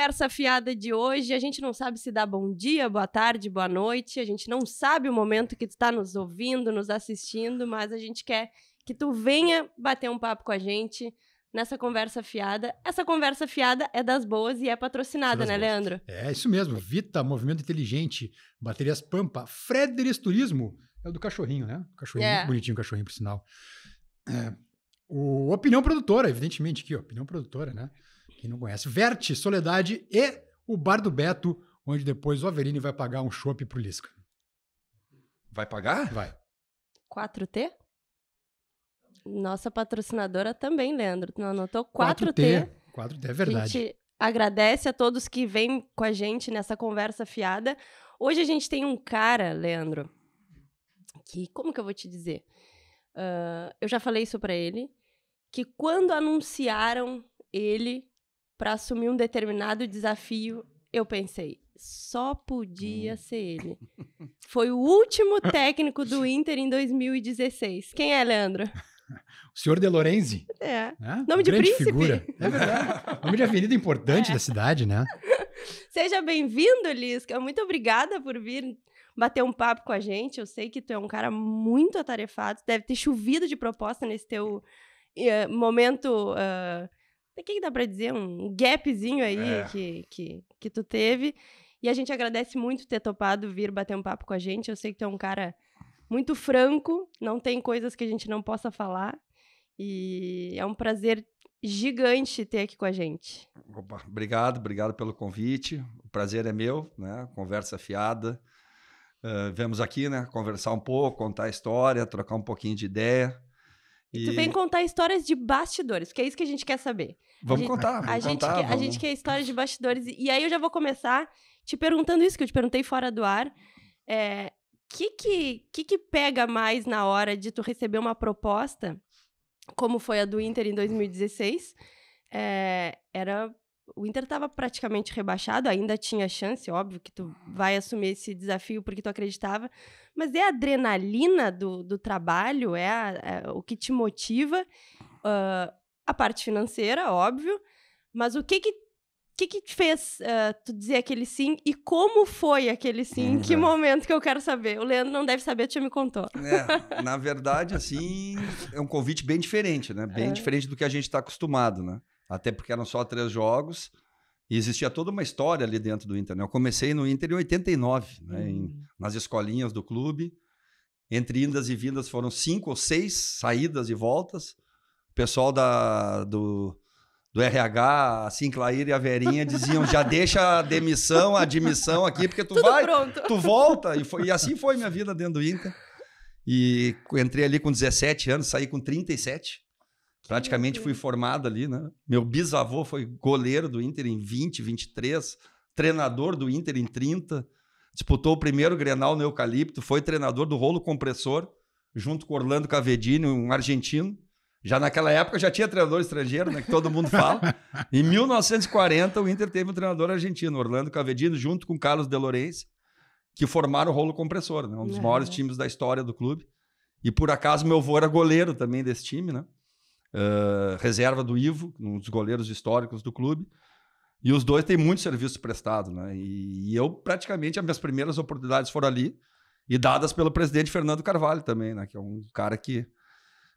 conversa fiada de hoje. A gente não sabe se dá bom dia, boa tarde, boa noite. A gente não sabe o momento que tu está nos ouvindo, nos assistindo, mas a gente quer que tu venha bater um papo com a gente nessa conversa fiada. Essa conversa fiada é das boas e é patrocinada, né, boas. Leandro? É, isso mesmo. Vita, Movimento Inteligente, Baterias Pampa, Frederis Turismo, é o do cachorrinho, né? cachorrinho, é. bonitinho o cachorrinho, por sinal. É. O Opinião Produtora, evidentemente, aqui, ó, Opinião Produtora, né? quem não conhece. Verte, Soledade e o Bar do Beto, onde depois o Averini vai pagar um chopp pro Lisca. Vai pagar? Vai. 4T? Nossa patrocinadora também, Leandro. Tu não anotou? 4T. 4T, 4T é verdade. A gente agradece a todos que vêm com a gente nessa conversa fiada. Hoje a gente tem um cara, Leandro, que, como que eu vou te dizer? Uh, eu já falei isso para ele, que quando anunciaram ele para assumir um determinado desafio, eu pensei, só podia hum. ser ele. Foi o último técnico do Inter em 2016. Quem é, Leandro? O senhor De Lorenzi. É. Né? Nome de príncipe. Figura. É verdade. Nome de avenida importante é. da cidade, né? Seja bem-vindo, Lisca. Muito obrigada por vir bater um papo com a gente. Eu sei que tu é um cara muito atarefado. Deve ter chovido de proposta nesse teu uh, momento... Uh, o que dá para dizer, um gapzinho aí é. que, que, que tu teve. E a gente agradece muito ter topado vir bater um papo com a gente. Eu sei que tu é um cara muito franco, não tem coisas que a gente não possa falar. E é um prazer gigante ter aqui com a gente. Opa, obrigado, obrigado pelo convite. O prazer é meu, né? Conversa fiada. Uh, ah, vemos aqui, né? Conversar um pouco, contar a história, trocar um pouquinho de ideia. E... Tu vem contar histórias de bastidores, porque é isso que a gente quer saber. Vamos a gente, contar, vamos a gente contar, quer, vamos. A gente quer histórias de bastidores. E aí eu já vou começar te perguntando isso que eu te perguntei fora do ar. É, que, que, que que pega mais na hora de tu receber uma proposta, como foi a do Inter em 2016? É, era o Inter estava praticamente rebaixado, ainda tinha chance, óbvio que tu vai assumir esse desafio porque tu acreditava, mas é a adrenalina do, do trabalho, é, a, é o que te motiva, uh, a parte financeira, óbvio, mas o que que que, que te fez uh, tu dizer aquele sim e como foi aquele sim? Uhum. Que momento que eu quero saber? O Leandro não deve saber, tu já me contou. É, na verdade, assim, é um convite bem diferente, né? Bem é. diferente do que a gente está acostumado, né? até porque eram só três jogos. E existia toda uma história ali dentro do Inter. Né? Eu comecei no Inter em 89, né? Uhum. Em, hum. nas escolinhas do clube. Entre indas e vindas foram cinco ou seis saídas e voltas. O pessoal da, do, do RH, a Sinclair e a Verinha diziam: já deixa a demissão, a admissão aqui, porque tu Tudo vai, pronto. tu volta. E, foi, e assim foi minha vida dentro do Inter. E entrei ali com 17 anos, saí com 37. Praticamente fui formado ali, né? Meu bisavô foi goleiro do Inter em 20, 23, treinador do Inter em 30, disputou o primeiro Grenal no Eucalipto, foi treinador do rolo compressor, junto com Orlando Cavedini, um argentino. Já naquela época já tinha treinador estrangeiro, né, que todo mundo fala. em 1940, o Inter teve um treinador argentino, Orlando Cavedini, junto com Carlos De Lorenzi, que formaram o rolo compressor, né, um dos é. maiores times da história do clube. E por acaso meu avô era goleiro também desse time, né? reserva do Ivo, um dos goleiros históricos do clube. E os dois têm muito serviço prestado, né? E, e eu, praticamente, as minhas primeiras oportunidades foram ali, e dadas pelo presidente Fernando Carvalho também, né? Que é um cara que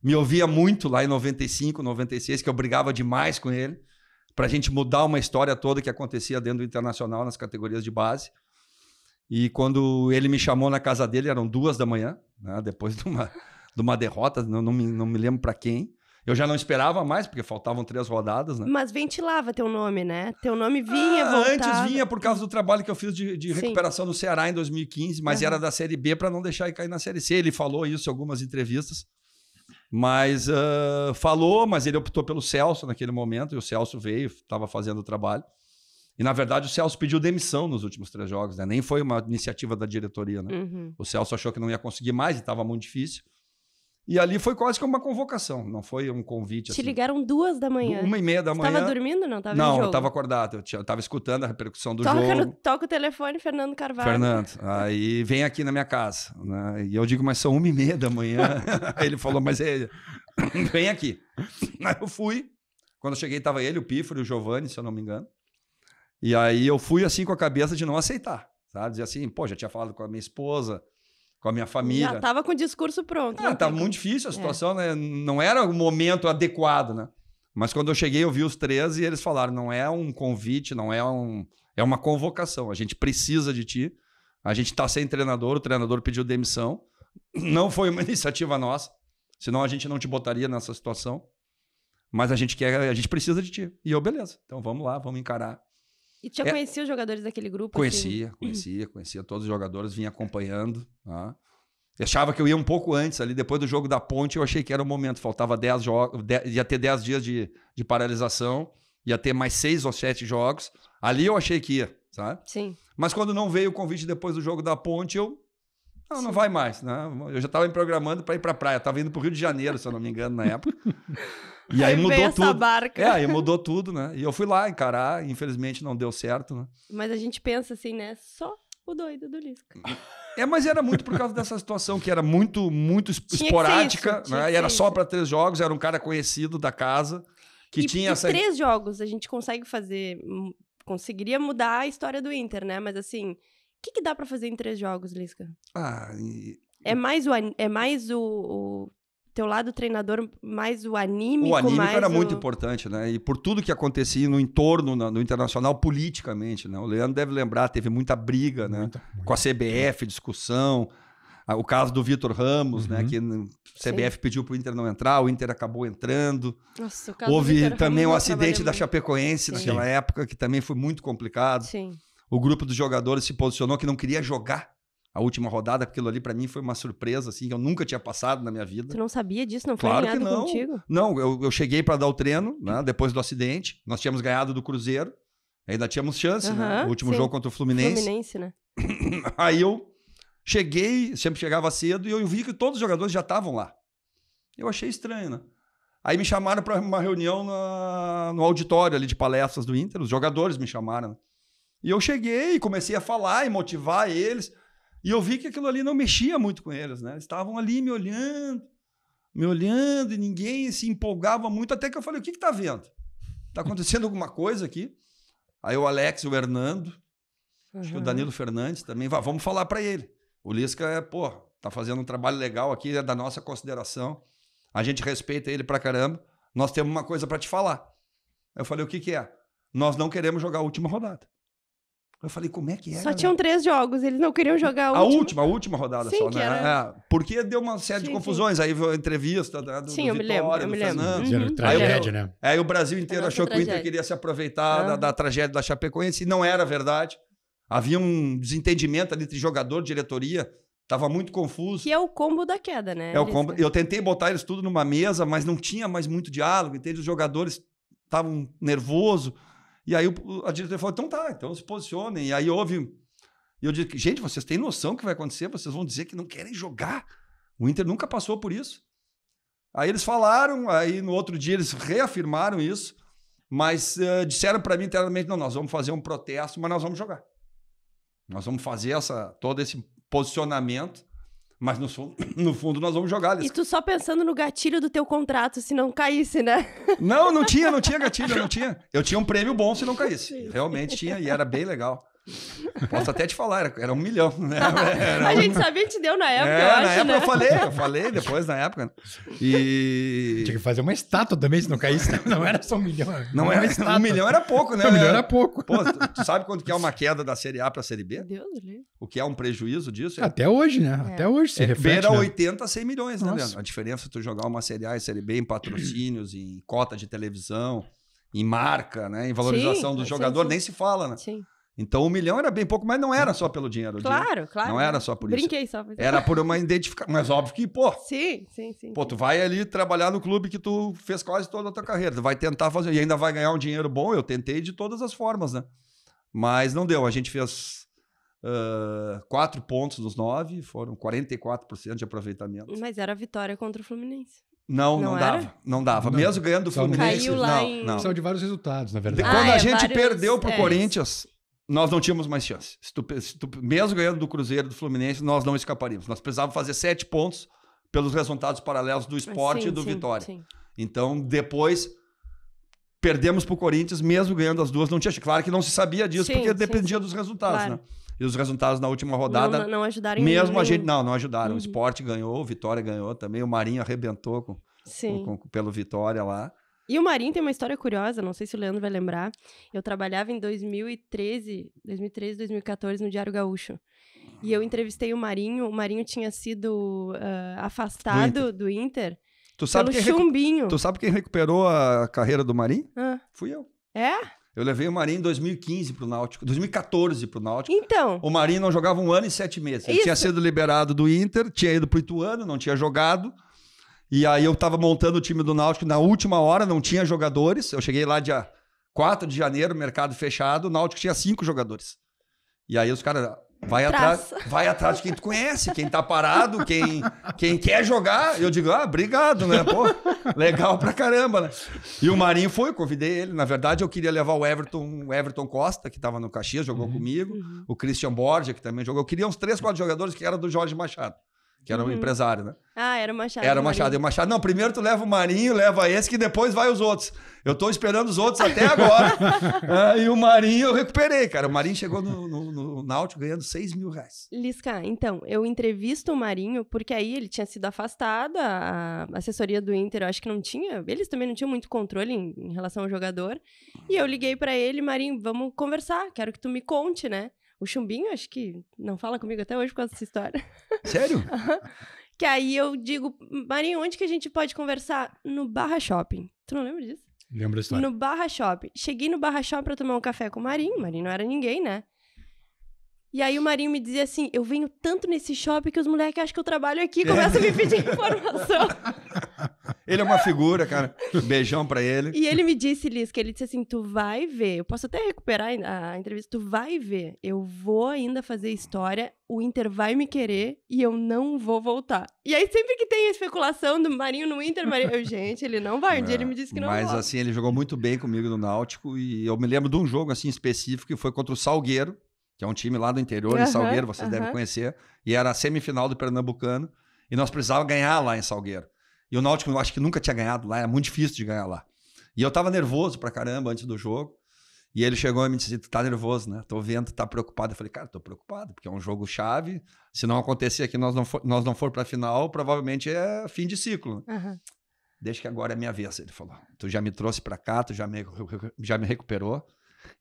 me ouvia muito lá em 95, 96, que eu brigava demais com ele para a gente mudar uma história toda que acontecia dentro do Internacional nas categorias de base. E quando ele me chamou na casa dele, eram duas da manhã, né? depois de uma, de uma derrota, não, não, me, não me lembro para quem. Eu já não esperava mais, porque faltavam três rodadas, né? Mas ventilava teu nome, né? Teu nome vinha, ah, voltava. Antes vinha por causa do trabalho que eu fiz de, de recuperação no Ceará em 2015, mas uhum. era da Série B para não deixar ele cair na Série C. Ele falou isso em algumas entrevistas. Mas uh, falou, mas ele optou pelo Celso naquele momento, e o Celso veio, estava fazendo o trabalho. E, na verdade, o Celso pediu demissão nos últimos três jogos, né? Nem foi uma iniciativa da diretoria, né? Uhum. O Celso achou que não ia conseguir mais e estava muito difícil. E ali foi quase que uma convocação, não foi um convite. Te assim. ligaram duas da manhã. Uma e meia da Você manhã. Tava dormindo, não? Tava não, eu tava acordado. Eu, tinha, eu tava escutando a repercussão do toca jogo. No, toca o telefone, Fernando Carvalho. Fernando, aí vem aqui na minha casa. Né? E eu digo, mas são uma e meia da manhã. aí ele falou, mas é, vem aqui. Aí eu fui. Quando eu cheguei, tava ele, o Pífaro, o Giovanni, se eu não me engano. E aí eu fui assim com a cabeça de não aceitar. Sabe? Dizer assim, pô, já tinha falado com a minha esposa com a minha família. Já estava com o discurso pronto. Ah, não né? estava muito difícil a é. situação, é. né? Não era o momento adequado, né? Mas quando eu cheguei, eu vi os três e eles falaram: não é um convite, não é um. É uma convocação. A gente precisa de ti. A gente está sem treinador, o treinador pediu demissão. Não foi uma iniciativa nossa, senão a gente não te botaria nessa situação. Mas a gente quer, a gente precisa de ti. E eu, beleza. Então vamos lá, vamos encarar. E tu é, conhecia os jogadores daquele grupo? Assim? Conhecia, assim? conhecia, conhecia todos os jogadores, vinha acompanhando. Né? Eu achava que eu ia um pouco antes, ali depois do jogo da ponte, eu achei que era o momento. Faltava 10 jogos, ia ter 10 dias de, de paralisação, ia ter mais 6 ou 7 jogos. Ali eu achei que ia, sabe? Sim. Mas quando não veio o convite depois do jogo da ponte, eu. Não, Sim. não vai mais, né? Eu já estava me programando para ir para a praia. Estava indo para o Rio de Janeiro, se eu não me engano, na época. E aí, aí mudou tudo. Barca. É, aí mudou tudo, né? E eu fui lá encarar, infelizmente não deu certo, né? Mas a gente pensa assim, né? Só o doido do Lisca. É, mas era muito por causa dessa situação que era muito, muito esporádica, isso, né? E era só para três jogos, era um cara conhecido da casa que e, tinha e essa... três jogos a gente consegue fazer, hum, conseguiria mudar a história do Inter, né? Mas assim, o que, que dá para fazer em três jogos, Lisca? Ah, e... é mais o é mais o, o teu lado treinador, mais o anímico. O anímico era o... muito importante, né? E por tudo que acontecia no entorno, no, no, internacional, politicamente, né? O Leandro deve lembrar, teve muita briga, né? Muita, muita. Com a CBF, discussão. Ah, o caso do Vitor Ramos, né? uhum. né? Que a CBF Sim. pediu para o Inter não entrar, o Inter acabou entrando. Nossa, o caso Houve do também o acidente da Chapecoense Sim. naquela Sim. época, que também foi muito complicado. Sim. O grupo dos jogadores se posicionou que não queria jogar a última rodada, aquilo ali para mim foi uma surpresa, assim, que eu nunca tinha passado na minha vida. Tu não sabia disso? Não foi claro que não. contigo? Não, eu, eu cheguei para dar o treino, né, depois do acidente. Nós tínhamos ganhado do Cruzeiro, ainda tínhamos chance, né? O último sim. jogo contra o Fluminense. Fluminense, né? Aí eu cheguei, sempre chegava cedo, e eu vi que todos os jogadores já estavam lá. Eu achei estranho, né? Aí me chamaram para uma reunião na, no auditório ali de palestras do Inter, os jogadores me chamaram. Né? E eu cheguei e comecei a falar e motivar eles. E eu vi que aquilo ali não mexia muito com eles, né? Eles estavam ali me olhando, me olhando, e ninguém se empolgava muito, até que eu falei, o que está vendo? Está acontecendo alguma coisa aqui? Aí o Alex, o Hernando, uhum. acho que o Danilo Fernandes também, vá, vamos falar para ele. O Lisca é, pô, tá fazendo um trabalho legal aqui, é da nossa consideração. A gente respeita ele pra caramba. Nós temos uma coisa para te falar. Eu falei, o que que é? Nós não queremos jogar a última rodada. Eu falei, como é que é Só tinham três jogos, eles não queriam jogar a última. A última, a última rodada Sim, só, né? Era... É, porque deu uma série sim, de confusões. Sim. Aí veio a entrevista da do, Sim, do Vitória, me lembro, do Fernando. Uhum. Aí, tragédia, né? aí o Brasil inteiro achou tragédia. que o Inter queria se aproveitar ah. da, da, tragédia da Chapecoense, e não era verdade. Havia um desentendimento ali entre jogador e diretoria. Tava muito confuso. Que é o combo da queda, né? É o combo. Eu tentei botar eles tudo numa mesa, mas não tinha mais muito diálogo, entende? Os jogadores estavam nervosos. E aí a diretoria falou: então tá, então se posicionem. E aí houve. E eu disse: gente, vocês têm noção do que vai acontecer? Vocês vão dizer que não querem jogar. O Inter nunca passou por isso. Aí eles falaram, aí no outro dia eles reafirmaram isso, mas uh, disseram para mim internamente: não, nós vamos fazer um protesto, mas nós vamos jogar. Nós vamos fazer essa, todo esse posicionamento mas no, no, fundo nós vamos jogar. Eles... E tu só pensando no gatilho do teu contrato, se não caísse, né? Não, não tinha, não tinha gatilho, não tinha. Eu tinha um prêmio bom se não caísse. Realmente tinha e era bem legal. Posso até te falar, era, era um milhão, né? Era a gente sabia que te deu na é, época, é, eu acho, na época né? eu falei, eu falei depois na época. E... Tinha que fazer uma estátua também, se não caísse, né? não era só um milhão. Não, era, um milhão era pouco, né? Um milhão era pouco. Pô, tu, tu sabe quanto que é uma queda da Série A para a Série B? Deus O que é um prejuízo disso? É... Até hoje, né? É. Até hoje se é, reflete. Beira né? 80 a 100 milhões, né, Leandro? A diferença de tu jogar uma Série A e Série B em patrocínios, em cota de televisão, em marca, né? Em valorização sim, do jogador, sim, sim. nem se fala, né? Sim. Então, um milhão era bem pouco, mas não era só pelo dinheiro. Claro, dinheiro. claro. Não né? era só por isso. Brinquei só. Por era por uma identificação. Mas óbvio que, pô. Sim, sim, sim. Pô, tu vai ali trabalhar no clube que tu fez quase toda a tua carreira. Tu vai tentar fazer. E ainda vai ganhar um dinheiro bom. Eu tentei de todas as formas, né? Mas não deu. A gente fez uh, quatro pontos dos nove, foram 44% de aproveitamento. Mas era a vitória contra o Fluminense. Não, não, não dava. Não dava. Não. Mesmo ganhando o Fluminense. Caiu lá não, em... não. São de vários resultados, na verdade. Ah, Quando é, a gente vários... perdeu pro é, Corinthians, nós não tínhamos mais chance. Se tu, se tu, mesmo ganhando do Cruzeiro, do Fluminense, nós não escaparíamos. Nós precisávamos fazer sete pontos pelos resultados paralelos do esporte sim, e do sim, Vitória. Sim. Então, depois, perdemos para o Corinthians, mesmo ganhando as duas, não tinha. Claro que não se sabia disso, porque dependia dos resultados, claro. né? E os resultados na última rodada. Não, não ajudaram Mesmo ninguém. a gente. Não, não ajudaram. Uhum. O esporte ganhou, o Vitória ganhou também, o Marinho arrebentou com, com, com, pelo Vitória lá. E o Marinho tem uma história curiosa, não sei se o Leandro vai lembrar. Eu trabalhava em 2013, 2013, 2014 no Diário Gaúcho. E eu hum. entrevistei o Marinho. O Marinho tinha sido uh, afastado do Inter. Do Inter tu sabe pelo quem chumbinho. Tu sabe quem recuperou a carreira do Marinho? Ah. Fui eu. É? Eu levei o Marinho em 2015 pro Náutico, 2014 pro Náutico. Então. O Marinho não jogava um ano e sete meses. Ele isso. tinha sido liberado do Inter, tinha ido pro Ituano, não tinha jogado. E aí eu tava montando o time do Náutico na última hora, não tinha jogadores. Eu cheguei lá dia 4 de janeiro, mercado fechado, o Náutico tinha cinco jogadores. E aí os caras, vai atrás, vai atrás de quem tu conhece, quem tá parado, quem, quem quer jogar. Eu digo, ah, obrigado, né? Pô, legal pra caramba, né? E o Marinho foi, eu convidei ele. Na verdade, eu queria levar o Everton, o Everton Costa, que tava no Caxias, jogou uhum. comigo, uhum. o Christian Borja, que também jogou. Eu queria uns três, quatro jogadores que era do Jorge Machado que era um uhum. empresário, né? Ah, era o Machado. Era o Machado. E o Machado, não, primeiro tu leva o Marinho, leva esse, que depois vai os outros. Eu tô esperando os outros até agora. ah, e o Marinho eu recuperei, cara. O Marinho chegou no, no, no Náutico ganhando 6 mil reais. Lisca, então, eu entrevisto o Marinho, porque aí ele tinha sido afastado, a assessoria do Inter, eu acho que não tinha, eles também não tinham muito controle em, em relação ao jogador. E eu liguei para ele, Marinho, vamos conversar, quero que tu me conte, né? O chumbinho, acho que não fala comigo até hoje por causa dessa história. Sério? que aí eu digo, Marinho, onde que a gente pode conversar? No Barra Shopping. Tu não lembra disso? Lembro da história. No Barra Shopping. Cheguei no Barra Shopping pra tomar um café com o Marinho. Marinho não era ninguém, né? E aí o Marinho me dizia assim: eu venho tanto nesse shopping que os moleques acham que eu trabalho aqui e é. começam a me pedir informação. Ele é uma figura, cara. Beijão pra ele. E ele me disse, Liz, que ele disse assim: tu vai ver, eu posso até recuperar a entrevista, tu vai ver, eu vou ainda fazer história, o Inter vai me querer e eu não vou voltar. E aí, sempre que tem a especulação do Marinho no Inter, Marinho, eu, gente, ele não vai. Um dia ele é, me disse que não vai. Mas volta. assim, ele jogou muito bem comigo no Náutico e eu me lembro de um jogo assim específico que foi contra o Salgueiro, que é um time lá do interior, uhum, em Salgueiro, vocês uhum. devem conhecer, e era a semifinal do Pernambucano. E nós precisávamos ganhar lá em Salgueiro. E o Náutico eu acho que nunca tinha ganhado lá, é muito difícil de ganhar lá. E eu tava nervoso pra caramba antes do jogo. E ele chegou e me disse: Tu tá nervoso, né? Tô vendo, tá preocupado. Eu falei: Cara, tô preocupado, porque é um jogo chave. Se não acontecer aqui, nós não for, nós não for pra final, provavelmente é fim de ciclo. Uhum. Deixa que agora é minha vez, ele falou. Tu já me trouxe pra cá, tu já me, já me recuperou.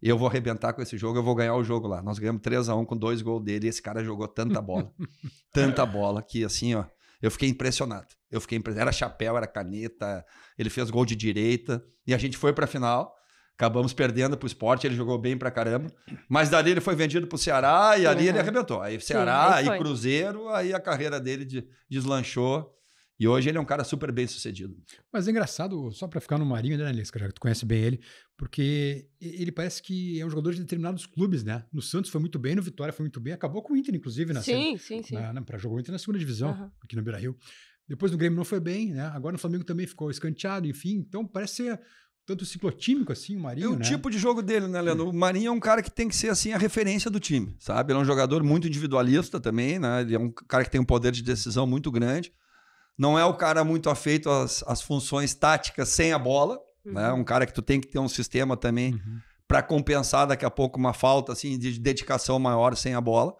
Eu vou arrebentar com esse jogo, eu vou ganhar o jogo lá. Nós ganhamos 3 a 1 com dois gols dele. esse cara jogou tanta bola, tanta bola, que assim, ó. Eu fiquei impressionado. Eu fiquei impressionado. Era chapéu, era caneta, ele fez gol de direita. E a gente foi para a final. Acabamos perdendo para o esporte, ele jogou bem para caramba. Mas dali ele foi vendido para o Ceará e ali uhum. ele arrebentou. Aí Ceará, Sim, aí, aí Cruzeiro, aí a carreira dele de, deslanchou. E hoje ele é um cara super bem sucedido. Mas é engraçado, só para ficar no Marinho, né, Lisca, já que tu conhece bem ele, porque ele parece que é um jogador de determinados clubes, né? No Santos foi muito bem, no Vitória foi muito bem, acabou com o Inter, inclusive, na Sim, sim, sim. Na, na, pra, jogou o Inter na segunda divisão, uhum. aqui no Beira Rio. Depois no Grêmio não foi bem, né? Agora no Flamengo também ficou escanteado, enfim. Então parece ser tanto ciclotímico assim, o Marinho. É o né? tipo de jogo dele, né, Leandro? O Marinho é um cara que tem que ser assim a referência do time, sabe? Ele é um jogador muito individualista também, né? Ele é um cara que tem um poder de decisão muito grande não é o cara muito afeito às, às funções táticas sem a bola, né? uhum. né? Um cara que tu tem que ter um sistema também uhum. para compensar daqui a pouco uma falta assim de dedicação maior sem a bola.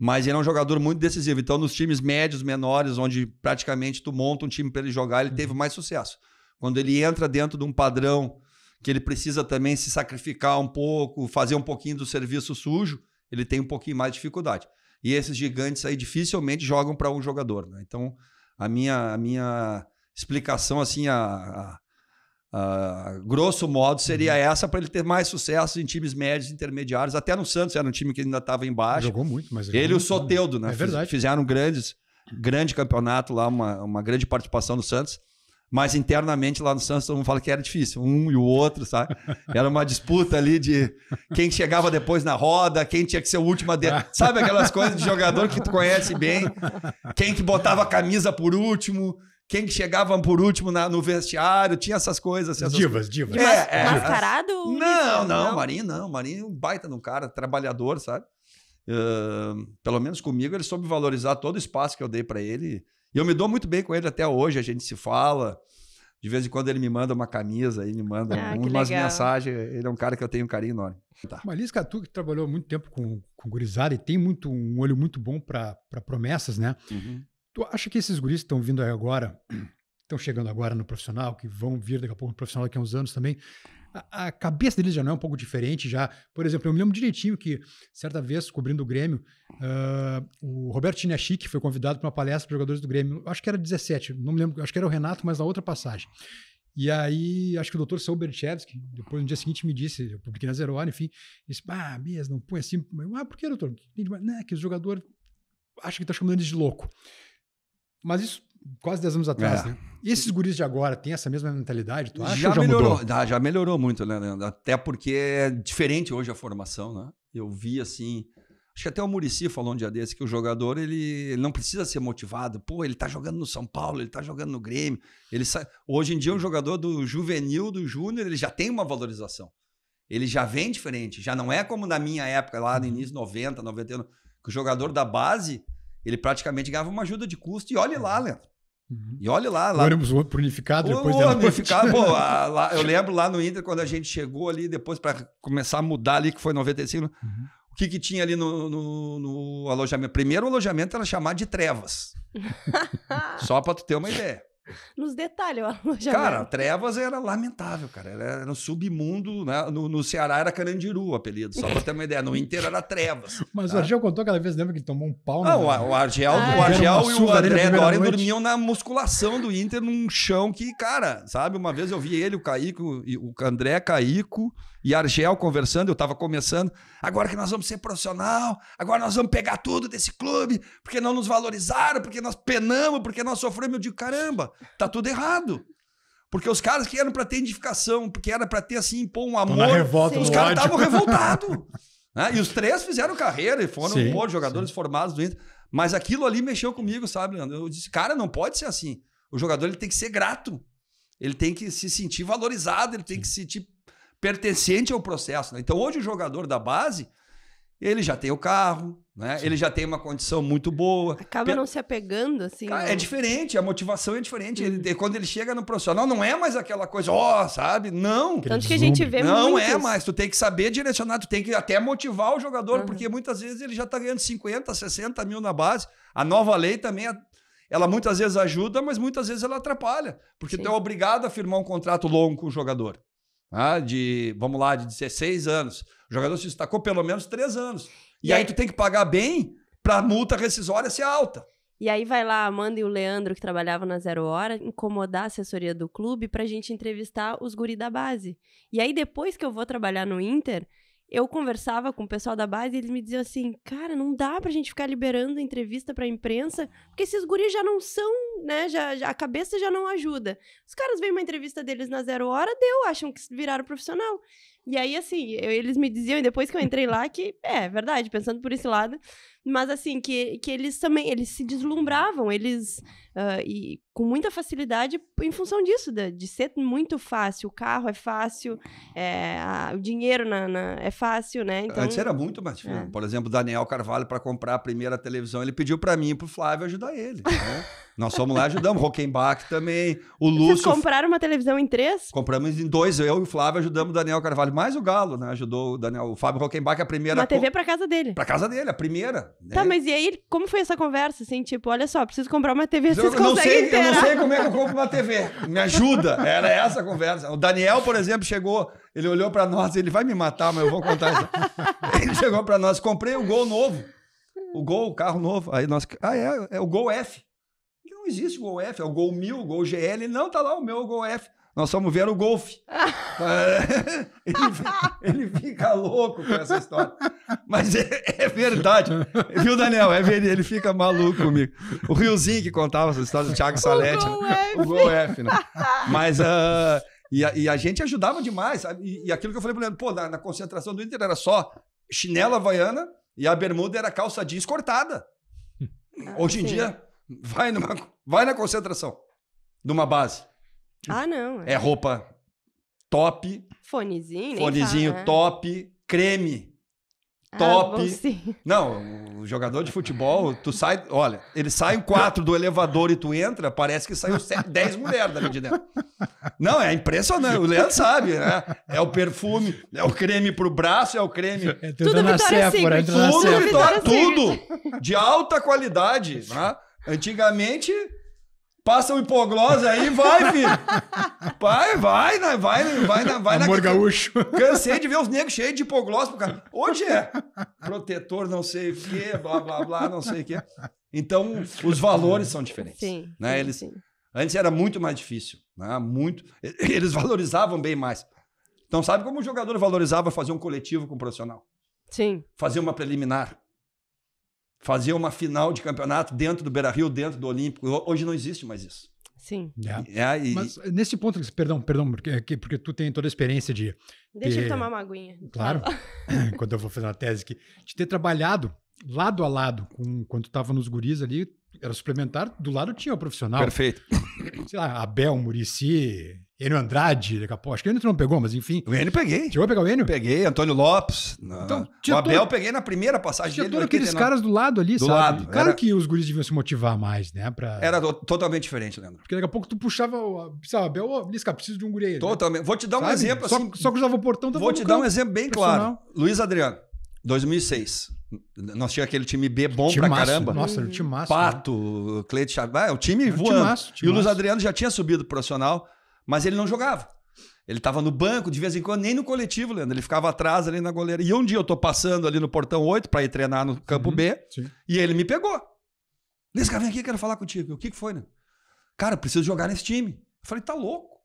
Mas ele é um jogador muito decisivo. Então, nos times médios, menores, onde praticamente tu monta um time para ele jogar, ele uhum. teve mais sucesso. Quando ele entra dentro de um padrão que ele precisa também se sacrificar um pouco, fazer um pouquinho do serviço sujo, ele tem um pouquinho mais de dificuldade. E esses gigantes aí dificilmente jogam para um jogador, né? Então, a minha, a minha explicação, assim, a, a, a grosso modo, seria uhum. essa para ele ter mais sucesso em times médios intermediários. Até no Santos era um time que ainda estava embaixo. Jogou muito, mas ele e o Soteudo, né? É verdade. Fizeram grandes, grande campeonato lá, uma, uma grande participação do Santos mas internamente lá no Santos todo mundo fala que era difícil, um e o outro, sabe? Era uma disputa ali de quem chegava depois na roda, quem tinha que ser o último a de... Sabe aquelas coisas de jogador que tu conhece bem? Quem que botava a camisa por último, quem que chegava por último na, no vestiário, tinha essas coisas. essas divas, coisas. divas. É, é, Mascarado? Não, não, não, Marinho não. Marinho é um baita de um cara, trabalhador, sabe? Uh, pelo menos comigo, ele soube valorizar todo o espaço que eu dei para ele. E eu me dou muito bem com ele até hoje, a gente se fala. De vez em quando ele me manda uma camisa, aí me manda ah, umas mensagens. Ele é um cara que eu tenho um carinho enorme. Tá. Malis Catu, que trabalhou muito tempo com, com gurizada e tem muito, um olho muito bom para promessas, né? Uhum. Tu acha que esses guris que estão vindo aí agora, estão chegando agora no profissional, que vão vir daqui a pouco no profissional daqui a uns anos também, a, cabeça deles já não é um pouco diferente já. Por exemplo, eu me lembro direitinho que, certa vez, cobrindo o Grêmio, uh, o Roberto Tinachic foi convidado para uma palestra para jogadores do Grêmio, acho que era 17, não me lembro, acho que era o Renato, mas na outra passagem. E aí, acho que o doutor Saul depois no dia seguinte me disse, eu publiquei na Zero Hora, enfim, disse, ah, mesmo, não põe assim. Eu, ah, por que, doutor? Não, né, que o jogador acha que está chamando eles de louco. Mas isso quase 10 anos atrás, é. né? E esses guris de agora têm essa mesma mentalidade, tu acha? Já, já melhorou, mudou? Já, já melhorou muito, né, Leandro? Até porque é diferente hoje a formação, né? Eu vi assim. Acho que até o Murici falou um dia desse que o jogador ele, ele, não precisa ser motivado. Pô, ele tá jogando no São Paulo, ele tá jogando no Grêmio. Ele sa... Hoje em dia, um jogador do juvenil, do júnior, ele já tem uma valorização. Ele já vem diferente. Já não é como na minha época, lá no uhum. início 90, 91, que o jogador da base, ele praticamente ganhava uma ajuda de custo. E olhe lá, uhum. Leandro. Uhum. E olhe lá, lá. O ônibus unificado depois o, unificado, pô, a, lá, Eu lembro lá no Inter, quando a gente chegou ali, depois para começar a mudar ali, que foi 95. Né? Uhum. O que, que tinha ali no, no, no alojamento? Primeiro, o alojamento era chamado de trevas. Só para tu ter uma ideia nos detalhes o alojamento. Cara, Trevas era lamentável, cara. Era no submundo, né? No, no Ceará era Canandiru o apelido, só pra ter uma ideia. No Inter era Trevas. Mas tá? o Argel contou aquela vez, lembra que ele tomou um pau Não, na... o Argel, ah, o Argel e o André Dória dormiam na musculação do Inter num chão que, cara, sabe? Uma vez eu vi ele, o Caíco, o André Caíco e Argel conversando, eu estava começando. Agora que nós vamos ser profissional, agora nós vamos pegar tudo desse clube, porque não nos valorizaram, porque nós penamos, porque nós sofremos. Eu digo, caramba, tá tudo errado. Porque os caras que eram para ter edificação porque era para ter assim, pô, um amor. Revolta, os caras estavam revoltados. né? E os três fizeram carreira e foram sim, pô, jogadores sim. formados do Inter. Mas aquilo ali mexeu comigo, sabe, Leandro? Eu disse, cara, não pode ser assim. O jogador ele tem que ser grato. Ele tem que se sentir valorizado, ele tem que se sentir pertencente ao processo. Né? Então, hoje o jogador da base, ele já tem o carro, né? ele já tem uma condição muito boa. Acaba não se apegando, assim. Ah, né? É diferente, a motivação é diferente. Uhum. Ele, quando ele chega no profissional, não é mais aquela coisa, ó, oh, sabe? Não. Tanto que a gente vê Não é muitos. é mais, tu tem que saber direcionar, tu tem que até motivar o jogador, uhum. porque muitas vezes ele já está ganhando 50, 60 mil na base. A nova lei também é ela muitas vezes ajuda, mas muitas vezes ela atrapalha, porque tu é obrigado a firmar um contrato longo com o jogador. Né, de, vamos lá, de 16 anos. O jogador se destacou pelo menos 3 anos. E, e aí, aí, tu tem que pagar bem para a multa rescisória ser alta. E aí vai lá a Amanda e o Leandro, que trabalhavam na Zero Hora, incomodar a assessoria do clube para a gente entrevistar os guri da base. E aí depois que eu vou trabalhar no Inter, eu conversava com o pessoal da base e eles me diziam assim: cara, não dá pra gente ficar liberando entrevista pra imprensa, porque esses guris já não são, né? Já, já, a cabeça já não ajuda. Os caras veem uma entrevista deles na zero hora, deu, acham que viraram profissional. E aí, assim, eu, eles me diziam, e depois que eu entrei lá, que é, é verdade, pensando por esse lado, mas assim, que, que eles também, eles se deslumbravam, eles. Uh, e com muita facilidade em função disso, de, de ser muito fácil. O carro é fácil, é, a, o dinheiro na, na, é fácil, né? Então, Antes era muito mais difícil. É. Por exemplo, Daniel Carvalho, para comprar a primeira televisão, ele pediu para mim e para o Flávio ajudar ele. Né? Nós fomos lá ajudamos. Rockenbach também. O Lúcio. Vocês compraram uma televisão em três? Compramos em dois. Eu e o Flávio ajudamos o Daniel Carvalho. Mais o Galo, né? Ajudou o Daniel. O Fábio Rockenbach, a primeira. Uma TV para casa dele. Para casa dele, a primeira. Tá, né? Tá, mas e aí, como foi essa conversa? Assim, tipo, olha só, preciso comprar uma TV. Eu não sei, ter, não sei como é que eu compro uma TV. Me ajuda. Era essa a conversa. O Daniel, por exemplo, chegou, ele olhou para nós, ele vai me matar, mas eu vou contar isso. Ele chegou para nós, comprei o um Gol novo. O Gol, o carro novo. Aí nós, ah, é, é o Gol F. Não existe Gol F, é o Gol 1000, o Gol GL. Não, tá lá o meu o Gol F. Nós fomos ver o golfe. É, ele, ele, fica louco com essa história. Mas é, é verdade. Viu, Daniel? É verdade. Ele fica maluco comigo. O Riozinho que contava essa história do Thiago Salete. O gol né? F. O gol F né? Mas. Uh, e, a, e a, gente ajudava demais. E, e aquilo que eu falei pro Leandro, pô, na, na concentração do Inter era só chinela havaiana e a bermuda era calça jeans cortada. Ah, Hoje em dia, vai, numa, vai na concentração de uma base. Ah, não. É, é, roupa top. Fonezinho. Fonezinho né? top. Creme. Ah, top. Ah, bom, não, o jogador de futebol, tu sai. Olha, eles saem quatro do elevador e tu entra, parece que saiu sete, dez mulheres dali de dentro. Não, é impressionante. O Leandro sabe, né? É o perfume, é o creme pro braço, é o creme. É tudo na né? tudo, na Sephora. Tudo, tudo de alta qualidade. Né? Antigamente, Passa o hipoglose aí, vai, filho. Vai, vai, vai, vai, vai, vai Amor na... gaúcho. Cansei de ver os negros cheios de hipoglose. Cara. Hoje é protetor não sei o quê, blá, blá, blá, não sei o quê. Então, os valores são diferentes. Sim, né? Eles... sim. Antes era muito mais difícil, né? Muito. Eles valorizavam bem mais. Então, sabe como o jogador valorizava fazer um coletivo com o profissional? Sim. Fazer uma preliminar fazer uma final de campeonato dentro do Beira Rio, dentro do Olímpico. Hoje não existe mais isso. Sim. É. É, e... Mas eh, nesse ponto, perdão, perdão, porque, é porque tu tem toda a experiência de. Deixa ter, eu tomar uma aguinha. Claro. quando eu vou fazer uma tese aqui, de ter trabalhado lado a lado com quando tava nos guris ali, era suplementar, do lado tinha o profissional. Perfeito. Sei lá, Abel, Murici, Enio Andrade, daqui a pouco. Acho que o Enio não pegou, mas enfim. O Enio peguei. Chegou a pegar o Enio? Peguei, Antônio Lopes. Então, o Abel todo... peguei na primeira passagem tinha todos aqueles caras do lado ali, do sabe? Lado. Claro era... que os guris deviam se motivar mais, né? Pra... Era totalmente diferente, Leandro. Porque daqui a pouco tu puxava Sabe, Abel, oh, Lisca, preciso de um guri aí. Né? Totalmente. Né? Vou te dar um sabe? exemplo. Assim, só, só cruzava o portão. Vou te dar um exemplo bem claro. Luiz Adriano, 2006. Nós tinha aquele time B bom time pra caramba. Nossa, era o time massa. Pato, né? Cleito Chaves. o é time era voando. Time maço, time e o Luiz Adriano já tinha subido pro profissional, mas ele não jogava. Ele estava no banco, de vez em quando, nem no coletivo, Leandro. Ele ficava atrás ali na goleira. E um dia eu tô passando ali no portão 8 para ir treinar no campo uhum, B. Sim. E ele me pegou. Lisca, vem aqui, quero falar contigo. O que, que foi, né? Cara, preciso jogar nesse time. Eu falei, tá louco.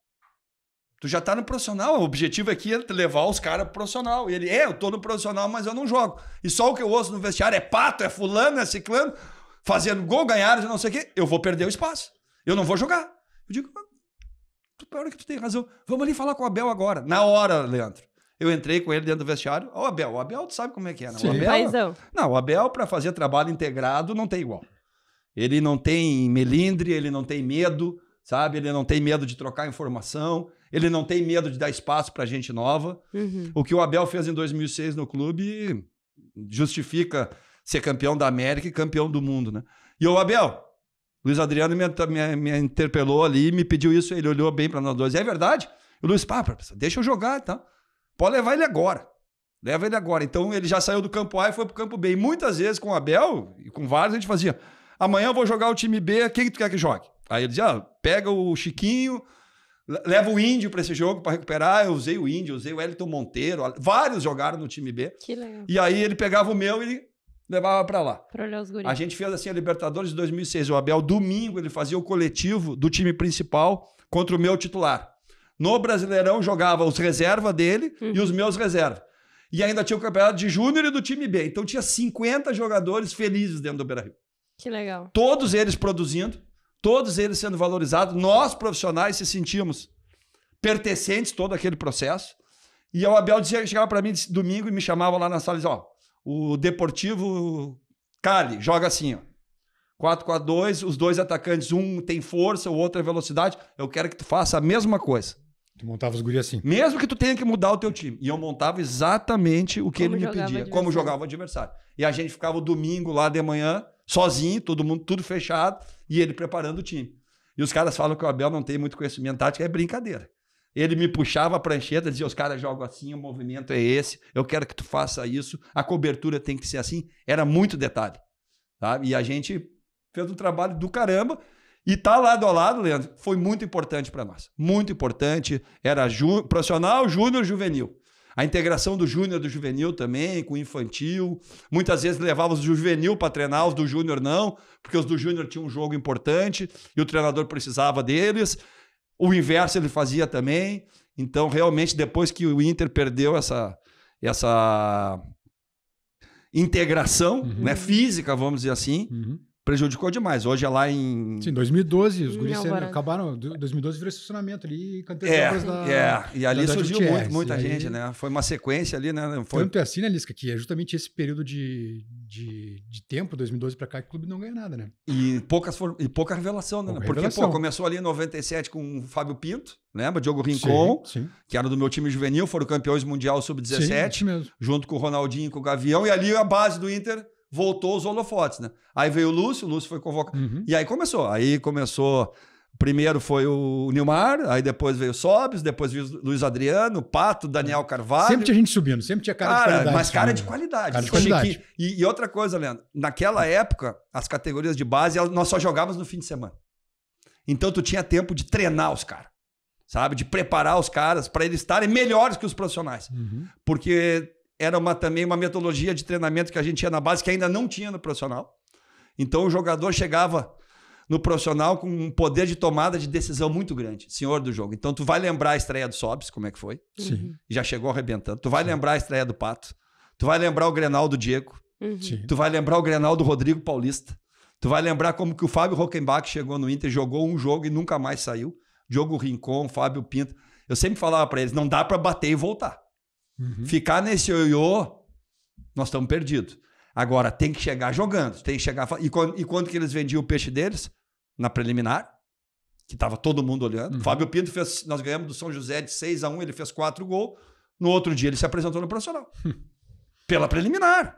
Tu já tá no profissional. O objetivo aqui é levar os caras pro profissional. E ele, é, eu tô no profissional, mas eu não jogo. E só o que eu ouço no vestiário é pato, é fulano, é ciclano, fazendo gol, ganharam, não sei o quê. Eu vou perder o espaço. Eu não vou jogar. Eu digo, ah, tu, pior que tu tem razão. Vamos ali falar com o Abel agora. Na hora, Leandro. Eu entrei com ele dentro do vestiário. Ó, oh, Abel, o Abel, tu sabe como é que é, né? Sim. O Abel, Não, o Abel, para fazer trabalho integrado, não tem igual. Ele não tem melindre, ele não tem medo, sabe? Ele não tem medo de trocar informação, ele não tem medo de dar espaço para gente nova. Uhum. O que o Abel fez em 2006 no clube justifica ser campeão da América e campeão do mundo, né? E o Abel, Luiz Adriano me, me, me interpelou ali me pediu isso, ele olhou bem para nós dois. E é verdade. O Luiz, pá, deixa eu jogar, tá? Pode levar ele agora. Leva ele agora. Então ele já saiu do campo A e foi pro campo B. E muitas vezes com o Abel e com vários a gente fazia: amanhã eu vou jogar o time B, quem que tu quer que jogue? Aí ele dizia: ah, pega o Chiquinho, leva o Índio para esse jogo para recuperar. Eu usei o Índio, usei o Elton Monteiro, vários jogaram no time B. Que legal. E aí ele pegava o meu e ele levava para lá. Pra olhar os guris. A gente fez assim a Libertadores de 2006. O Abel, domingo, ele fazia o coletivo do time principal contra o meu titular. No Brasileirão jogava os reservas dele uhum. e os uhum. meus reservas. E ainda tinha o campeonato de júnior e do time B. Então tinha 50 jogadores felizes dentro do Beira-Rio. Que legal. Todos eles produzindo todos eles sendo valorizados, nós profissionais se sentimos pertencentes todo aquele processo. E o Abel dizia, chegava para mim domingo e me chamava lá na sala e dizia, ó, o Deportivo Cali joga assim, ó. 4-4-2, os dois atacantes, um tem força, o outro é velocidade. Eu quero que tu faça a mesma coisa. Tu montava os guri assim. Mesmo que tu tenha que mudar o teu time. E eu montava exatamente o que como ele me pedia, como jogava o adversário. E a gente ficava o domingo lá de manhã sozinho, todo mundo, tudo fechado, e ele preparando o time. E os caras falam que o Abel não tem muito conhecimento tático, é brincadeira. Ele me puxava a prancheta, dizia: os caras jogam assim, o movimento é esse, eu quero que tu faça isso, a cobertura tem que ser assim. Era muito detalhe. Tá? E a gente fez um trabalho do caramba. E tá lado a lado, Leandro, foi muito importante para nós. Muito importante. Era ju profissional, júnior, juvenil. A integração do júnior do juvenil também, com o infantil. Muitas vezes levava os do juvenil para treinar, os do júnior não, porque os do júnior tinham um jogo importante e o treinador precisava deles. O inverso ele fazia também. Então, realmente, depois que o Inter perdeu essa, essa integração uhum. né, física, vamos dizer assim, uhum prejudicou demais. Hoje é lá em. Sim, 2012, os guris acabaram. 2012 virou estacionamento ali, é, da, é, e ali surgiu da muito, muita gente, aí... né? Foi uma sequência ali, né? Foi... Tanto é assim, né, Lisca, que é justamente esse período de, de, de tempo, 2012 para cá, que o clube não ganha nada, né? E, poucas, e pouca revelação, né? Pouca Porque, revelação. pô, começou ali em 97 com o Fábio Pinto, lembra? Diogo Rincon, sim, sim. que era do meu time juvenil, foram campeões mundial sub-17, junto com o Ronaldinho e com o Gavião, e ali a base do Inter voltou os holofotes, né? Aí veio o Lúcio, o Lúcio foi convocado. Uhum. E aí começou. Aí começou. Primeiro foi o Nilmar, aí depois veio o Sobis, depois veio o Luiz Adriano, o Pato, Daniel é. Carvalho. Sempre tinha gente subindo, sempre tinha cara, cara de qualidade. Mas cara de qualidade. Cara de qualidade. e, e, outra coisa, Leandro, naquela época, as categorias de base, nós só jogávamos no fim de semana. Então tu tinha tempo de treinar os caras, sabe? De preparar os caras para eles estarem melhores que os profissionais. Uhum. Porque era uma, também uma metodologia de treinamento que a gente tinha na base, que ainda não tinha no profissional. Então o jogador chegava no profissional com um poder de tomada de decisão muito grande, senhor do jogo. Então tu vai lembrar a estreia do Sobs, como é que foi? Sim. Já chegou arrebentando. Tu vai Sim. lembrar a estreia do Pato. Tu vai lembrar o Grenal do Diego. Uhum. Sim. Tu vai lembrar o Grenal do Rodrigo Paulista. Tu vai lembrar como que o Fábio Rockenbach chegou no Inter, jogou um jogo e nunca mais saiu. Diogo Rincon, Fábio Pinto. Eu sempre falava para eles, não dá para bater e voltar. Uhum. Ficar nesse ioiô, nós estamos perdidos. Agora, tem que chegar jogando, tem que chegar. E quando, e quando que eles vendiam o peixe deles? Na preliminar, que estava todo mundo olhando. Uhum. Fábio Pinto fez. Nós ganhamos do São José de 6 a 1 ele fez 4 gols. No outro dia, ele se apresentou no profissional. Pela preliminar.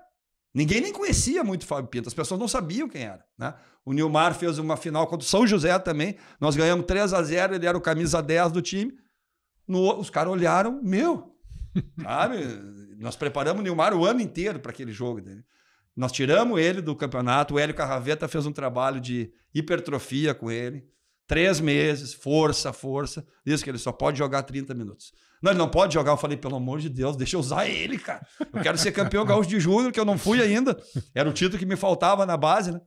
Ninguém nem conhecia muito o Fábio Pinto, as pessoas não sabiam quem era. Né? O Nilmar fez uma final contra o São José também. Nós ganhamos 3 a 0 ele era o camisa 10 do time. No, os caras olharam, meu, Sabe? Nós preparamos o Nilmar o ano inteiro para aquele jogo. Né? Nós tiramos ele do campeonato. O Hélio Carraveta fez um trabalho de hipertrofia com ele. Três meses, força, força. Diz que ele só pode jogar 30 minutos. Não, ele não pode jogar. Eu falei, pelo amor de Deus, deixa eu usar ele, cara. Eu quero ser campeão gaúcho de júnior, que eu não fui ainda. Era o título que me faltava na base, né?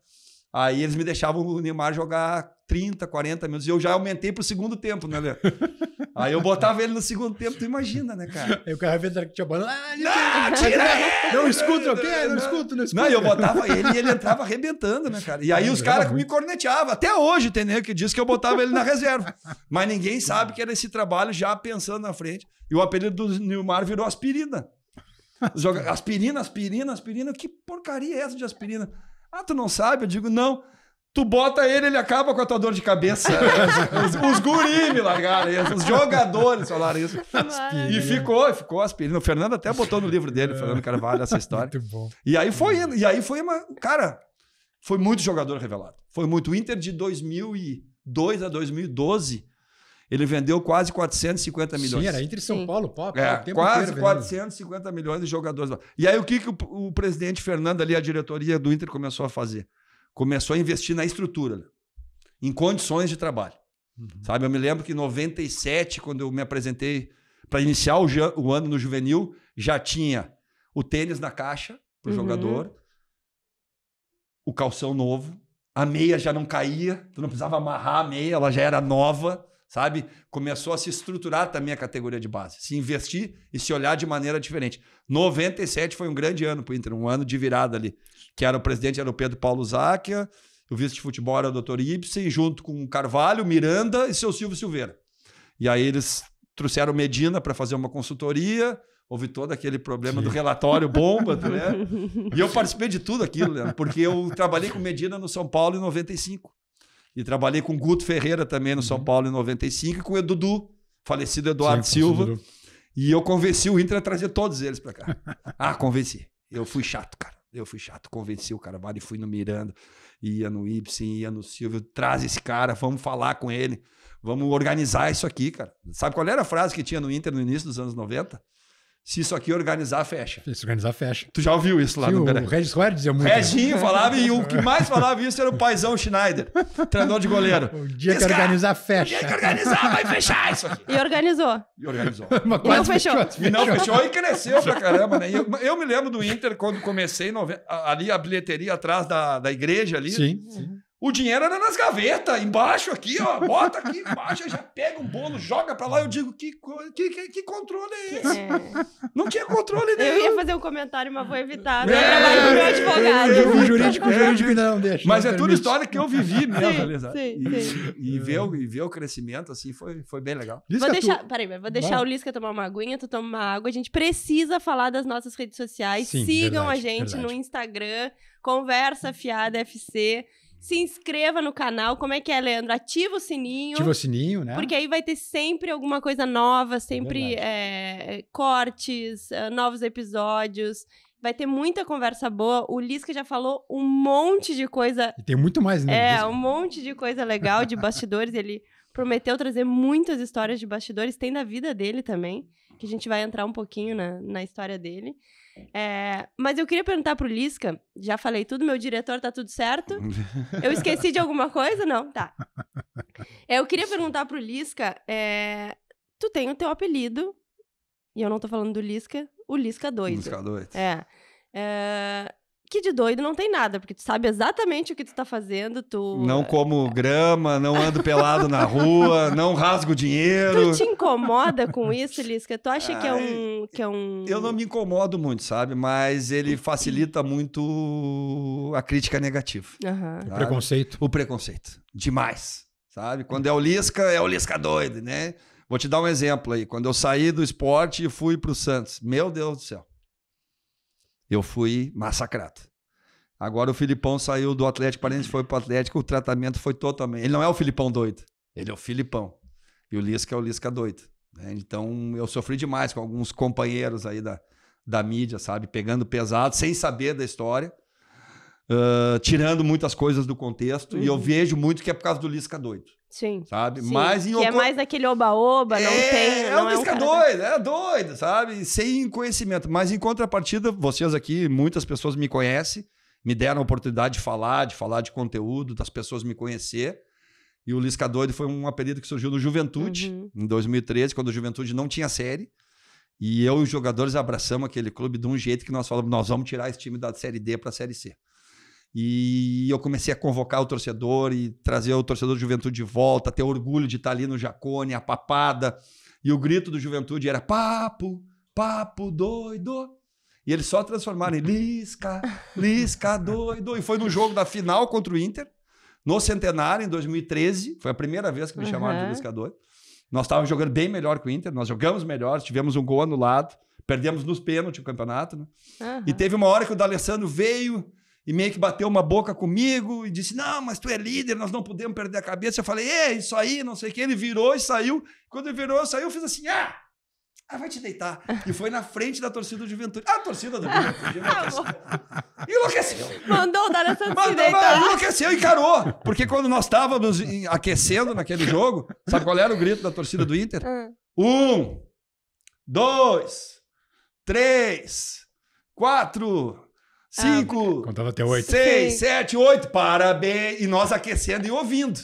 Aí eles me deixavam o Neymar jogar 30, 40 minutos. E eu já aumentei pro segundo tempo, né, Léo? Aí eu botava ele no segundo tempo, tu imagina, né, cara? Aí o cara vê que tá, tinha banda. Ah, não, tira! Não escuto, o quê? Não, escuto, não escuto. Não, eu botava ele e ele entrava arrebentando, né, cara? E aí é, os caras me corneteavam. Até hoje tem nego que diz que eu botava ele na reserva. Mas ninguém sabe que era esse trabalho já pensando na frente. E o apelido do Nilmar virou aspirina. Joga aspirina, aspirina, aspirina. Que porcaria é essa de aspirina? Ah, tu não sabe? Eu digo, não. Tu bota ele, ele acaba com a tua dor de cabeça. os, os guris me largaram isso, os jogadores falaram isso. Aspirina. E ficou, ficou aspirina. O Fernando até botou no livro dele, o Fernando Carvalho, essa história. Muito bom. E aí foi indo. E aí foi uma. Cara, foi muito jogador revelado. Foi muito. O Inter de 2002 a 2012, ele vendeu quase 450 milhões. Sim, era Inter e São Sim. Paulo, pó, é, quase inteiro, 450 milhões de jogadores. E aí o que, que o, o presidente Fernando ali, a diretoria do Inter começou a fazer? começou a investir na estrutura, né? em condições de trabalho. Uhum. Sabe, eu me lembro que em 97, quando eu me apresentei para iniciar o, o, ano no juvenil, já tinha o tênis na caixa para o uhum. jogador, o calção novo, a meia já não caía, tu não precisava amarrar a meia, ela já era nova, sabe? Começou a se estruturar também a categoria de base, se investir e se olhar de maneira diferente. 97 foi um grande ano para o Inter, um ano de virada ali que era o presidente era o Pedro Paulo Záquia, o vice de futebol era o Dr. Ibsen, junto com Carvalho, Miranda e seu Silvio Silveira. E aí eles trouxeram Medina para fazer uma consultoria, houve todo aquele problema Sim. do relatório bomba, né? E eu participei de tudo aquilo, né? porque eu trabalhei com Medina no São Paulo em 95. E trabalhei com Guto Ferreira também no São uhum. Paulo em 95 e com o Dudu, falecido Eduardo Sim, Silva. Considerou. E eu convenci o Inter a trazer todos eles para cá. Ah, convenci. Eu fui chato, cara. Eu fui chato, convenci o Carvalho, fui no Miranda, ia no Ibsen, ia no Silvio, traz esse cara, vamos falar com ele, vamos organizar isso aqui, cara. Sabe qual era a frase que tinha no Inter no início dos anos 90? se isso aqui organizar, fecha. Se organizar, fecha. Tu já ouviu isso lá Sim, no Beré? O Regis Roer dizia é muito. Reginho falava e o que mais falava isso era o paizão Schneider, treinador de goleiro. O dia Diz, que organizar, fecha. O dia que organizar, vai fechar isso aqui. E organizou. E organizou. Mas e não fechou. fechou. E não fechou e cresceu pra caramba, né? Eu, eu, me lembro do Inter quando comecei, ali a bilheteria atrás da, da igreja ali. Sim, uhum. sim o dinheiro era nas gavetas, embaixo aqui, ó. Bota aqui embaixo, já pega um bolo, joga pra lá. Eu digo, que, que, que, que controle é esse? É. Não tinha controle nenhum. Eu ia fazer um comentário, mas vou evitar. É. trabalho com meu advogado. Eu, eu, jurídico, é. jurídico não, deixa. Mas não é tudo história que eu vivi mesmo, sim, sim, sim, e, ver, e ver o crescimento, assim, foi, foi bem legal. Lisca, vou deixar, tu... peraí, vou deixar Vai. o Lisca tomar uma aguinha, tu toma uma água. A gente precisa falar das nossas redes sociais. Sigam verdade, a gente verdade. no Instagram, Conversa Fiada FC. Se inscreva no canal. Como é que é, Leandro? Ativa o sininho. Ativa o sininho, né? Porque aí vai ter sempre alguma coisa nova, sempre é, é, cortes, é, novos episódios. Vai ter muita conversa boa. O Lisca já falou um monte de coisa. E tem muito mais, né? É, um monte de coisa legal de bastidores. Ele prometeu trazer muitas histórias de bastidores. Tem da vida dele também que a gente vai entrar um pouquinho na, na história dele. É, mas eu queria perguntar pro Lisca, já falei tudo, meu diretor tá tudo certo? Eu esqueci de alguma coisa? Não, tá. Eu queria perguntar pro Lisca, é, tu tem o teu apelido, e eu não tô falando do Lisca, o Lisca 2. Lisca 2. É. é que de doido não tem nada, porque tu sabe exatamente o que tu tá fazendo, tu... Não como grama, não ando pelado na rua, não rasgo dinheiro. Tu te incomoda com isso, Lisca? Tu acha Ai, que, é um, que é um... Eu não me incomodo muito, sabe? Mas ele facilita muito a crítica negativa. Uhum. O preconceito. O preconceito. Demais, sabe? Quando é o Lisca, é o Lisca doido, né? Vou te dar um exemplo aí. Quando eu saí do esporte e fui pro Santos, meu Deus do céu eu fui massacrado. Agora o Filipão saiu do Atlético Paranaense, foi para o Atlético, o tratamento foi totalmente. Ele não é o Filipão doido, ele é o Filipão. E o Lisca é o Lisca doido. Né? Então eu sofri demais com alguns companheiros aí da, da mídia, sabe? Pegando pesado, sem saber da história, uh, tirando muitas coisas do contexto. Uhum. E eu uhum. vejo muito que é por causa do Lisca doido. Sim. Sabe? Sim. Mas em que é mais aquele oba-oba, é, é, não tem. É um liscador é um doido, é doido, sabe? Sem conhecimento. Mas em contrapartida, vocês aqui, muitas pessoas me conhecem, me deram a oportunidade de falar, de falar de conteúdo, das pessoas me conhecer. E o Lisca Doido foi um apelido que surgiu no Juventude, uhum. em 2013, quando o Juventude não tinha série. E eu e os jogadores abraçamos aquele clube de um jeito que nós falamos: nós vamos tirar esse time da Série D para a Série C. E eu comecei a convocar o torcedor e trazer o torcedor de juventude de volta, ter orgulho de estar ali no Jacone, a papada. E o grito do juventude era papo, papo doido. E eles só transformaram em Lisca, Lisca doido. E foi no jogo da final contra o Inter, no Centenário, em 2013. Foi a primeira vez que me chamaram uhum. de Lisca doido. Nós estávamos jogando bem melhor que o Inter, nós jogamos melhor, tivemos um gol anulado, perdemos nos pênaltis o campeonato. Né? Uhum. E teve uma hora que o D'Alessandro veio e meio que bateu uma boca comigo e disse: Não, mas tu é líder, nós não podemos perder a cabeça. Eu falei: É, isso aí, não sei o que. Ele virou e saiu. Quando ele virou e saiu, eu fiz assim: Ah! Ah, vai te deitar. E foi na frente da torcida do Juventude. Ah, a torcida do Juventude tá enlouqueceu. enlouqueceu. Mandou dar essa Mandou, deitar. Enlouqueceu, encarou. Porque quando nós estávamos aquecendo naquele jogo, sabe qual era o grito da torcida do Inter? Ah. Um, dois, três, quatro, Cinco. Ah, contava até oito. Seis, Sim. sete, oito. Parabéns. E nós aquecendo e ouvindo.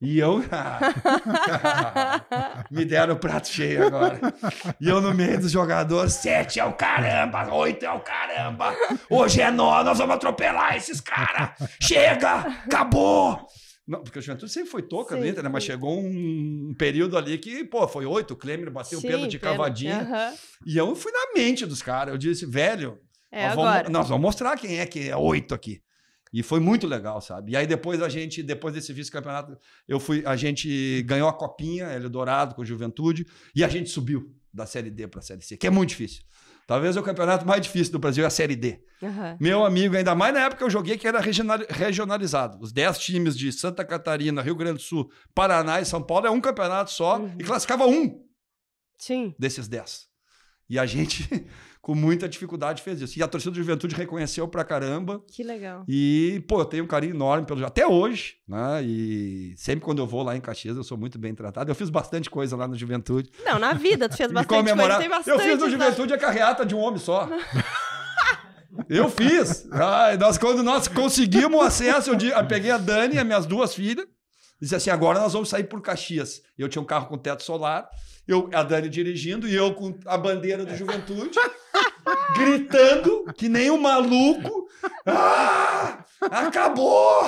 E eu. Ah, me deram o prato cheio agora. E eu no meio dos jogadores. Sete é o caramba. Oito é o caramba. Hoje é nós. Nós vamos atropelar esses caras. Chega. Acabou. Não, porque o Juventude sempre foi toca do Inter, né? Mas chegou um período ali que, pô, foi oito, o Klemer bateu o pênalti de cavadinha. Uhum. E eu fui na mente dos caras. Eu disse, velho, é nós agora. Vamos, nós vamos mostrar quem é que é oito aqui. E foi muito legal, sabe? E aí depois a gente, depois desse vice-campeonato, eu fui, a gente ganhou a copinha, dourado com a Juventude, e a gente subiu da Série D para a Série C, que é muito difícil. Talvez é o campeonato mais difícil do Brasil é a Série D. Uhum. Meu amigo, ainda mais na época que eu joguei, que era regionalizado. Os 10 times de Santa Catarina, Rio Grande do Sul, Paraná e São Paulo é um campeonato só uhum. e classificava um Sim. desses 10. E a gente com muita dificuldade fez isso. E a torcida do Juventude reconheceu pra caramba. Que legal. E, pô, eu tenho um carinho enorme pelo até hoje, né? E sempre quando eu vou lá em Caxias, eu sou muito bem tratado. Eu fiz bastante coisa lá no Juventude. Não, na vida tu fez bastante comemorar... coisa, bastante. Eu fiz no tá? Juventude a carreata de um homem só. Eu fiz. Ai, nós, quando nós conseguimos o acesso, eu, eu peguei a Dani e as minhas duas filhas. Disse assim: agora nós vamos sair por Caxias. Eu tinha um carro com teto solar, eu, a Dani dirigindo e eu com a bandeira do Juventude. gritando que nem um maluco. Ah, acabou!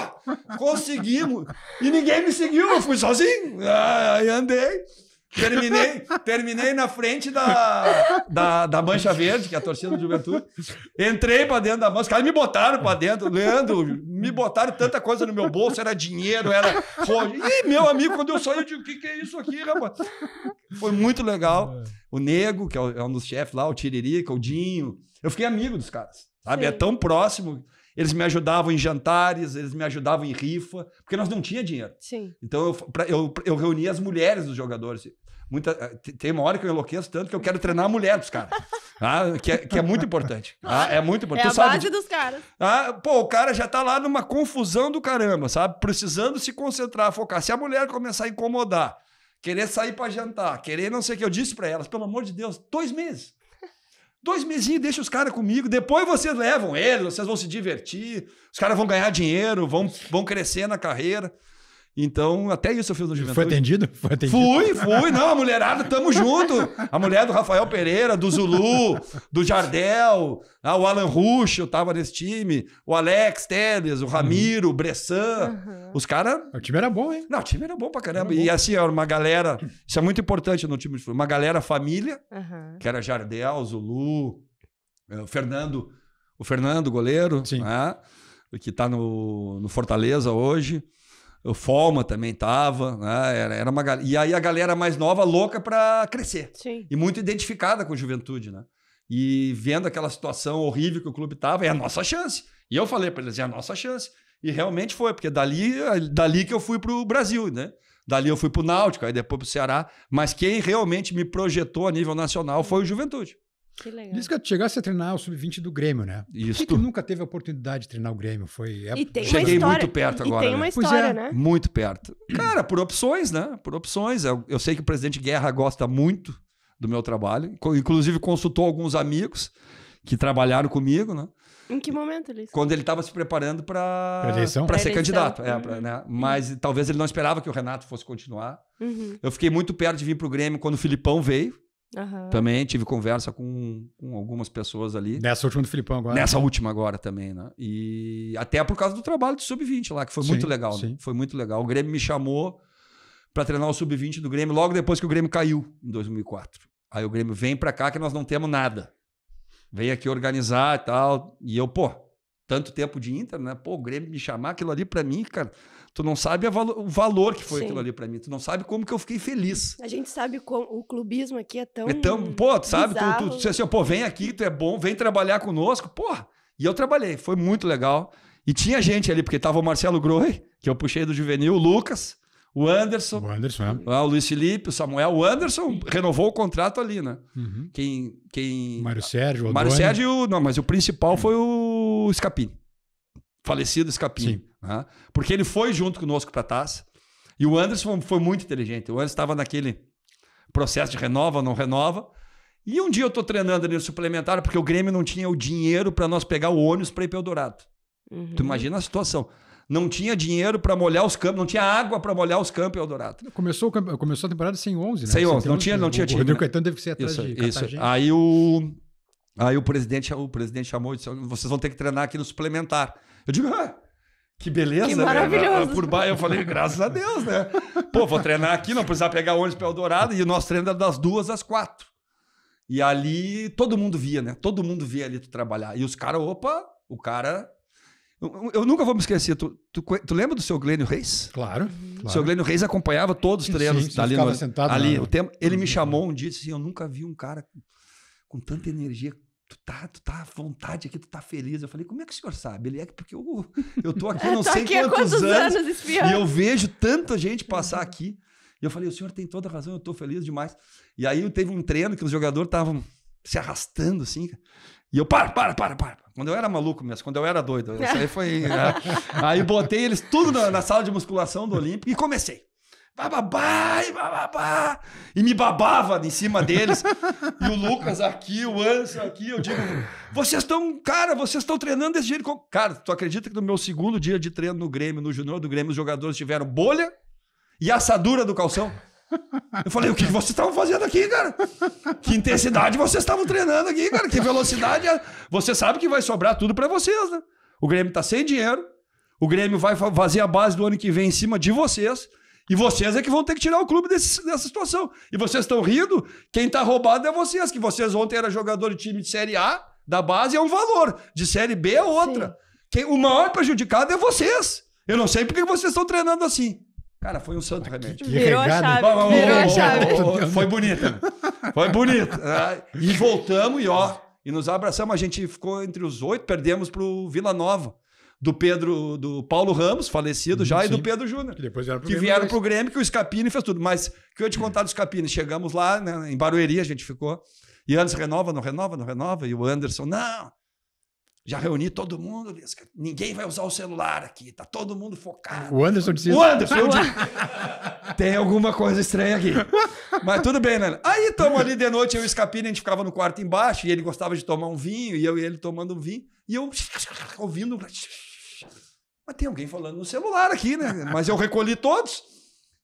Conseguimos! E ninguém me seguiu, eu fui sozinho. Ah, aí ah, andei. Terminei, terminei na frente da, da, da Mancha Verde, que é a torcida do Juventude. Entrei pra dentro da mancha, os caras me botaram pra dentro. Leandro, me botaram tanta coisa no meu bolso, era dinheiro, era. Ih, meu amigo, quando eu saí, eu digo: o que, que é isso aqui, rapaz? Foi muito legal. O Nego, que é, é um dos chefes lá, o Tiririca, o Dinho. Eu fiquei amigo dos caras, sabe? É tão próximo. Eles me ajudavam em jantares, eles me ajudavam em rifa, porque nós não tinha dinheiro. Sim. Então eu, eu, eu reunia as mulheres dos jogadores. Muita, eh, tem uma hora que eu enlouqueço tanto que eu quero treinar a mulher dos caras. Ah, que, é, que é muito importante. Ah, é muito importante. É tu a base dos caras. Ah, pô, o cara já tá lá numa confusão do caramba, sabe? Precisando se concentrar, focar. Se a mulher começar a incomodar, querer sair para jantar, querer não sei o que, eu disse para elas, pelo amor de Deus, dois meses. Dois mesinhos, deixa os caras comigo. Depois vocês levam eles, vocês vão se divertir, os caras vão ganhar dinheiro, vão, vão crescer na carreira. Então, até isso eu fiz no Juventude. Foi atendido? Foi atendido? Fui, fui. Não, a mulherada, tamo junto. A mulher do Rafael Pereira, do Zulu, do Jardel, ah, o Alan Rush, eu tava nesse time. O Alex Teles, o Ramiro, o Bressan. Uhum. Os caras... O time era bom, hein? Não, o time era bom pra caramba. Bom. E assim, era uma galera... Isso é muito importante no time de futebol. Uma galera família, uhum. que era Jardel, Zulu, eh, o Fernando... O Fernando, goleiro, Sim. Né? que tá no, no Fortaleza hoje. O Foma também tava, né? Era, era uma E aí a galera mais nova louca para crescer. Sim. E muito identificada com a juventude, né? E vendo aquela situação horrível que o clube tava, é a nossa chance. E eu falei para eles, é a nossa chance. E realmente foi, porque dali, dali que eu fui pro Brasil, né? Dali eu fui pro Náutico, aí depois pro Ceará. Mas quem realmente me projetou a nível nacional foi o Juventude. Que legal. Diz que chegasse a treinar o sub-20 do Grêmio, né? Isso. Por que, nunca teve a oportunidade de treinar o Grêmio? Foi. É... Cheguei história, muito perto e agora. E tem uma né? É. história, é, né? Muito perto. Cara, por opções, né? Por opções. Eu, eu, sei que o presidente Guerra gosta muito do meu trabalho. Inclusive, consultou alguns amigos que trabalharam comigo, né? Em que momento, Luiz? Quando ele estava se preparando para para ser candidato, é, pra, uhum. né? Mas uhum. talvez ele não esperava que o Renato fosse continuar. Uhum. Eu fiquei muito perto de vir para o Grêmio quando o Filipão veio Uhum. Também tive conversa com, com, algumas pessoas ali. Nessa última do Filipão agora. Nessa última agora também, né? E até por causa do trabalho do Sub-20 lá, que foi sim, muito legal. Né? Foi muito legal. O Grêmio me chamou para treinar o Sub-20 do Grêmio logo depois que o Grêmio caiu, em 2004. Aí o Grêmio vem para cá que nós não temos nada. Vem aqui organizar e tal. E eu, pô, tanto tempo de Inter, né? Pô, o Grêmio me chamar, aquilo ali para mim, cara. Tu não sabe valo, o valor que foi Sim. aquilo ali para mim. Tu não sabe como que eu fiquei feliz. A gente sabe como o clubismo aqui é tão. É tão pô, tu sabe? Tu, tu, tu, assim, pô, vem aqui, tu é bom, vem trabalhar conosco. Porra. E eu trabalhei, foi muito legal. E tinha gente ali, porque tava o Marcelo Groi, que eu puxei do juvenil, o Lucas, o Anderson. O Anderson, é. Ah, o Luiz Felipe, o Samuel. O Anderson renovou o contrato ali, né? Uhum. Quem, quem. Mário Sérgio, o Mário Sérgio, não, mas o principal foi o Escapini falecido escapim, Né? Porque ele foi junto conosco para a taça. E o Anderson foi muito inteligente. O Anderson estava naquele processo de renova, não renova. E um dia eu estou treinando ali no suplementar, porque o Grêmio não tinha o dinheiro para nós pegar o ônibus para ir para Eldorado. Uhum. Tu imagina a situação. Não tinha dinheiro para molhar os campos, não tinha água para molhar os campos em Eldorado. Começou, começou a temporada sem 11, né? Sem 11, não tinha, não tinha o, O Rodrigo Caetano teve que ser atrás isso, de isso. Aí o aí o presidente, o presidente chamou e disse: "Vocês vão ter que treinar aqui no suplementar". Eu digo, ah, que beleza, que né? maravilhoso. Né? Por baixo, eu falei, graças a Deus, né? Pô, vou treinar aqui, não precisar pegar ônibus para Eldorado, e o nosso treino era das duas às quatro. E ali todo mundo via, né? Todo mundo via ali tu trabalhar. E os caras, opa, o cara. Eu, eu, nunca vou me esquecer. Tu, tu, tu lembra do seu Glênio Reis? Claro. Uhum. claro. O seu Glênio Reis acompanhava todos os treinos. Sim, sim, ali no, sentado ali, o tempo, ele me uhum. chamou um dia e disse assim: Eu nunca vi um cara com tanta energia tu tá, tu tá à vontade aqui, tu tá feliz. Eu falei, como é que o senhor sabe? Ele é porque eu, eu tô aqui não tô sei aqui quantos, quantos, anos, anos e eu vejo tanta gente passar aqui. E eu falei, o senhor tem toda a razão, eu tô feliz demais. E aí teve um treino que os jogadores estavam se arrastando assim, e eu, para, para, para, para. Quando eu era maluco mesmo, quando eu era doido. Isso aí foi. É. aí botei eles tudo na, na sala de musculação do Olímpico e comecei bababá, e bababá. E me babava em cima deles. e o Lucas aqui, o Anson aqui. Eu digo, vocês estão, cara, vocês estão treinando desse jeito. Cara, tu acredita que no meu segundo dia de treino no Grêmio, no Junior do Grêmio, os jogadores tiveram bolha e assadura do calção? Eu falei, o que vocês estavam fazendo aqui, cara? Que intensidade vocês estavam treinando aqui, cara? Que velocidade. É? Você sabe que vai sobrar tudo para vocês, né? O Grêmio tá sem dinheiro. O Grêmio vai fazer a base do ano que vem em cima de vocês. E vocês é que vão ter que tirar o clube desse, dessa situação. E vocês estão rindo? Quem está roubado é vocês, que vocês ontem era jogador de time de Série A, da base é um valor, de Série B é outra. Quem, o maior prejudicado é vocês. Eu não sei por que vocês estão treinando assim. Cara, foi um santo remédio. Virou a chave. Virou a chave. foi bonita. Foi bonita. E voltamos e ó, e nos abraçamos. A gente ficou entre os oito, perdemos pro Vila Nova do Pedro, do Paulo Ramos, falecido já, Sim. e do Pedro Júnior. Que depois vieram pro, que Grêmio, vieram pro Grêmio, que o Scapini fez tudo. Mas que eu ia te contar do Scapini? Chegamos lá, né, em Barueri a gente ficou. E antes renova, não renova, não renova. E o Anderson, não. Já reuni todo mundo, ninguém vai usar o celular aqui, tá todo mundo focado. O Anderson disse. O Anderson, eu Tem alguma coisa estranha aqui. Mas tudo bem, né? Aí estamos ali de noite, eu e o Scapini, a gente ficava no quarto embaixo, e ele gostava de tomar um vinho, e eu e ele tomando um vinho, e eu ouvindo mas tem alguém falando no celular aqui, né? Mas eu recolhi todos.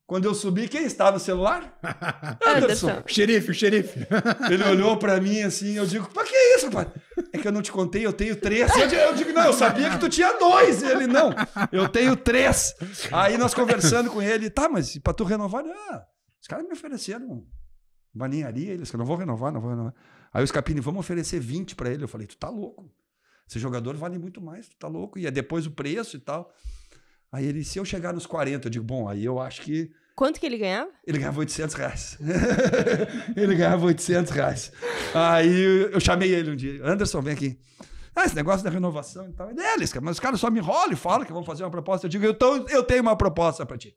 Quando eu subi, quem estava no celular? Anderson. Anderson. Xerife, o xerife. Ele olhou para mim assim, eu digo, para que é isso, pai? É que eu não te contei, eu tenho três. Eu digo, não, eu sabia que tu tinha dois. Ele, não, eu tenho três. Aí nós conversando com ele, tá, mas para tu renovar, não. Os caras me ofereceram uma ninharia, eles que não vou renovar, não vou renovar. Aí o Scapini, vamos oferecer 20 para ele. Eu falei, tu tá louco esse jogador vale muito mais, tu tá louco? E é depois o preço e tal. Aí ele, se eu chegar nos 40, eu digo, bom, aí eu acho que. Quanto que ele ganhava? Ele ganhava 800 reais. ele ganhava 800 reais. Aí eu chamei ele um dia, Anderson, vem aqui. Ah, esse negócio da renovação e tal. É deles, cara. Mas os caras só me enrolam e falam que vão fazer uma proposta. Eu digo, eu, tô, eu tenho uma proposta para ti.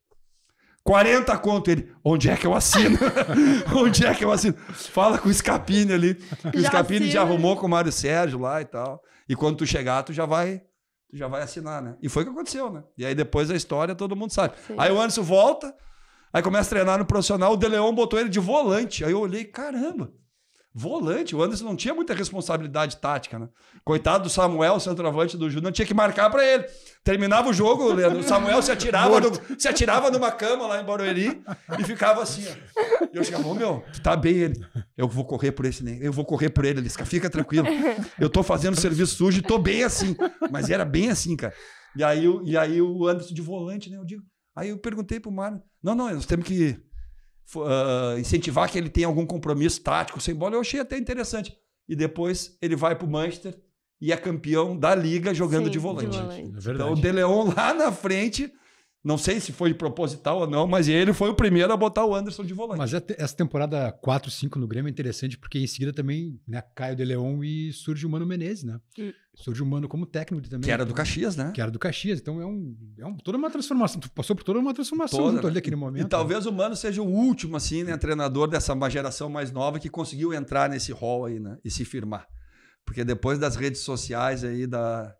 40 conto ele. Onde é que eu assino? Onde é que eu assino? Fala com o Scapini ali. o Scapini já arrumou com o Mário Sérgio lá e tal. E quando tu chegar, tu já vai tu já vai assinar, né? E foi o que aconteceu, né? E aí depois a história todo mundo sabe. Sim. Aí o Anderson volta, aí começa a treinar no profissional, o De Leon botou ele de volante. Aí eu olhei, caramba, Volante, o Anderson não tinha muita responsabilidade tática, né? Coitado do Samuel, centroavante do Júnior, tinha que marcar para ele. Terminava o jogo, Leandro, o Samuel se atirava, no, se atirava numa cama lá em Barueri e ficava assim, ó. Eu chegava, oh, meu, tu tá bem ele. Eu vou correr por esse, eu vou correr por ele, Lisca, fica tranquilo. Eu tô fazendo serviço sujo e tô bem assim. Mas era bem assim, cara. E aí, e aí o Anderson de volante, né? Eu digo, aí eu perguntei pro Mário, não, não, nós temos que uh, incentivar que ele tenha algum compromisso tático sem bola, eu achei até interessante. E depois ele vai para o Manchester e é campeão da liga jogando Sim, de volante. De volante. É então o De Leon lá na frente não sei se foi proposital ou não, mas ele foi o primeiro a botar o Anderson de volante. Mas é essa temporada 4, 5 no Grêmio é interessante, porque em seguida também né, cai o De Leon e surge o Mano Menezes, né? Hum. Surge o Mano como técnico também. Que era do Caxias, né? Que era do Caxias. Então é, um, é um, toda uma transformação. Tu passou por toda uma transformação toda, ali né? naquele momento. E né? talvez né? o Mano seja o último, assim, né, treinador dessa geração mais nova que conseguiu entrar nesse hall aí, né? E se firmar. Porque depois das redes sociais aí, da,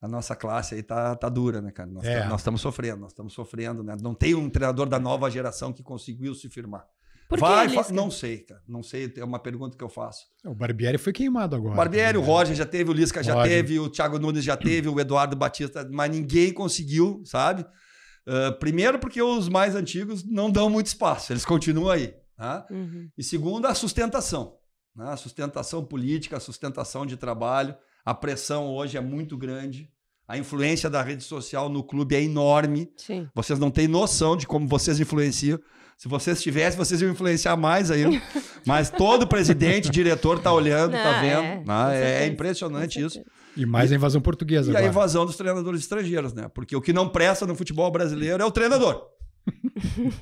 a nossa classe aí tá, tá dura, né, cara? Nós é. estamos tá, sofrendo, nós estamos sofrendo, né? Não tem um treinador da nova geração que conseguiu se firmar. Por Vai, eles, Não sei, cara. Não sei, é uma pergunta que eu faço. O Barbieri foi queimado agora. O Barbieri, né? o Roger já teve, o Lisca já Roger. teve, o Thiago Nunes já teve, o Eduardo Batista, mas ninguém conseguiu, sabe? Uh, primeiro, porque os mais antigos não dão muito espaço, eles continuam aí. Né? Uhum. E segundo, a sustentação. Né? A sustentação política, a sustentação de trabalho. A pressão hoje é muito grande. A influência da rede social no clube é enorme. Sim. Vocês não têm noção de como vocês influenciam. Se vocês tivessem, vocês iam influenciar mais ainda. Mas todo presidente, diretor está olhando, está é, vendo. Né? É, é, impressionante isso. E mais a invasão portuguesa e agora. E a invasão dos treinadores estrangeiros, né? Porque o que não presta no futebol brasileiro é o treinador.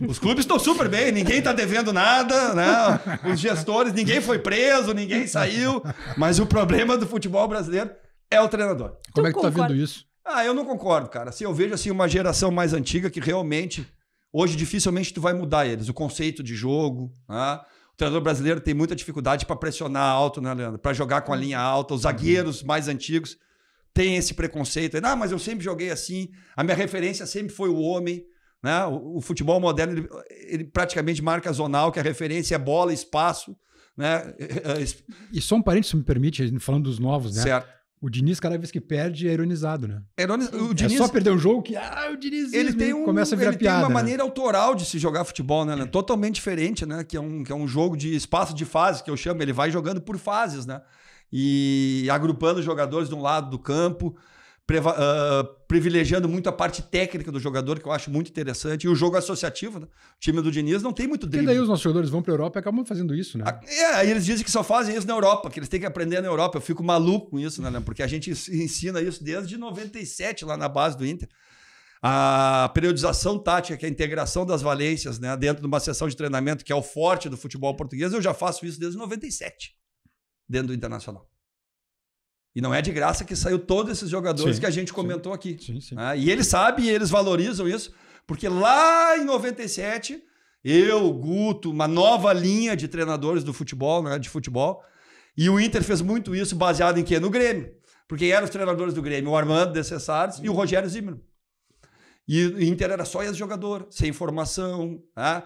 Os clubes estão super bem, ninguém está devendo nada, né? Os gestores, ninguém foi preso, ninguém saiu. Mas o problema do futebol brasileiro é o treinador. Como tu é que está vendo isso? Ah, eu não concordo, cara. Se eu vejo assim uma geração mais antiga que realmente hoje dificilmente tu vai mudar eles, o conceito de jogo, né? O treinador brasileiro tem muita dificuldade para pressionar alto, né, Leandro? Para jogar com a linha alta, os zagueiros mais antigos têm esse preconceito. Ah, mas eu sempre joguei assim, a minha referência sempre foi o homem. Né? O, o futebol moderno ele, ele, praticamente marca zonal, que a referência é bola, espaço. Né? É, e só um parênteses, se me permite, falando dos novos, né? Certo. O Diniz, cada vez que perde, é ironizado, né? É, Diniz... é só perder um jogo que. Ah, o Diniz ele tem um... começa a virar ele piada. Ele tem uma né? maneira autoral de se jogar futebol, né? É. Totalmente diferente, né? Que é, um, que é um jogo de espaço de fase, que eu chamo. Ele vai jogando por fases, né? E agrupando os jogadores de um lado do campo. Uh, privilegiando muito a parte técnica do jogador, que eu acho muito interessante, e o jogo associativo. Né? O time do Diniz não tem muito drible. E daí os nossos jogadores vão para a Europa e acabam fazendo isso, né? Ah, é, eles dizem que só fazem isso na Europa, que eles têm que aprender na Europa. Eu fico maluco com isso, né, Porque a gente ensina isso desde 97 lá na base do Inter. A periodização tática, que é a integração das valências né, dentro de uma sessão de treinamento, que é o forte do futebol português, eu já faço isso desde 97, dentro do Internacional. E não é de graça que saiu todos esses jogadores sim, que a gente comentou sim. aqui. Sim, sim. Né? E eles sabem e eles valorizam isso, porque lá em 97, eu, Guto, uma nova linha de treinadores do futebol, né, de futebol, e o Inter fez muito isso baseado em quê? No Grêmio. Porque eram os treinadores do Grêmio, o Armando de e o Rogério Zimmermann. E o Inter era só esse jogador sem formação, né?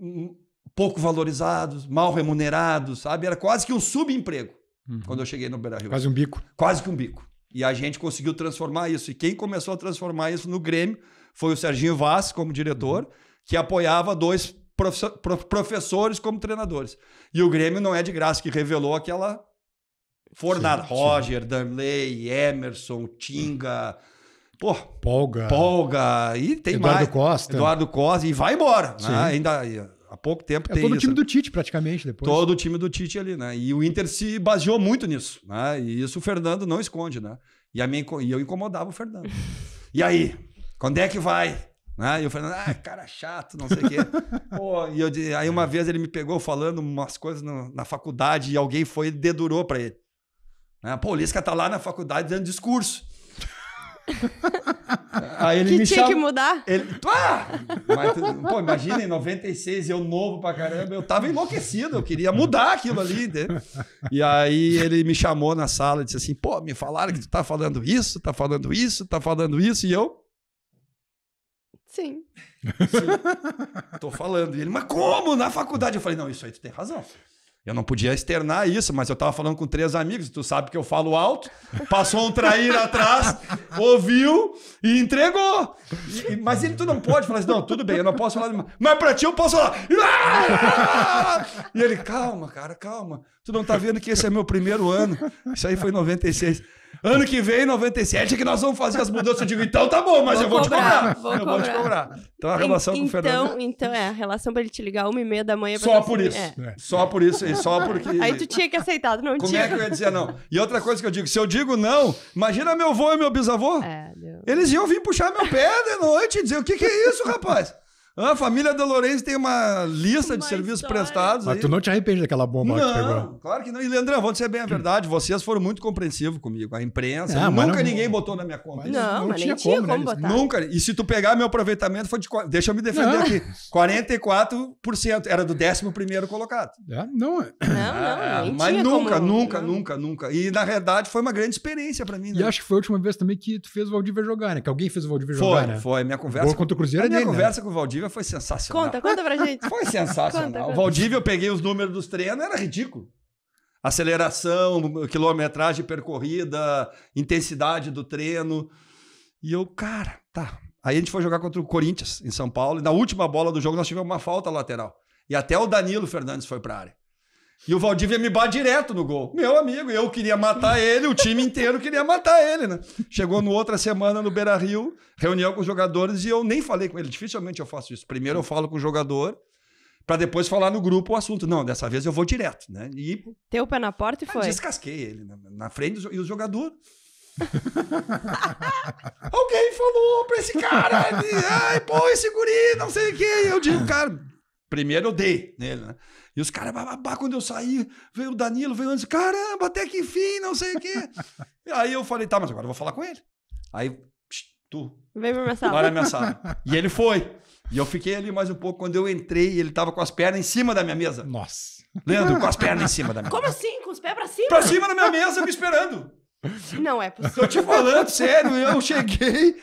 Hum, pouco valorizados, mal remunerados, sabe? Era quase que um subemprego uhum. quando eu cheguei no Beira Rio. Quase um bico. Quase que um bico. E a gente conseguiu transformar isso. E quem começou a transformar isso no Grêmio foi o Serginho Vaz, como diretor, uhum. que apoiava dois prof... Prof... professores como treinadores. E o Grêmio não é de graça, que revelou aquela fornada. Sim, sim. Roger, Danley, Emerson, Tinga. Pô, Polga. Polga. E tem Eduardo mais. Costa. Eduardo Costa. E vai embora. Né? Ainda há pouco tempo é, tem todo Todo o time do Tite, praticamente, depois. Todo o time do Tite ali, né? E o Inter se baseou muito nisso, né? E isso o Fernando não esconde, né? E, a minha, e eu incomodava o Fernando. E aí? Quando é que vai? Né? E o Fernando, ah, cara chato, não sei o quê. Pô, e eu, aí uma vez ele me pegou falando umas coisas no, na faculdade e alguém foi e dedurou para ele. Né? Pô, o Lisca tá lá na faculdade dando discurso. Aí ele que me tinha chama... que mudar? Ele... Ah! Mas, pô, imagina, em 96, eu novo pra caramba, eu tava enlouquecido, eu queria mudar aquilo ali. Né? E aí ele me chamou na sala e disse assim: pô, me falaram que tu tá falando isso, tá falando isso, tá falando isso, e eu. Sim. Sim. Tô falando. E ele, mas como? Na faculdade? Eu falei, não, isso aí tu tem razão. Eu não podia externar isso, mas eu estava falando com três amigos, tu sabe que eu falo alto, passou um traíra atrás, ouviu e entregou. E, mas ele, tu não pode falar assim, não, tudo bem, eu não posso falar, de... mas pra ti eu posso falar. E ele, calma, cara, calma, tu não tá vendo que esse é meu primeiro ano, isso aí foi em 96. Ano que vem, 97, é que nós vamos fazer as mudanças. Eu digo, então tá bom, mas vou eu vou cobrar, te cobrar. Vou eu cobrar. vou te cobrar. Então a relação então, com o então, Fernando. Então, é, a relação pra ele te ligar uma e meia da manhã. Só por isso. É. é. Só por isso. E só porque. Aí tu tinha que aceitar, não Como tinha. Como é que eu ia dizer não? E outra coisa que eu digo, se eu digo não, imagina meu avô e meu bisavô. É, Deus. Eles iam vir puxar meu pé de noite e dizer: o que, que é isso, rapaz? A família da Lourenço tem uma lista uma de serviços história. prestados. Mas aí. tu não te arrepende daquela bomba não, que pegou? Claro que não. E Leandrão, vou dizer bem a verdade, vocês foram muito compreensivos comigo. A imprensa. É, nunca não, ninguém botou na minha conta. Não, não mas tinha nem tinha como, né? como botar. Nunca. E se tu pegar meu aproveitamento, foi de. Deixa eu me defender não. aqui. 44% era do 11 colocado. É, não, é. Não, não. Ah, mas nunca, como, nunca, nunca, nunca. E na realidade foi uma grande experiência pra mim. Né? E acho que foi a última vez também que tu fez o Valdívia jogar, né? Que alguém fez o Valdívia jogar. Foi, né? foi. Minha conversa. Gol contra o Cruzeiro a é minha dele, né? conversa né? com o Valdívia Valdívia foi sensacional. Conta, conta pra gente. Foi sensacional. Conta, conta. Valdívia, eu peguei os números dos treinos, era ridículo. Aceleração, quilometragem percorrida, intensidade do treino. E eu, cara, tá. Aí a gente foi jogar contra o Corinthians, em São Paulo, e na última bola do jogo nós tivemos uma falta lateral. E até o Danilo Fernandes foi pra área. E o Valdívia me bate direto no gol. Meu amigo, eu queria matar ele, o time inteiro queria matar ele, né? Chegou no outra semana no Beira Rio, reunião com os jogadores e eu nem falei com ele. Dificilmente eu faço isso. Primeiro eu falo com o jogador, para depois falar no grupo o assunto. Não, dessa vez eu vou direto, né? E. Teu pé na porta e ah, foi. Descasquei ele na, né? na frente e o jogador. Alguém falou pra esse cara ai, pô, esse guri, não sei o quê. Eu digo, cara, primeiro eu dei nele, né? E os caras, bababá, quando eu saí, veio o Danilo, veio antes, caramba, até que fim, não sei o quê. aí eu falei, tá, mas agora eu vou falar com ele. Aí, tu. Vem pra minha sala. Vai na minha sala. E ele foi. E eu fiquei ali mais um pouco. Quando eu entrei, ele tava com as pernas em cima da minha mesa. Nossa. Leandro, com as pernas em cima da minha Como mesa. assim? Com os pés pra cima? Pra cima da minha mesa, me esperando. Não é possível. Tô te falando, sério, eu cheguei.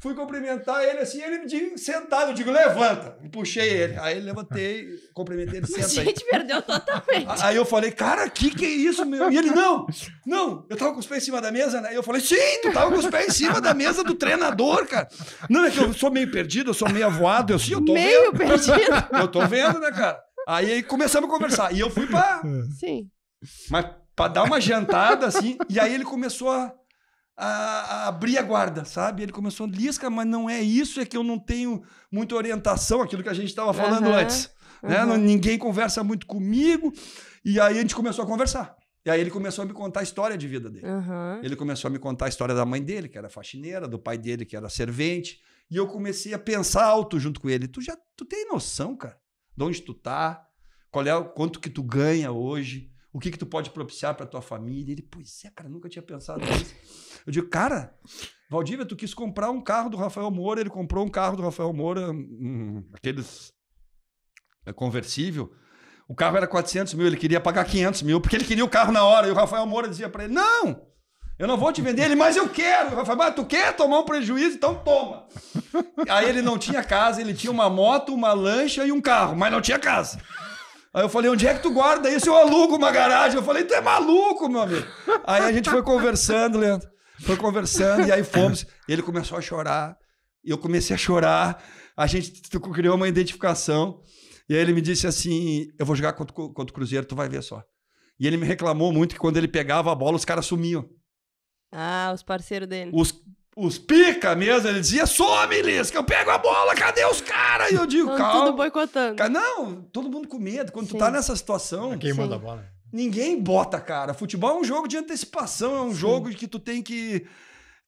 Fui cumprimentar ele assim, ele me disse, sentado, eu digo, levanta. E puxei uhum. ele. Aí levantei, cumprimentei ele, senta aí. A gente perdeu totalmente. Aí eu falei, cara, que que é isso, meu? E ele, não, não, eu tava com os pés em cima da mesa, né? eu falei, sim, tu tava com os pés em cima da mesa do treinador, cara. Não, é que eu sou meio perdido, eu sou meio avoado, eu sim, eu tô meio vendo. Meio perdido. Eu tô vendo, né, cara? Aí começamos a conversar. E eu fui pra... Sim. Mas pra dar uma jantada, assim, e aí ele começou a a, a abrir a guarda, sabe? Ele começou, Lisca, mas não é isso, é que eu não tenho muita orientação, aquilo que a gente estava falando uhum. antes. Né? Uhum. Ninguém conversa muito comigo. E aí a gente começou a conversar. E aí ele começou a me contar a história de vida dele. Uhum. Ele começou a me contar a história da mãe dele, que era faxineira, do pai dele, que era servente. E eu comecei a pensar alto junto com ele. Tu já tu tem noção, cara, de onde tu tá? Qual é o quanto que tu ganha hoje? O que que tu pode propiciar para tua família? Ele, pois é, cara, nunca tinha pensado nisso. Eu digo, cara, Valdívia, tu quis comprar um carro do Rafael Moura, ele comprou um carro do Rafael Moura, hum, aqueles é conversível. O carro era 400 mil, ele queria pagar 500 mil, porque ele queria o carro na hora. E o Rafael Moura dizia para ele: Não, eu não vou te vender ele, mas eu quero. O Rafael, mas tu quer tomar um prejuízo? Então toma. Aí ele não tinha casa, ele tinha uma moto, uma lancha e um carro, mas não tinha casa. Aí eu falei, onde é que tu guarda isso? Eu alugo uma garagem. Eu falei, tu é maluco, meu amigo. Aí a gente foi conversando, Leandro. Foi conversando e aí fomos. Ele começou a chorar. E eu comecei a chorar. A gente criou uma identificação. E aí ele me disse assim: Eu vou jogar contra, contra o Cruzeiro, tu vai ver só. E ele me reclamou muito que quando ele pegava a bola, os caras sumiam. Ah, os parceiros dele. Os, os pica mesmo, ele dizia: some, que eu pego a bola, cadê os caras? E eu digo: então, calma. Tudo boicotando. Não, todo mundo com medo. Quando Sim. tu tá nessa situação. É quem manda a bola? Ninguém bota, cara. Futebol é um jogo de antecipação, é um Sim. jogo que tu tem que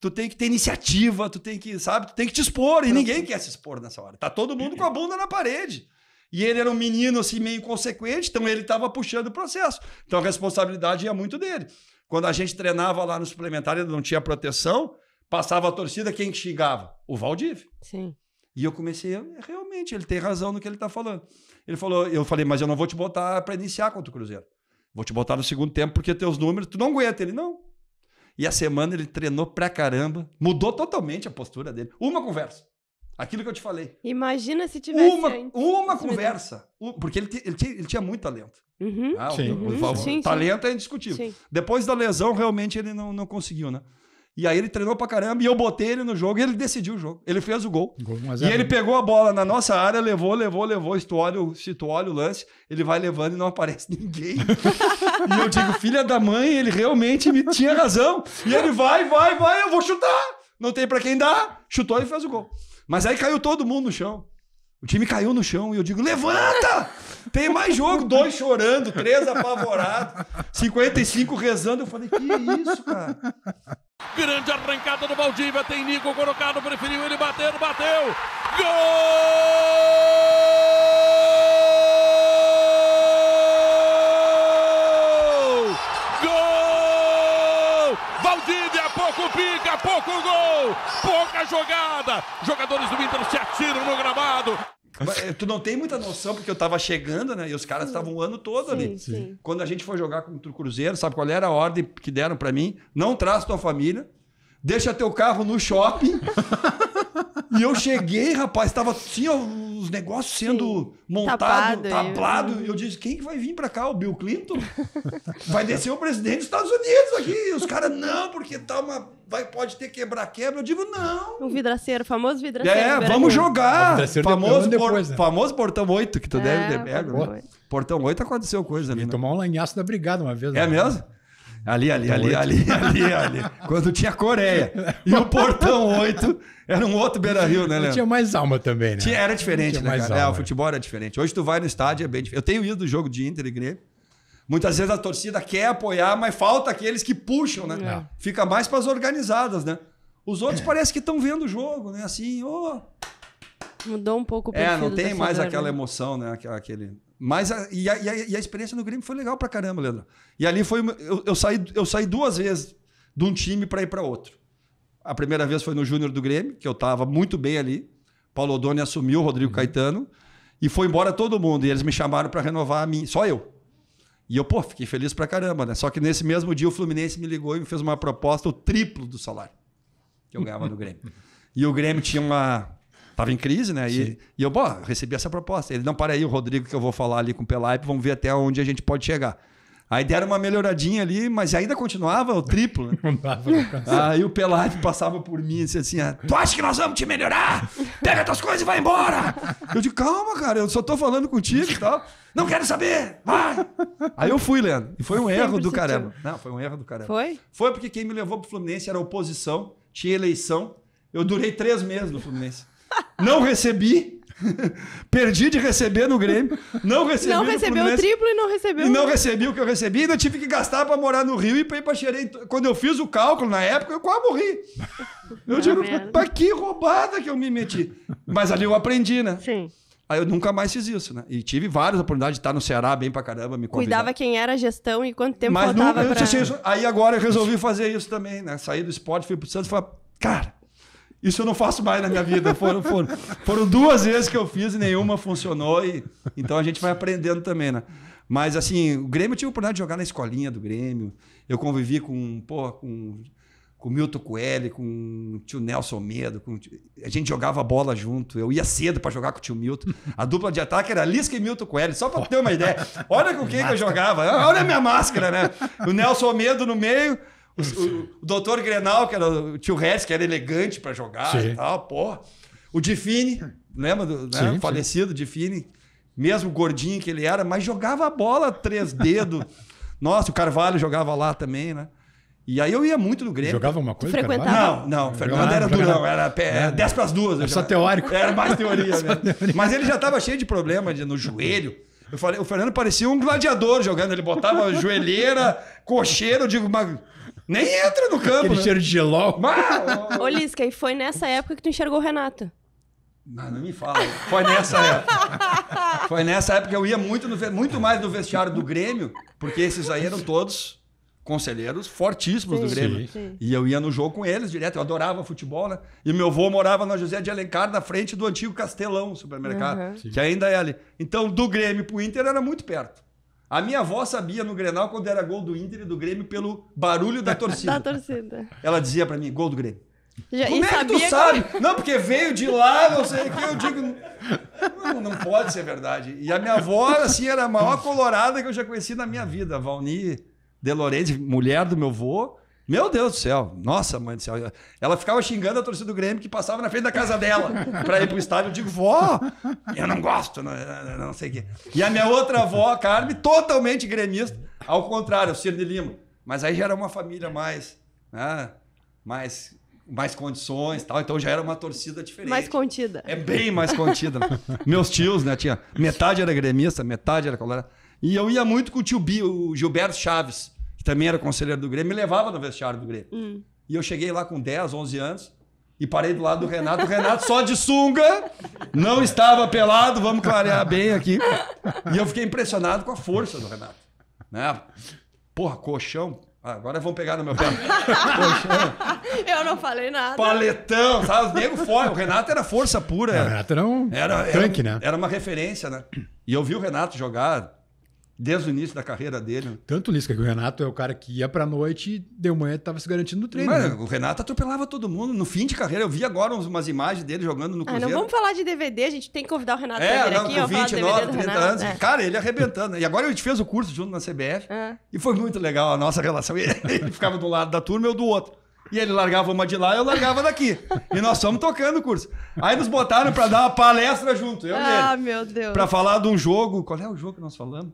tu tem que ter iniciativa, tu tem que, sabe, tu tem que te expor, e ninguém quer se expor nessa hora. Tá todo mundo uhum. com a bunda na parede. E ele era um menino assim meio inconsequente, então ele estava puxando o processo. Então a responsabilidade ia muito dele. Quando a gente treinava lá no suplementar, ele não tinha proteção, passava a torcida, quem xingava? O Valdiv. Sim. E eu comecei, realmente, ele tem razão no que ele está falando. Ele falou, eu falei, mas eu não vou te botar para iniciar contra o Cruzeiro. Vou te botar no segundo tempo porque teus números, tu não aguenta. Ele, não. E a semana ele treinou pra caramba, mudou totalmente a postura dele. Uma conversa. Aquilo que eu te falei. Imagina se tivesse. Uma, antes, uma conversa. Um, porque ele, ele, tinha, ele, tinha, muito talento. Uhum. Ah, sim. O, o, o, o talento é indiscutível. Sim. Depois da lesão, realmente ele não, não conseguiu, né? E aí ele treinou pra caramba e eu botei ele no jogo e ele decidiu o jogo. Ele fez o gol. gol e ele né? pegou a bola na nossa área, levou, levou, levou. Se tu olha, o, se tu olha o lance, ele vai levando e não aparece ninguém. e eu digo, filha da mãe, ele realmente me tinha razão. E ele vai, vai, vai, eu vou chutar. Não tem para quem dar. Chutou e fez o gol. Mas aí caiu todo mundo no chão. O time caiu no chão e eu digo: levanta! Tem mais jogo. Dois chorando, três apavorados, 55 rezando. Eu falei: que isso, cara? Grande arrancada do Valdívia. Tem Nico colocado, preferiu ele bater, bateu. Gol! daqui pouco gol! Pouca jogada! Jogadores do Inter se atiram no gramado. Eh, tu não tem muita noção, porque eu tava chegando, né? E os caras estavam o ano todo sim, ali. Sim. Quando a gente foi jogar contra o Cruzeiro, sabe qual era a ordem que deram para mim? Não traz tua família, deixa teu carro no shopping. e eu cheguei, rapaz, estava assim, ó, os negócios sendo montados, tablado E eu... disse: quem que vai vir para cá? O Bill Clinton? vai descer o presidente dos Estados Unidos aqui. E os caras, não, porque tá uma. Vai, pode ter quebra-quebra. Eu digo, não. O vidraceiro, famoso vidraceiro. É, vamos jogar. Ah, o famoso, depois, por, né? famoso portão 8, que tu é, deve ter pego. Né? Portão 8 aconteceu coisa ali. E né? Tomar um lanhaço da brigada uma vez. É né? mesmo? Ali, ali, então, ali, ali, ali, ali. Quando tinha Coreia. E o Portão 8 era um outro Beira Rio, né, Léo? Tinha mais alma também, né? Tinha, era diferente, tinha né, mais cara? Alma. É, o futebol era diferente. Hoje tu vai no estádio, é bem diferente. Eu tenho ido do jogo de Inter e Grêmio. Muitas vezes a torcida quer apoiar, mas falta aqueles que puxam, né? É. Fica mais para as organizadas, né? Os outros é. parece que estão vendo o jogo, né? Assim, ô. Oh. Mudou um pouco o é, perfil É, não tem mais aquela né? emoção, né? Aquele, mas a, e, a, e, a, e, a, experiência no Grêmio foi legal pra caramba, Leandro. E ali foi. Eu, eu saí, eu saí duas vezes de um time para ir para outro. A primeira vez foi no Júnior do Grêmio, que eu estava muito bem ali. Paulo Odoni assumiu, Rodrigo uhum. Caetano, e foi embora todo mundo. E eles me chamaram para renovar a mim, só eu. E eu, pô, fiquei feliz pra caramba, né? Só que nesse mesmo dia o Fluminense me ligou e me fez uma proposta o triplo do salário que eu ganhava no Grêmio. E o Grêmio tinha uma, Tava em crise, né? E, e eu, bom, recebi essa proposta. Ele, não, para aí, o Rodrigo, que eu vou falar ali com o Pelaipe, vamos ver até onde a gente pode chegar. Aí deram uma melhoradinha ali, mas ainda continuava o triplo. Né? Aí o Pelaipe passava por mim e disse assim: ah, Tu acha que nós vamos te melhorar? Pega tuas coisas e vai embora! Eu digo, calma, cara, eu só tô falando contigo e tal. Não quero saber! Vai! Aí eu fui, Leandro. E foi um erro do caramba. Não, foi um erro do caramba. Foi? Foi porque quem me levou pro Fluminense era oposição, tinha eleição. Eu durei três meses no Fluminense não recebi. Perdi de receber no Grêmio. Não recebi. Não recebeu o triplo e não recebeu. E não recebi o que eu recebi. Ainda tive que gastar para morar no Rio e para ir para Xerém. Quando eu fiz o cálculo na época, eu quase morri. Eu ah, digo, para que roubada que eu me meti. Mas ali eu aprendi, né? Sim. Aí eu nunca mais fiz isso, né? E tive várias oportunidades de estar no Ceará bem para caramba, me convidar. Cuidava quem era a gestão e quanto tempo Mas faltava nunca, pra... Aí agora eu resolvi fazer isso também, né? Saí do esporte, fui o Santos e falei, cara isso eu não faço mais na minha vida. Foram, foram, foram duas vezes que eu fiz e nenhuma funcionou. E, então a gente vai aprendendo também, né? Mas assim, o Grêmio eu tive o prazer de jogar na escolinha do Grêmio. Eu convivi com, porra, com, com Milton Coelho, com o tio Nelson Medo. Com, a gente jogava bola junto. Eu ia cedo para jogar com o tio Milton. A dupla de ataque era Lisca e Milton Coelho, só para ter uma ideia. Olha com quem que eu jogava. Olha a minha máscara, né? O Nelson Medo no meio. O, doutor Grenal, que era o tio Hess, que era elegante para jogar sim. e tal, porra. O Difine, lembra do né? sim, falecido sim. Difine? Mesmo gordinho que ele era, mas jogava a bola três dedos. Nossa, o Carvalho jogava lá também, né? E aí eu ia muito no Grêmio. Jogava uma coisa? Frequentava? Não, não. Fernando era durão. Era 10 para as duas. Era só teórico. Era mais teoria, teoria. Mas ele já estava cheio de problema de, no joelho. Eu falei, o Fernando parecia um gladiador jogando. Ele botava joelheira, cocheiro. Eu digo, mas nem entra no campo. Aquele né? cheiro de geló. Mas... Ô, Lisca, e foi nessa época que tu enxergou o Renato? Não, não me fala. Foi nessa época. Foi nessa época que eu ia muito, no, muito mais no vestiário do Grêmio, porque esses aí eram todos conselheiros fortíssimos sim, do Grêmio. Sim. E eu ia no jogo com eles direto, eu adorava futebol, né? E meu avô morava na José de Alencar, na frente do antigo Castelão supermercado, uhum. que ainda é ali. Então, do Grêmio pro Inter era muito perto. A minha avó sabia no Grenal quando era gol do Inter e do Grêmio pelo barulho da torcida. da torcida. Ela dizia para mim, gol do Grêmio. Já, Como é que tu sabe? Que... Não, porque veio de lá, não sei o que, eu digo. Não, não, pode ser verdade. E a minha avó, assim, era a maior colorada que eu já conheci na minha vida. Valni De Lorenzi, mulher do meu avô, meu Deus do céu. Nossa, mãe do céu. Ela ficava xingando a torcida do Grêmio que passava na frente da casa dela para ir pro estádio. Eu digo, vó, eu não gosto, não, não sei o quê. E a minha outra avó, Carmen, totalmente gremista. Ao contrário, o Ciro de Lima. Mas aí já era uma família mais, né, mais, mais condições tal. Então já era uma torcida diferente. Mais contida. É bem mais contida. Né? Meus tios, né? Tinha, metade era gremista, metade era colorado. E eu ia muito com o tio Bi, o Gilberto Chaves que também era conselheiro do Grêmio, me levava no vestiário do Grêmio. Hum. E eu cheguei lá com 10, 11 anos e parei do lado do Renato. O Renato só de sunga, não estava pelado, vamos clarear bem aqui. E eu fiquei impressionado com a força do Renato. Né? Porra, colchão. Ah, agora vão pegar no meu pé. eu não falei nada. Paletão, sabe? Nego fora. O Renato era força pura. É, o Renato era um era, tanque, né? Era uma referência, né? E eu vi o Renato jogar desde o início da carreira dele. Tanto nisso que o Renato é o cara que ia pra noite e de manhã tava se garantindo no treino. Mas, né? o Renato atropelava todo mundo. No fim de carreira, eu vi agora umas imagens dele jogando no Cruzeiro. Ah, não vamos falar de DVD, a gente tem que convidar o Renato é, pra vir aqui. Com 29, 30 anos. É. Cara, ele arrebentando. E agora a gente fez o curso junto na CBF. É. Ah. E foi muito legal a nossa relação. Ele ficava do lado da turma, eu do outro. E ele largava uma de lá, eu largava daqui. e nós fomos tocando o curso. Aí nos botaram para dar uma palestra junto, eu ah, nele. Ah, meu Deus. Para falar de um jogo. Qual é o jogo que nós falamos?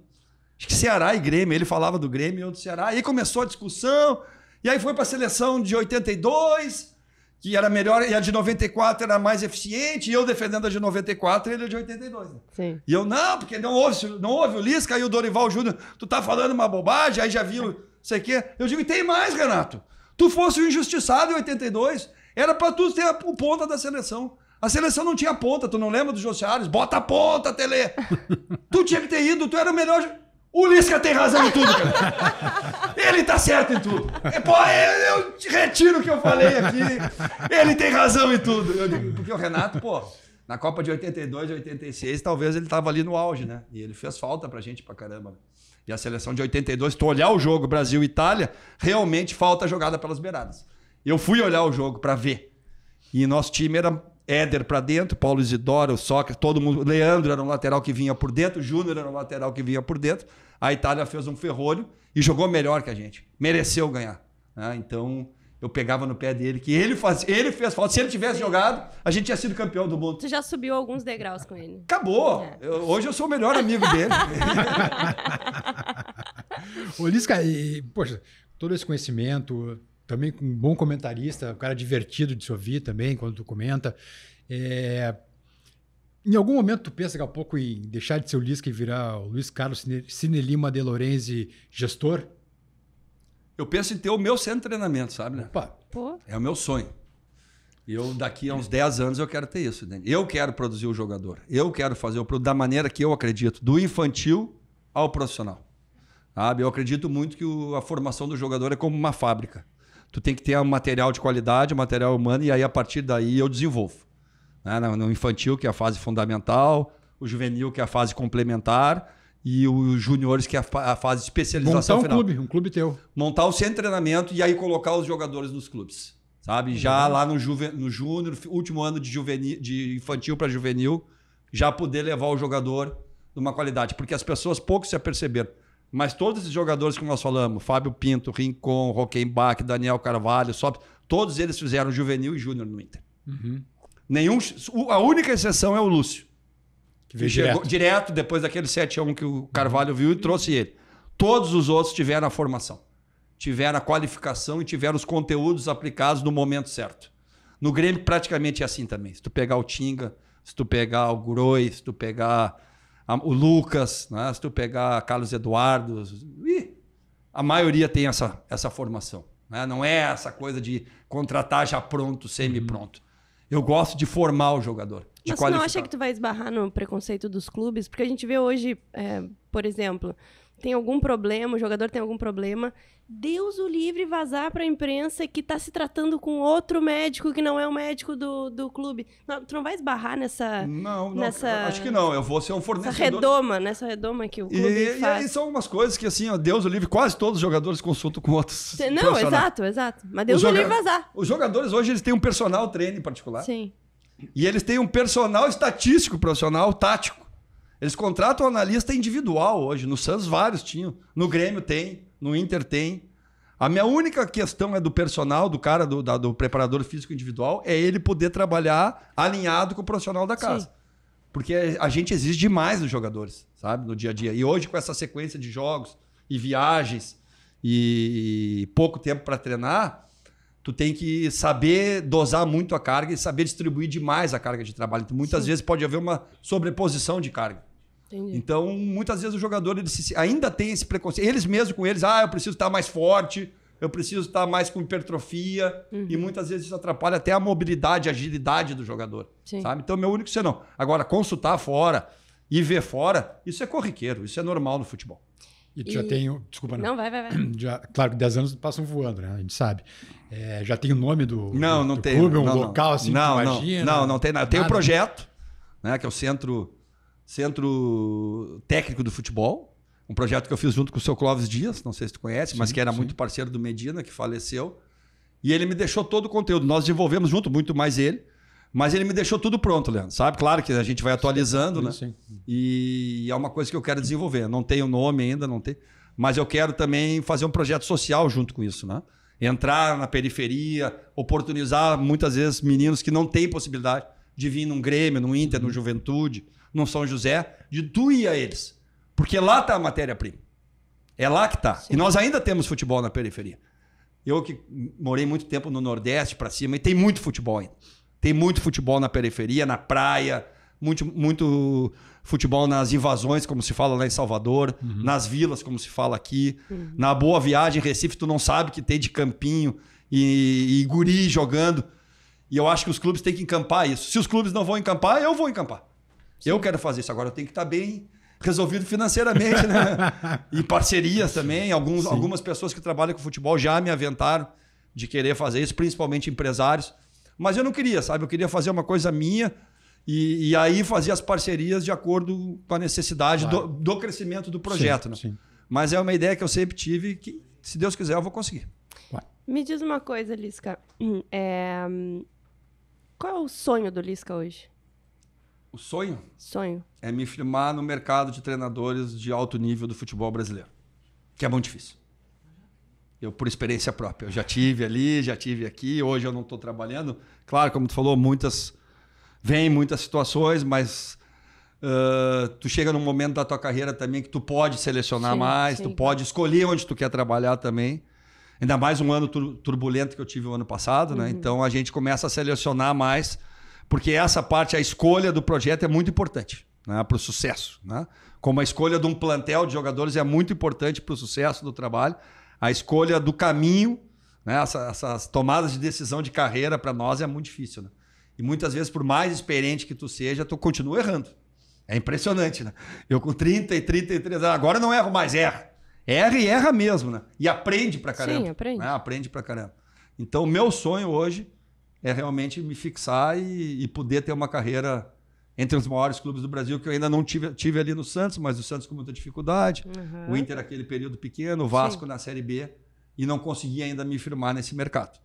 acho que Ceará e Grêmio. Ele falava do Grêmio e eu do Ceará. Aí começou a discussão. E aí foi para a seleção de 82, que era melhor, e a de 94 era mais eficiente, e eu defendendo a de 94 e ele a de 82. Né? Sim. E eu, não, porque não houve, não houve o Lisca, aí o Dorival Júnior, tu tá falando uma bobagem, aí já viu, sei o quê. Eu digo, e tem mais, Renato. Tu fosse o injustiçado em 82, era para tu ter a ponta da seleção. A seleção não tinha ponta, tu não lembra do Jô Soares? Bota a ponta, Tele! tu tinha que ter ido, tu era o melhor o Lisca tem razão em tudo, cara. Ele tá certo em tudo. É, pô, eu, é, eu retiro o que eu falei aqui. Ele tem razão em tudo. Eu digo, porque o Renato, pô, na Copa de 82, 86, talvez ele tava ali no auge, né? E ele fez falta pra gente pra caramba. E a seleção de 82, tu olhar o jogo Brasil-Itália, realmente falta jogada pelas beiradas. Eu fui olhar o jogo para ver. E nosso time era Éder para dentro, Paulo Isidoro, Sócrates, todo mundo. Leandro era um lateral que vinha por dentro, Júnior era um lateral que vinha por dentro. A Itália fez um ferrolho e jogou melhor que a gente. Mereceu ganhar. Né? Então, eu pegava no pé dele, que ele, faz, ele fez falta. Se ele tivesse jogado, a gente tinha sido campeão do mundo. Você já subiu alguns degraus com ele. Acabou! É. Eu, hoje eu sou o melhor amigo dele. Ô, Lisca, e, poxa, todo esse conhecimento, também um bom comentarista, um cara divertido de se ouvir também quando tu comenta. É, em algum momento tu pensa daqui a pouco em deixar de ser o Lisca e virar o Luiz Carlos Cinelima de Lorenzi gestor? Eu penso em ter o meu centro de treinamento, sabe, né? Opa. Pô. É o meu sonho. E eu, daqui a uns 10 anos, eu quero ter isso. Né? Eu quero produzir o jogador. Eu quero fazer o produto da maneira que eu acredito, do infantil ao profissional. Sabe? Eu acredito muito que o, a formação do jogador é como uma fábrica tu tem que ter um material de qualidade, um material humano, e aí a partir daí eu desenvolvo. Né? No infantil, que é a fase fundamental, o juvenil, que é a fase complementar, e os juniores, que é a fase de especialização Montar um final. clube, um clube teu. Montar o centro de treinamento e aí colocar os jogadores nos clubes. Sabe? Já lá no, juve, no júnior, último ano de, juvenil, de infantil para juvenil, já poder levar o jogador numa qualidade. Porque as pessoas pouco se aperceberam. Mas todos esses jogadores que nós falamos, Fábio Pinto, Rincon, Roquembach, Daniel Carvalho, todos eles fizeram juvenil e júnior no Inter. Uhum. Nenhum, a única exceção é o Lúcio. Que veio direto. direto. depois daquele 7x1 que o Carvalho viu e trouxe ele. Todos os outros tiveram a formação, tiveram a qualificação e tiveram os conteúdos aplicados no momento certo. No Grêmio, praticamente é assim também. Se tu pegar o Tinga, se tu pegar o Groi, se tu pegar o Lucas, né? se tu pegar Carlos Eduardo, a maioria tem essa, essa formação. Né? Não é essa coisa de contratar já pronto, semi-pronto. Uhum. Eu gosto de formar o jogador. Mas você não acha que tu vai esbarrar no preconceito dos clubes? Porque a gente vê hoje, é, por exemplo, tem algum problema, o jogador tem algum problema, Deus o livre vazar para a imprensa que está se tratando com outro médico que não é o médico do, do clube. Não, tu não vai esbarrar nessa. Não, não nessa, acho que não. Eu vou ser um fornecedor. Nessa redoma, nessa redoma que o clube e, faz. E aí são algumas coisas que, assim, ó, Deus o livre, quase todos os jogadores consultam com outros. Não, exato, exato. Mas Deus o, o livre vazar. Os jogadores hoje eles têm um personal treino em particular. Sim. E eles têm um personal estatístico profissional tático. Eles contratam o analista individual hoje. No Santos, vários tinham. No Grêmio tem, no Inter tem. A minha única questão é do personal, do cara, do, da, do preparador físico individual, é ele poder trabalhar alinhado com o profissional da casa. Sim. Porque a gente exige demais dos jogadores, sabe, no dia a dia. E hoje, com essa sequência de jogos e viagens e pouco tempo para treinar, tu tem que saber dosar muito a carga e saber distribuir demais a carga de trabalho. Então, muitas Sim. vezes pode haver uma sobreposição de carga. Entendi. Então, muitas vezes o jogador ele se, ainda tem esse preconceito. Eles mesmos com eles, ah, eu preciso estar mais forte, eu preciso estar mais com hipertrofia. Uhum. E muitas vezes isso atrapalha até a mobilidade, a agilidade do jogador. Sim. Sabe? Então, meu único senão. Agora, consultar fora e ver fora, isso é corriqueiro, isso é normal no futebol. E tu e... já tem. Desculpa, não. Não, vai, vai, vai. Já, claro que 10 anos passam voando, né? A gente sabe. É, já tem o nome do, não, do, não do tem, clube, não, um não, local assim não, que não, imagina. Não, não tem nada. Tem o né? projeto, né? Que é o centro Centro Técnico do Futebol, um projeto que eu fiz junto com o seu Clóvis Dias, não sei se tu conhece, sim, mas que era sim. muito parceiro do Medina, que faleceu. E ele me deixou todo o conteúdo. Nós desenvolvemos junto, muito mais ele. Mas ele me deixou tudo pronto, Leandro, sabe? Claro que a gente vai atualizando, sim, né? E é uma coisa que eu quero desenvolver. Não tenho nome ainda, não tem. Mas eu quero também fazer um projeto social junto com isso, né? Entrar na periferia, oportunizar muitas vezes meninos que não têm possibilidade de vir num Grêmio, num Inter, num uhum. Juventude no São José, de tu ir a eles. Porque lá está a matéria-prima. É lá que está. E nós ainda temos futebol na periferia. Eu que morei muito tempo no Nordeste para cima, e tem muito futebol ainda. Tem muito futebol na periferia, na praia, muito, muito futebol nas invasões, como se fala lá em Salvador, uhum. nas vilas, como se fala aqui. Uhum. Na Boa Viagem, Recife, tu não sabe que tem de campinho e, e guri jogando. E eu acho que os clubes têm que encampar isso. Se os clubes não vão encampar, eu vou encampar. Eu quero fazer isso agora, eu tenho que estar bem resolvido financeiramente, né? e parcerias também. Alguns, algumas pessoas que trabalham com futebol já me aventaram de querer fazer isso, principalmente empresários. Mas eu não queria, sabe? Eu queria fazer uma coisa minha e, e aí fazer as parcerias de acordo com a necessidade claro. do, do, crescimento do projeto. Sim, né? Sim. Mas é uma ideia que eu sempre tive que, se Deus quiser, eu vou conseguir. Me diz uma coisa, Lisca. É... Hum, qual é o sonho do Lisca hoje? O sonho? Sonho. É me firmar no mercado de treinadores de alto nível do futebol brasileiro, que é muito difícil. Eu, por experiência própria, eu já tive ali, já tive aqui, hoje eu não estou trabalhando. Claro, como tu falou, muitas. vêm muitas situações, mas Uh, tu chega num momento da tua carreira também que tu pode selecionar sim, mais, sim. tu pode escolher onde tu quer trabalhar também. Ainda mais um ano turbulento que eu tive o ano passado, né? uhum. né? Então a gente começa a selecionar mais porque essa parte, a escolha do projeto é muito importante né, para o sucesso. Né? Como a escolha de um plantel de jogadores é muito importante para o sucesso do trabalho, a escolha do caminho, né, essas, essas tomadas de decisão de carreira para nós é muito difícil. Né? E muitas vezes, por mais experiente que tu seja, tu continua errando. É impressionante, né? Eu com 30 e 33 anos, agora não erro mais, erra. Erra e erra mesmo, né? E aprende pra caramba. Sim, aprende. Né? Aprende pra caramba. Então, o meu sonho hoje é realmente me fixar e, e, poder ter uma carreira entre os maiores clubes do Brasil, que eu ainda não tive, tive ali no Santos, mas o Santos com muita dificuldade, uhum. o Inter aquele período pequeno, o Vasco Sim. na Série B, e não consegui ainda me firmar nesse mercado.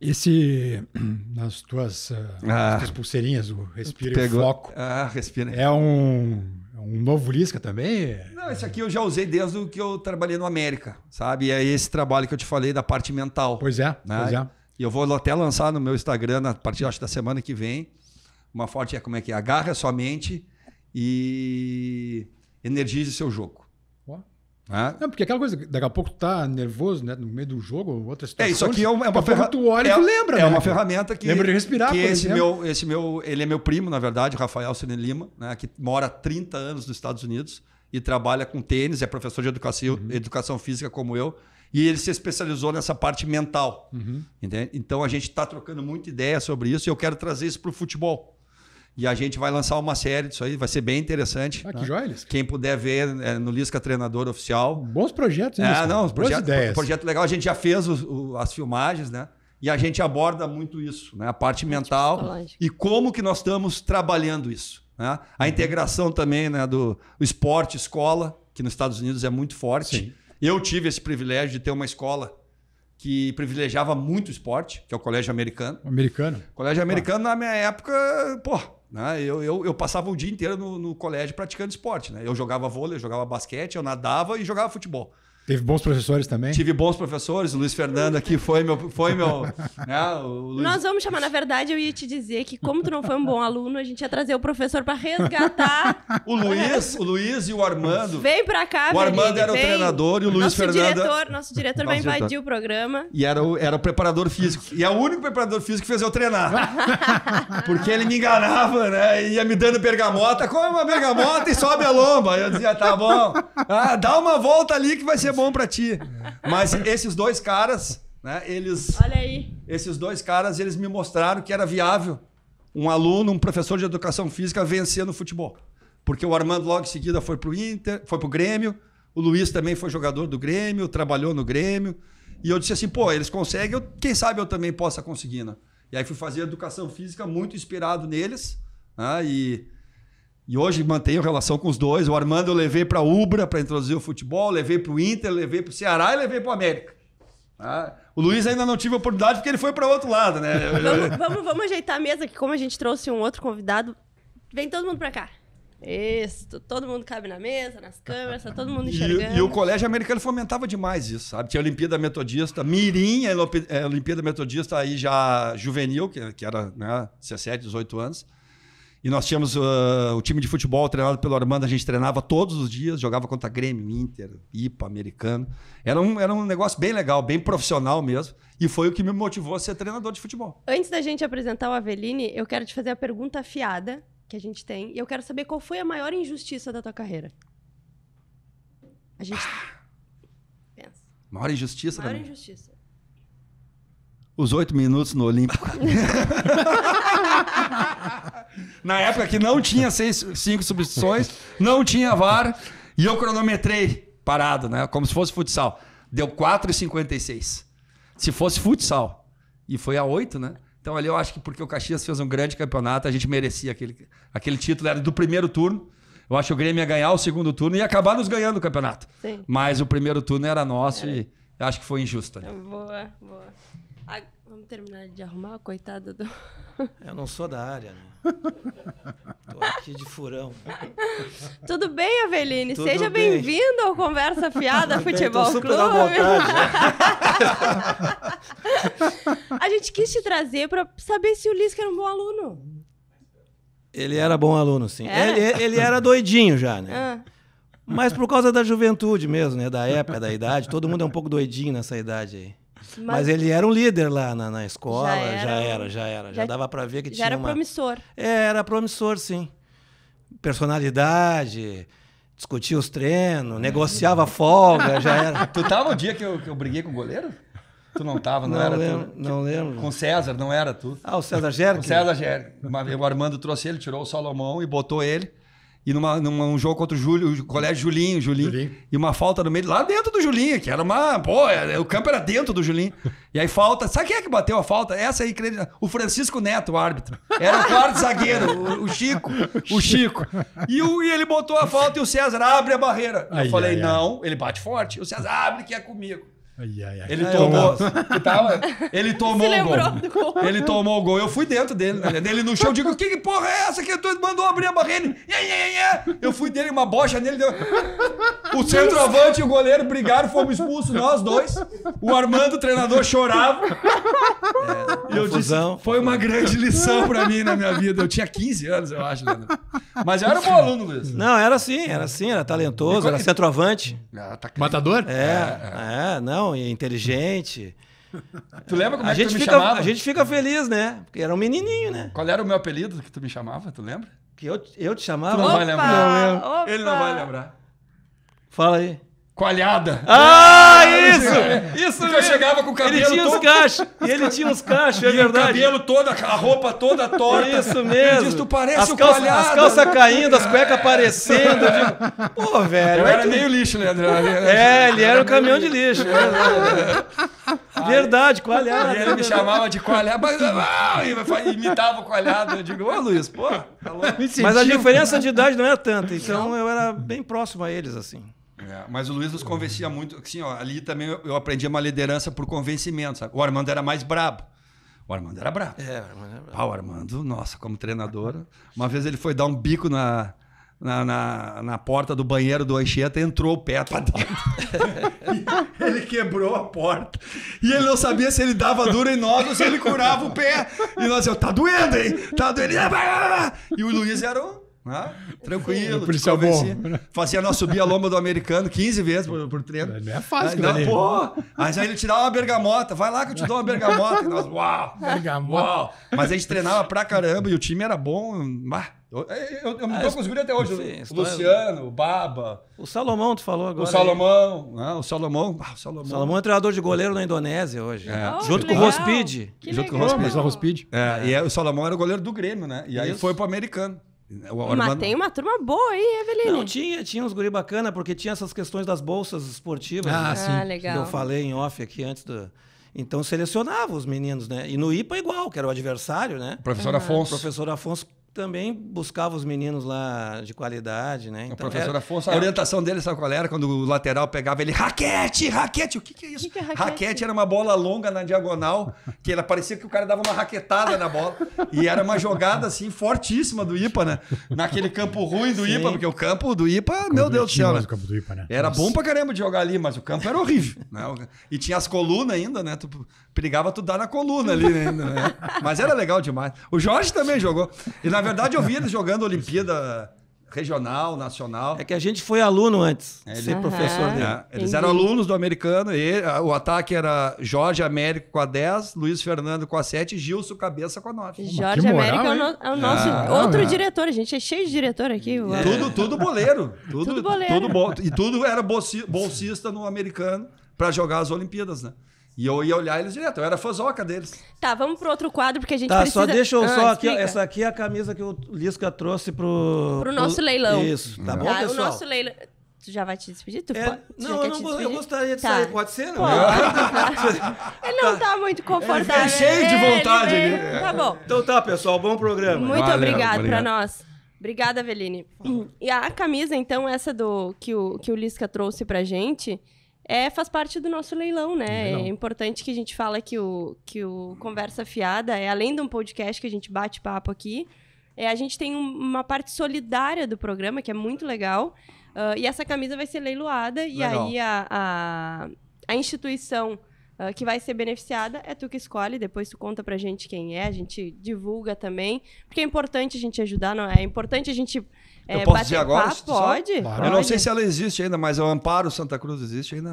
Esse, nas tuas, ah, ah. tuas pulseirinhas, o Respira pegou, e Foco, ah, respira. é um é um novo Lisca também? Não, esse aqui eu já usei desde que eu trabalhei no América, sabe? E é esse trabalho que eu te falei da parte mental. Pois é, né? pois é. E eu vou até lançar no meu Instagram, na partir acho, da semana que vem, uma forte é como é que é? Agarra sua mente e energize seu jogo. Ah. Não, porque aquela coisa, daqui a pouco tu tá nervoso, né? No meio do jogo, outra situação. É, isso aqui é uma, é uma ferramenta. Tu olha é, tu lembra, É né? uma ferramenta que. Lembra de respirar, que esse meu, esse meu, Ele é meu primo, na verdade, Rafael Cine Lima, né? Que mora há 30 anos nos Estados Unidos e trabalha com tênis, é professor de educação, uhum. educação física como eu. E ele se especializou nessa parte mental. Uhum. Então a gente está trocando muita ideia sobre isso e eu quero trazer isso para o futebol. E a gente vai lançar uma série disso aí, vai ser bem interessante. Ah, que né? joia, Quem puder ver é, no Lisca Treinador Oficial. Bons projetos, hein, é, Lisca? É, não, projetos, ideias. projeto legal. A gente já fez o, as filmagens, né? E a gente aborda muito isso, né? A parte mental e como que nós estamos trabalhando isso. Né? A uhum. integração também né, do esporte, escola, que nos Estados Unidos é muito forte. Sim. Eu tive esse privilégio de ter uma escola que privilegiava muito o esporte, que é o Colégio Americano. Americano? Colégio tá. Americano, ah. na minha época, pô, né, eu, eu, eu, passava o dia inteiro no, no colégio praticando esporte. Né? Eu jogava vôlei, eu jogava basquete, eu nadava e jogava futebol. Teve bons professores também? Tive bons professores, o Luiz Fernando aqui foi meu. Foi meu né, Luiz... Nós vamos chamar, na verdade, eu ia te dizer que, como tu não foi um bom aluno, a gente ia trazer o professor para resgatar. o Luiz, o Luiz e o Armando. Vem para cá, O Armando Verine, era vem. o treinador e o Luiz nosso Fernando. Diretor, nosso diretor nosso vai diretor. invadir o programa. E era o, era o preparador físico. E é o único preparador físico que fez eu treinar. Porque ele me enganava, né? Ia me dando bergamota, come uma bergamota e sobe a lomba. Eu dizia, tá bom, ah, dá uma volta ali que vai ser é bom para ti. Mas esses dois caras, né, eles. Olha aí. Esses dois caras, eles me mostraram que era viável um aluno, um professor de educação física vencer no futebol. Porque o Armando logo em seguida foi pro Inter, foi pro Grêmio, o Luiz também foi jogador do Grêmio, trabalhou no Grêmio. E eu disse assim, pô, eles conseguem, eu, quem sabe eu também possa conseguir, né? E aí fui fazer educação física muito inspirado neles, né? E e hoje mantenho relação com os dois. O Armando eu levei para Ubra para introduzir o futebol, levei para o Inter, levei para o Ceará e levei para o América. Ah, o Luiz ainda não tive a oportunidade porque ele foi para o outro lado, né? vamos, vamos, vamos, ajeitar a mesa, que como a gente trouxe um outro convidado, vem todo mundo para cá. Isso, todo mundo cabe na mesa, nas câmeras, tá todo mundo enxergando. E, e, o colégio americano fomentava demais isso, sabe? Tinha a Olimpíada Metodista, Mirim, a é, Olimpíada Metodista aí já juvenil, que, que era né, 17, 18 anos. E nós tínhamos uh, o time de futebol treinado pelo Armando, a gente treinava todos os dias, jogava contra Grêmio, Inter, IPA, americano. Era um, era um negócio bem legal, bem profissional mesmo. E foi o que me motivou a ser treinador de futebol. Antes da gente apresentar o Aveline, eu quero te fazer a pergunta afiada que a gente tem. E eu quero saber qual foi a maior injustiça da tua carreira. A gente. Ah, pensa. Maior injustiça maior Maior injustiça. Os oito minutos no Olímpico. Na época que não tinha seis, cinco substituições, não tinha VAR, e eu cronometrei parado, né? Como se fosse futsal. Deu 4,56. Se fosse futsal, e foi a 8, né? Então ali eu acho que porque o Caxias fez um grande campeonato, a gente merecia aquele, aquele título, era do primeiro turno. Eu acho que o Grêmio ia ganhar o segundo turno e acabar nos ganhando o campeonato. Sim. Mas o primeiro turno era nosso e acho que foi injusto. Né? Boa, boa. Vamos terminar de arrumar, coitada do. Eu não sou da área, né? Tô aqui de furão. Tudo bem, Aveline? Tudo Seja bem-vindo bem ao Conversa Fiada Futebol bem, Clube. Vontade, né? A gente quis te trazer para saber se o Lisca era um bom aluno. Ele era bom aluno, sim. Ele, ele, era doidinho já, né? Ah. Mas por causa da juventude mesmo, né? Da época, da idade. Todo mundo é um pouco doidinho nessa idade aí. Mas, ele era um líder lá na, na escola, já era, já era, já, já, já dava para ver que já tinha. Já era uma... promissor. É, era promissor, sim. Personalidade discutia os treinos, é. negociava folga, já era. tu tava o dia que eu, que eu briguei com o goleiro? Tu não tava, não, não era lembro, tu? Não lembro. Com César, não era tu? Ah, o César Gerke? O César Gerke. O Armando trouxe ele, tirou o Salomão e botou ele e numa, num jogo contra o Júlio, o colégio Julinho, Julinho, Julinho, E uma falta no meio, lá dentro do Julinho, que era uma. Pô, é, é, o campo era dentro do Julinho. E aí falta. Sabe quem é que bateu a falta? Essa aí, o Francisco Neto, o árbitro. Era o quarto zagueiro, o, o, Chico. O Chico. E, o, e ele botou a falta e o César abre a barreira. Aí, eu falei, aí, não, aí. ele bate forte. O César abre que é comigo. Ai, ai, ai. Ele, tomou, tava, ele tomou. Ele tomou o gol. Ele tomou o gol. Eu fui dentro dele. Né? Ele no chão, eu digo: que, que porra é essa que tu mandou abrir a barreira? Eu fui dele, uma bocha nele. Deu... O centroavante e o goleiro brigaram, fomos expulsos, nós dois. O Armando, o treinador, chorava. É, eu disse, foi uma grande lição pra mim na minha vida. Eu tinha 15 anos, eu acho, Leandro. Né? Mas eu era um bom aluno, Não, era sim, era sim, era talentoso, era centroavante. Ah, tá Matador? É, é, é, é não bonitão e é inteligente. Tu lembra como a é gente que tu me chamava? A gente fica feliz, né? Porque era um menininho, né? Qual era o meu apelido que tu me chamava? Tu lembra? Que eu, eu te chamava? Tu não opa, vai lembrar. Não, Ele não vai lembrar. Fala aí coalhada. Ah, ah, isso! Isso mesmo. Eu chegava com o cabelo Ele tinha todo... os cachos. E ele tinha os cachos, é e verdade. o cabelo todo, a roupa toda torta. Isso mesmo. diz, tu parece as calça, coalhada. As calças caindo, as cuecas aparecendo. Digo, Pô, velho. Eu é era meio lixo, né, André? É, ele era um caminhão de lixo. verdade, coalhada. E ele me chamava de coalhada, mas ah, imitava o coalhada. Eu digo, ô Luiz, pô, tá Mas a diferença de idade não era tanta, então eu era bem próximo a eles, assim. É, mas o Luiz nos convencia muito. Assim, ó, ali também eu, aprendi uma liderança por convencimento. Sabe? O Armando era mais brabo. O Armando era brabo. É, o Armando era brabo. Ah, o Armando, nossa, como treinador. Uma vez ele foi dar um bico na, na, na, na porta do banheiro do Anchieta, entrou o pé pra dentro. ele quebrou a porta. E ele não sabia se ele dava duro em nós ou se ele curava o pé. E nós, eu, tá doendo, hein? Tá doendo. E ah, o Luiz era o ah, tranquilo. O policial bom. Né? Fazia nós subir a lomba do americano 15 vezes por, por treino. Não é fácil, né? pô, Mas aí ele te dá uma bergamota. Vai lá que eu te dou uma bergamota. E nós, uau! Bergamota. Uau. Mas a gente treinava pra caramba e o time era bom. eu, eu, eu me ah, até hoje. o Luciano, é... o Baba. O Salomão, tu falou agora. O Salomão. Né? o Salomão. Ah, o Salomão. Salomão é treinador de goleiro na Indonésia hoje. É. Oh, Junto com o Rospid. Junto com o Rospid. É, e é, o Salomão era o goleiro do Grêmio, né? E aí Isso. foi pro americano. Orlando... Mas tem uma turma boa aí, Evelyn. Não, tinha, tinha uns guri bacana, porque tinha essas questões das bolsas esportivas. Ah, né? sim. Ah, legal. Que eu falei em off aqui antes do... Então selecionava os meninos, né? E no IPA é igual, que era o adversário, né? O professor uhum. Afonso. O professor Afonso também buscava os meninos lá de qualidade, né? Então, a era, a orientação dele, sabe qual era? Quando o lateral pegava ele, raquete, raquete, o que, que é isso? Que que é raquete? raquete? era uma bola longa na diagonal, que ela parecia que o cara dava uma raquetada na bola. E era uma jogada, assim, fortíssima do IPA, né? Naquele campo ruim do Sim. IPA, porque o campo do IPA, meu Deus do céu. Né? Do IPA, né? Era Nossa. bom pra caramba de jogar ali, mas o campo era horrível. Né? E tinha as colunas ainda, né? Tu perigava tu dar na coluna ali né? Mas era legal demais. O Jorge também jogou. E na verdade, eu vi eles jogando Olimpíada regional, nacional. É que a gente foi aluno antes é, de uhum, professor dele. É, eles eram alunos do americano e o ataque era Jorge Américo com a 10, Luiz Fernando com a 7 e Gilson Cabeça com a 9. Jorge moral, Américo é o, é o nosso ah, outro ah, diretor, a gente é cheio de diretor aqui. É. Tudo, tudo boleiro. Tudo, tudo boleiro. Tudo bo, e tudo era bolsista no americano para jogar as Olimpíadas, né? E eu ia olhar eles direto, eu era fozoca deles. Tá, vamos pro outro quadro, porque a gente tá, precisa... Tá, só deixa eu ah, só aqui, essa aqui é a camisa que o Lisca trouxe pro... Pro nosso pro... leilão. Isso, tá uhum. bom, tá, pessoal? O nosso leilão... Tu já vai te despedir? Tu é, pode, não, eu, não eu gostaria de tá. sair. Pode ser, não? Tá. Ele não tá muito é, confortável. Ele é cheio de vontade. Ele, Tá bom. Então tá, pessoal. Bom programa. Muito Valeu, obrigado, obrigado. para nós. Obrigada, Aveline. E a camisa, então, essa do que o, que o Lisca trouxe pra gente é, faz parte do nosso leilão, né? Leilão. É importante que a gente fala que o, que o Conversa Fiada é além de um podcast que a gente bate papo aqui, é, a gente tem um, uma parte solidária do programa, que é muito legal. Uh, e essa camisa vai ser leiloada, legal. e aí a, a, a instituição uh, que vai ser beneficiada é tu que escolhe, depois tu conta pra gente quem é, a gente divulga também, porque é importante a gente ajudar, não é? É importante a gente eu é, posso dizer agora? Pá, pode. Claro. Eu não sei se ela existe ainda, mas o Amparo Santa Cruz existe ainda.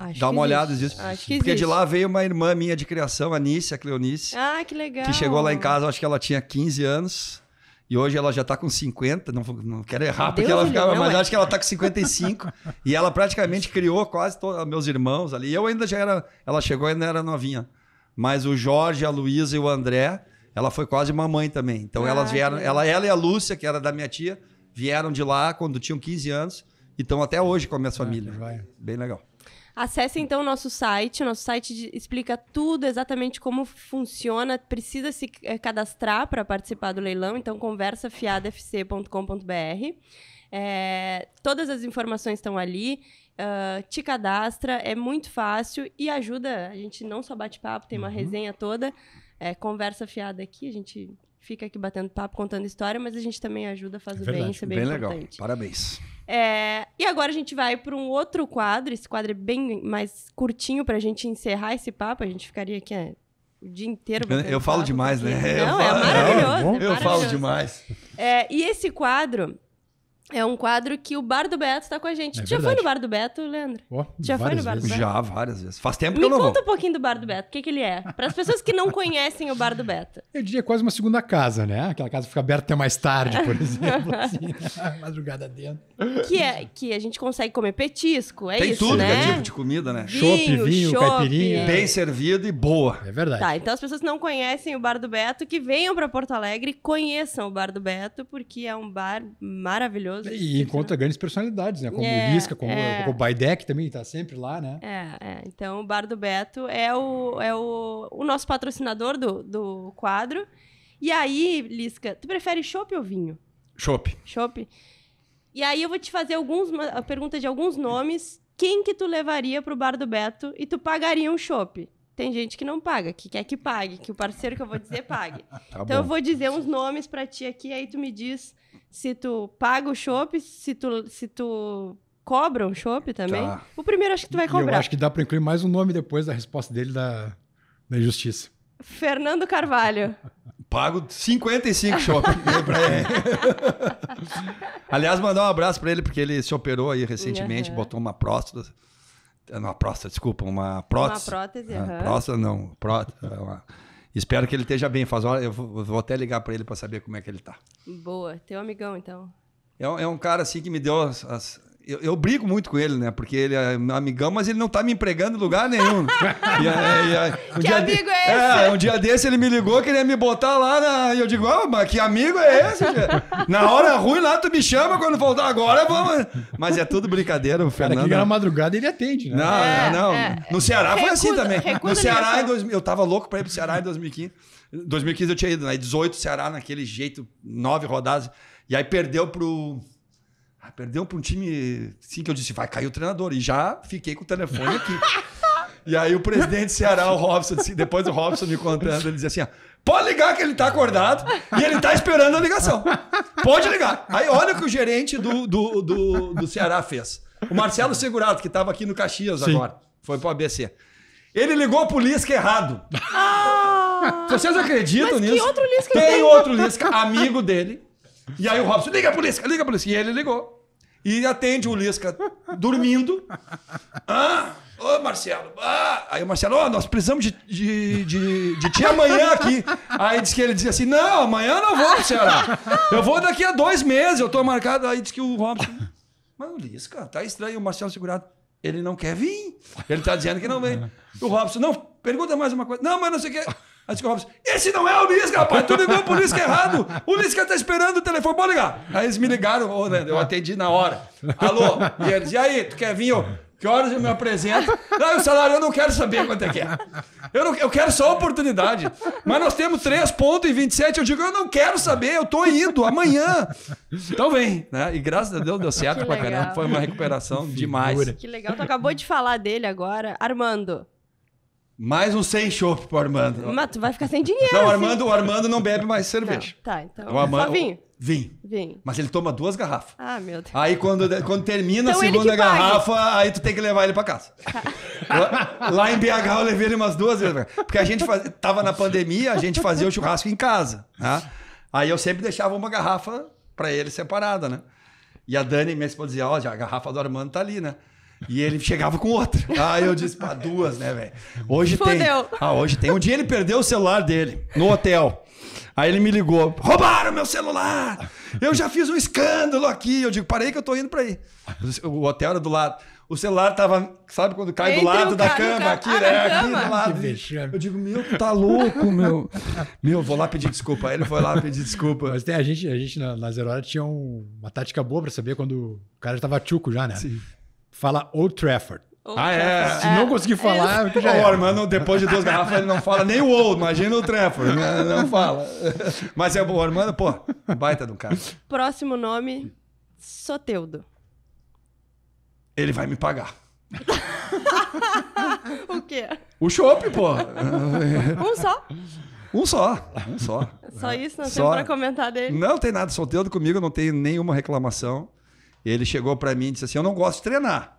É, acho Dá uma olhada, existe. Porque de lá veio uma irmã minha de criação, a Nícia, a Cleonice. Ah, que legal. Que chegou lá em casa, acho que ela tinha 15 anos. E hoje ela já está com 50, não, não quero errar, porque ela ficava, mas é. acho que ela está com 55. e ela praticamente criou quase todos meus irmãos ali. E eu ainda já era. Ela chegou e ainda era novinha. Mas o Jorge, a Luísa e o André, ela foi quase uma mãe também. Então ah, elas vieram. Ela, ela e a Lúcia, que era da minha tia, vieram de lá quando tinham 15 anos e estão até é. hoje com a minha família. É, Bem legal. Acesse então o nosso site. O nosso site explica tudo exatamente como funciona. Precisa se eh, cadastrar para participar do leilão, então conversafiadafc.com.br. É, eh, todas as informações estão ali. Uh, te cadastra, é muito fácil e ajuda. A gente não só bate papo, tem uma uhum. resenha toda. É, conversa fiada aqui, a gente fica aqui batendo papo, contando história, mas a gente também ajuda, faz é o bem, isso é bem, bem importante. legal. Parabéns. É, e agora a gente vai para um outro quadro. Esse quadro é bem mais curtinho para a gente encerrar esse papo. A gente ficaria aqui é, o dia inteiro. Eu, eu falo demais, né? Não, eu é, falo, maravilhoso, é maravilhoso. eu falo demais. É, e esse quadro é um quadro que o Bar do Beto tá com a gente. É já foi no Bar do Beto, Leandro? Oh, já foi no Bar vezes. do Beto? Já, várias vezes. Faz tempo que Me eu não conta vou. um pouquinho do Bar do Beto. O que, que ele é? Para as pessoas que não conhecem o Bar do Beto. Eu diria quase uma segunda casa, né? Aquela casa que fica aberta até mais tarde, por exemplo. assim, né? Madrugada dentro. Que, é, que a gente consegue comer petisco, é Tem isso, tudo, né? é tipo de comida, né? Chopp, vinho, chope. caipirinha. É. Bem servido e boa. É verdade. Tá, então as pessoas que não conhecem o Bar do Beto, que venham para Porto Alegre, conheçam o Bar do Beto, porque é um bar maravilhoso e é encontra né? grandes personalidades, né? Como é, Lisca, como, é. como o Baidec também está sempre lá, né? É, é, Então o Bar do Beto é o, é o, o nosso patrocinador do, do quadro. E aí, Lisca, tu prefere chopp ou vinho? Chopp. Chopp. E aí eu vou te fazer alguns, a pergunta de alguns nomes. Quem que tu levaria pro Bar do Beto e tu pagaria um chopp? Tem gente que não paga, que quer que pague, que o parceiro que eu vou dizer pague. tá então bom. eu vou dizer uns nomes para ti aqui, aí tu me diz se tu paga o chopp, se tu, se tu cobra um chopp também. Tá. O primeiro acho que tu vai cobrar. eu acho que dá para incluir mais um nome depois da resposta dele da, da justiça. Fernando Carvalho. Pago 55 shopping. Aliás, mandar um abraço para ele, porque ele se operou aí recentemente, uhum. botou uma próstata. Ah, uma próstata, desculpa, uma prótese. Uma prótese, uhum. Próstata não, prótese. Uma Espero que ele esteja bem. Faz hora, eu vou, até ligar para ele para saber como é que ele está. Boa, teu amigão então. É, é, um cara assim que me deu as, as eu, eu, brigo muito com ele, né? Porque ele é amigão, mas ele não tá me empregando em lugar nenhum. e, e, e, um que amigo de... É, é esse? É, um dia desse ele me ligou, queria me botar lá na... e eu digo, ah, mas que amigo é esse? na hora ruim lá tu me chama, quando voltar agora vamos... Mas é tudo brincadeira, o Fernando... Cara, que na madrugada ele atende, né? Não, é, não. É, no Ceará recusa, foi assim também. No Ceará, em dois... eu tava louco pra ir pro Ceará em 2015. 2015 eu tinha ido, né? 18 Ceará, naquele jeito, nove rodadas. E aí perdeu pro... Ah, perdeu para um time, sim, que eu disse, vai cair o treinador. E já fiquei com o telefone aqui. e aí o presidente do Ceará, o Robson, disse, depois o Robson me contando, ele dizia assim, ó, ah, pode ligar que ele está acordado e ele está esperando a ligação. Pode ligar. Aí olha o que o gerente do, do, do, do Ceará fez. O Marcelo Segurado, que estava aqui no Caxias sim. agora, foi para o ABC. Ele ligou a polícia errado. Ah! Vocês acreditam Mas nisso? Tem outro Lisca. Tem outro Lisca, amigo dele, e aí o Robson, liga a polícia, liga a polícia. E ele ligou. E atende o Lisca dormindo. Ah, ô Marcelo, ah. Aí o Marcelo, oh, nós precisamos de, de, de, de ti amanhã aqui. Aí diz que ele dizia assim, não, amanhã não vou Marcelo Eu vou daqui a dois meses, eu tô marcado. Aí diz que o Robson, mas o Lisca, tá estranho, o Marcelo segurado. Ele não quer vir. Ele tá dizendo que não vem. O Robson, não, pergunta mais uma coisa. Não, mas não sei o que. Aí disse o Robson, esse não é o Lisca, rapaz, tu ligou pro Lisca errado. O Lisca tá esperando o telefone, pode ligar. Aí eles me ligaram, ô, eu atendi na hora. Alô? E eles, e aí, tu quer vir? Eu, que horas eu me apresento? Não, o salário eu não quero saber quanto é que é. Eu, não, eu quero só a oportunidade. Mas nós temos 3,27. Eu digo, eu não quero saber, eu tô indo amanhã. Então vem, né? E graças a Deus deu certo pra caramba. Foi uma recuperação demais. Que legal, tu acabou de falar dele agora. Armando, mais um sem para pro Armando. Mas tu vai ficar sem dinheiro. Não, o Armando, o Armando não bebe mais cerveja. Não, tá, então. O Armando, só vinho. Vinho. Vinho. Mas ele toma duas garrafas. Ah, meu Deus. Aí quando, quando termina então a segunda garrafa, aí tu tem que levar ele pra casa. lá, em BH eu levei ele umas duas vezes. Porque a gente faz, tava na pandemia, a gente fazia o churrasco em casa. Né? Aí eu sempre deixava uma garrafa pra ele separada, né? E a Dani, minha esposa, dizia: Ó, a garrafa do Armando tá ali, né? E ele chegava com outra. Ah, eu disse, pá, duas, né, velho? Hoje Fudeu. tem. Ah, hoje tem. Um dia ele perdeu o celular dele no hotel. Aí ele me ligou: roubaram meu celular! Eu já fiz um escândalo aqui. Eu digo, parei que eu tô indo pra aí. O hotel era do lado. O celular tava, sabe quando cai Entre do lado da cama, ca... aqui, ah, né? Aqui do lado. Eu digo, meu, tá louco, meu. meu, vou lá pedir desculpa. Aí ele foi lá pedir desculpa. Mas tem, a gente, a gente na, na Zero Hora tinha um, uma tática boa pra saber quando o cara já tava tchuco já, né? Sim fala Old Trafford. Old ah, é. Trafford. é? Se não conseguir é. falar, é. é já Agora, mano, depois de duas garrafas, ele não fala nem o Old, imagina o Trafford. Não, né? não fala. Mas é bom mano pô, baita do cara. Próximo nome, Soteudo. Ele vai me pagar. o quê? O chopp, pô. um só? Um só, um só. Só isso, não só. tem pra comentar dele. Não tem nada, Soteudo comigo, não tenho nenhuma reclamação. Ele chegou para mim e disse assim: Eu não gosto de treinar.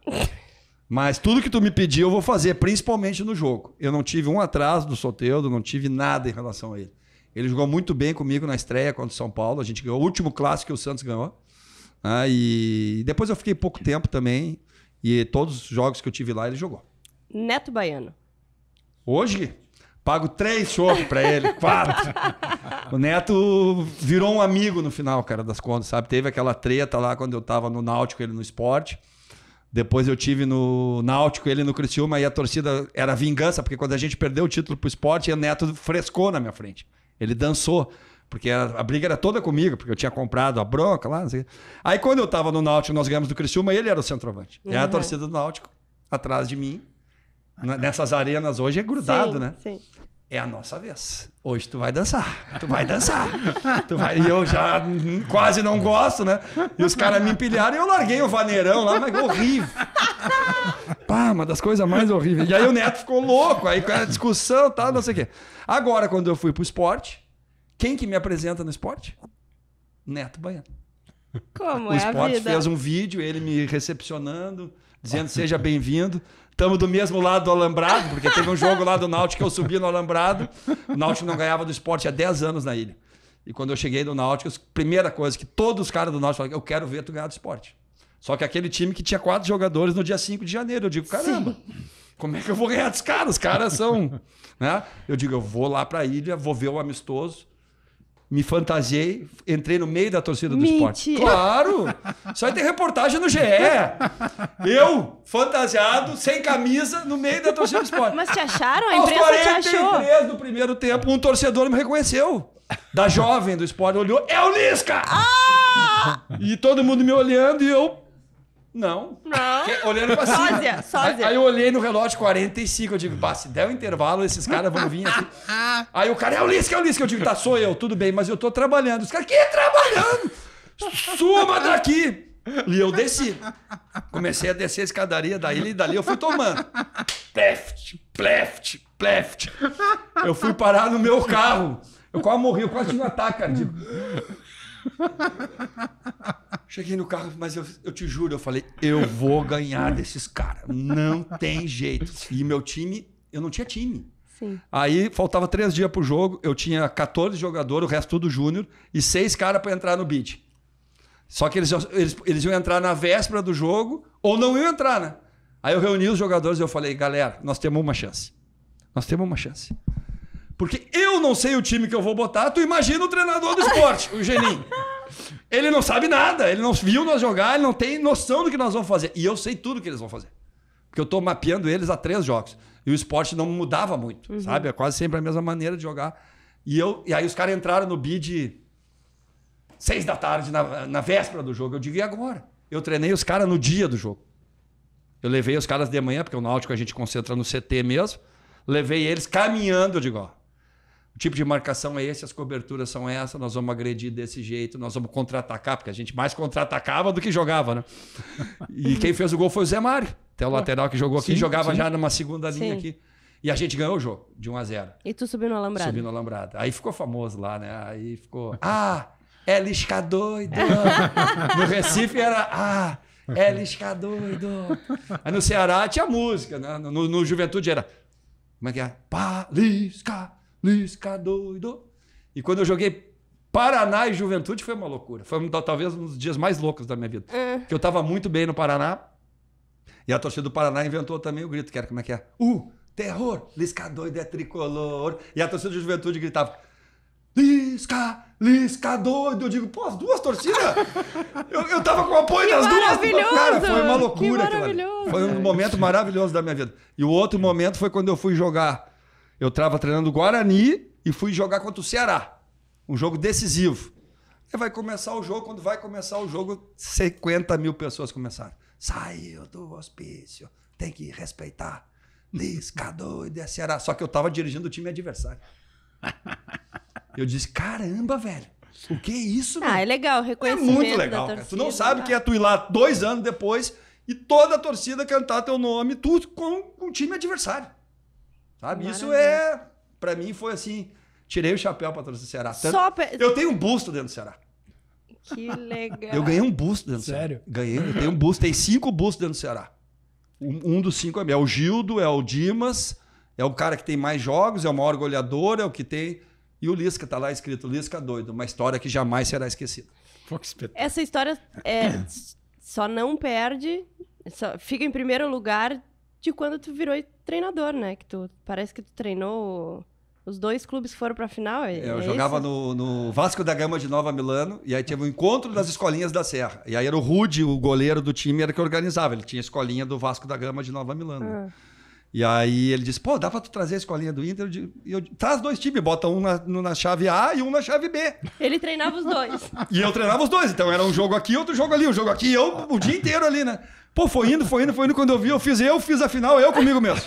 Mas tudo que tu me pediu eu vou fazer, principalmente no jogo. Eu não tive um atraso do Soteudo, não tive nada em relação a ele. Ele jogou muito bem comigo na estreia contra o São Paulo. A gente ganhou o último clássico que o Santos ganhou. Ah, e depois eu fiquei pouco tempo também. E todos os jogos que eu tive lá, ele jogou. Neto Baiano. Hoje, pago três shows para ele, quatro o Neto virou um amigo no final, cara, das contas, sabe? Teve aquela treta lá quando eu tava no Náutico, ele no esporte. Depois eu tive no Náutico, ele no Criciúma, e a torcida era vingança, porque quando a gente perdeu o título pro esporte, o Neto frescou na minha frente. Ele dançou porque a, a briga era toda comigo, porque eu tinha comprado a bronca lá. Aí quando eu tava no Náutico, nós ganhamos do Criciúma, ele era o centroavante. Uhum. É a uhum. torcida do Náutico atrás de mim. Nessas arenas hoje é grudado, sim, né? Sim é a nossa vez. Hoje tu vai dançar, tu vai dançar. tu vai... E eu já quase não gosto, né? E os caras me empilharam e eu larguei o vaneirão lá, mas horrível. Pá, uma das coisas mais horríveis. E aí o Neto ficou louco, aí com a discussão tal, não sei o quê. Agora, quando eu fui pro esporte, quem que me apresenta no esporte? Neto Baiano. Como o é esporte fez um vídeo, ele me recepcionando, dizendo seja bem-vindo. Estamos do mesmo lado do Alambrado, porque teve um jogo lá do Náutico que eu subi no Alambrado. O Náutico não ganhava do esporte há 10 anos na ilha. E quando eu cheguei do Náutico, a primeira coisa que todos os caras do Náutico falaram, eu quero ver tu ganhar do esporte. Só que aquele time que tinha quatro jogadores no dia 5 de janeiro. Eu digo, caramba, Sim. como é que eu vou ganhar dos caras? Os caras são... né? Eu digo, eu vou lá para a ilha, vou ver o amistoso me fantasiei, entrei no meio da torcida do Mentira. esporte. Claro! Só tem reportagem no GE. Eu, fantasiado, sem camisa, no meio da torcida do esporte. Mas te acharam? A imprensa te achou? te do primeiro tempo, um torcedor me reconheceu. Da jovem do esporte, olhou, é o Lisca! Ah! E todo mundo me olhando e eu não. Não. Que, olhando pra cima. Sósia, sósia. Aí, eu olhei no relógio 45, eu digo, pá, se der o um intervalo, esses caras vão vir aqui. aí o cara, é o Lisca, é o Lisca. Eu digo, tá, sou eu, tudo bem, mas eu tô trabalhando. Os caras, que trabalhando? Suma daqui! E eu desci. Comecei a descer a escadaria da ilha e dali eu fui tomando. Pleft, pleft, pleft. Eu fui parar no meu carro. Eu quase morri, eu quase tive um ataque cardíaco. Cheguei no carro, mas eu, eu te juro, eu falei, eu vou ganhar desses caras. Não tem jeito. E meu time, eu não tinha time. Sim. Aí faltava três dias pro jogo, eu tinha 14 jogadores, o resto tudo júnior, e seis caras para entrar no bid. Só que eles, eles, eles iam entrar na véspera do jogo, ou não iam entrar, né? Aí eu reuni os jogadores e eu falei, galera, nós temos uma chance. Nós temos uma chance. Porque eu não sei o time que eu vou botar, tu imagina o treinador do esporte, o Geninho. Ele não sabe nada, ele não viu nós jogar, ele não tem noção do que nós vamos fazer. E eu sei tudo que eles vão fazer. Porque eu estou mapeando eles há três jogos. E o esporte não mudava muito, uhum. sabe? É quase sempre a mesma maneira de jogar. E, eu, e aí os caras entraram no bid seis da tarde, na, na véspera do jogo. Eu digo, e agora? Eu treinei os caras no dia do jogo. Eu levei os caras de manhã, porque o Náutico a gente concentra no CT mesmo. Levei eles caminhando, eu digo, ó, o tipo de marcação é esse, as coberturas são essas, nós vamos agredir desse jeito, nós vamos contra-atacar, porque a gente mais contra-atacava do que jogava, né? E quem fez o gol foi o Zé Mário, até o lateral que jogou aqui, sim, jogava sim. já numa segunda linha sim. aqui. E a gente ganhou o jogo, de 1 a 0 E tu subiu no Alambrado. Subiu no Alambrado. Aí ficou famoso lá, né? Aí ficou, ah, é lisca doido. no Recife era, ah, é lisca doido. Aí no Ceará tinha música, né? No, no Juventude era, como é que é? Palisca Lisca doido. E quando eu joguei Paraná e Juventude, foi uma loucura. Foi talvez um dos dias mais loucos da minha vida. É. Que eu tava muito bem no Paraná. E a torcida do Paraná inventou também o grito, que era como é que é? Uh, terror, Lisca doido é tricolor. E a torcida de Juventude gritava... Lisca, Lisca doido. Eu digo, pô, as duas torcidas? eu, eu tava com o apoio que das duas. Cara, foi uma loucura. Foi um momento maravilhoso da minha vida. E o outro momento foi quando eu fui jogar eu estava treinando o Guarani e fui jogar contra o Ceará. Um jogo decisivo. Aí vai começar o jogo, quando vai começar o jogo, 50 mil pessoas começaram. Saiu do hospício, tem que respeitar. Nisca doido, é Ceará. Só que eu estava dirigindo o time adversário. Eu disse, caramba, velho. O que é isso, Ah, é legal, reconhecimento. É muito legal. Cara. Tu não sabe o né? que é tu ir lá dois anos depois e toda a torcida cantar teu nome, tu com o time adversário. Sabe? Maravilha. Isso é, para mim, foi assim. Tirei o chapéu para todo o Ceará. Tanto, Só pe... Eu tenho um busto dentro do Ceará. Que legal. Eu ganhei um busto dentro Sério? do Ceará. Sério? Ganhei, eu tenho um busto. Tem cinco bustos dentro do Ceará. Um, um dos cinco é meu. É o Gildo, é o Dimas, é o cara que tem mais jogos, é o maior goleador, é o que tem. E o Lisca tá lá escrito, Lisca doido, uma história que jamais será esquecida. Pô, que espetáculo. Essa história é, só não perde, só fica em primeiro lugar de quando tu virou treinador, né? Que tu parece que tu treinou os dois clubes que foram para a final. É, é eu é jogava no, no, Vasco da Gama de Nova Milano e aí teve um encontro das escolinhas da Serra. E aí era o Rude, o goleiro do time, era que organizava. Ele tinha a escolinha do Vasco da Gama de Nova Milano. Né? Ah. E aí ele disse: pô, dá pra tu trazer a escolinha do Inter? Eu, eu, traz dois times, bota um na, na, chave A e um na chave B. Ele treinava os dois. e eu treinava os dois, então era um jogo aqui, outro jogo ali, um jogo aqui, e eu o dia inteiro ali, né? Pô, foi indo, foi indo, foi indo. Quando eu vi, eu fiz, eu fiz a final, eu comigo mesmo.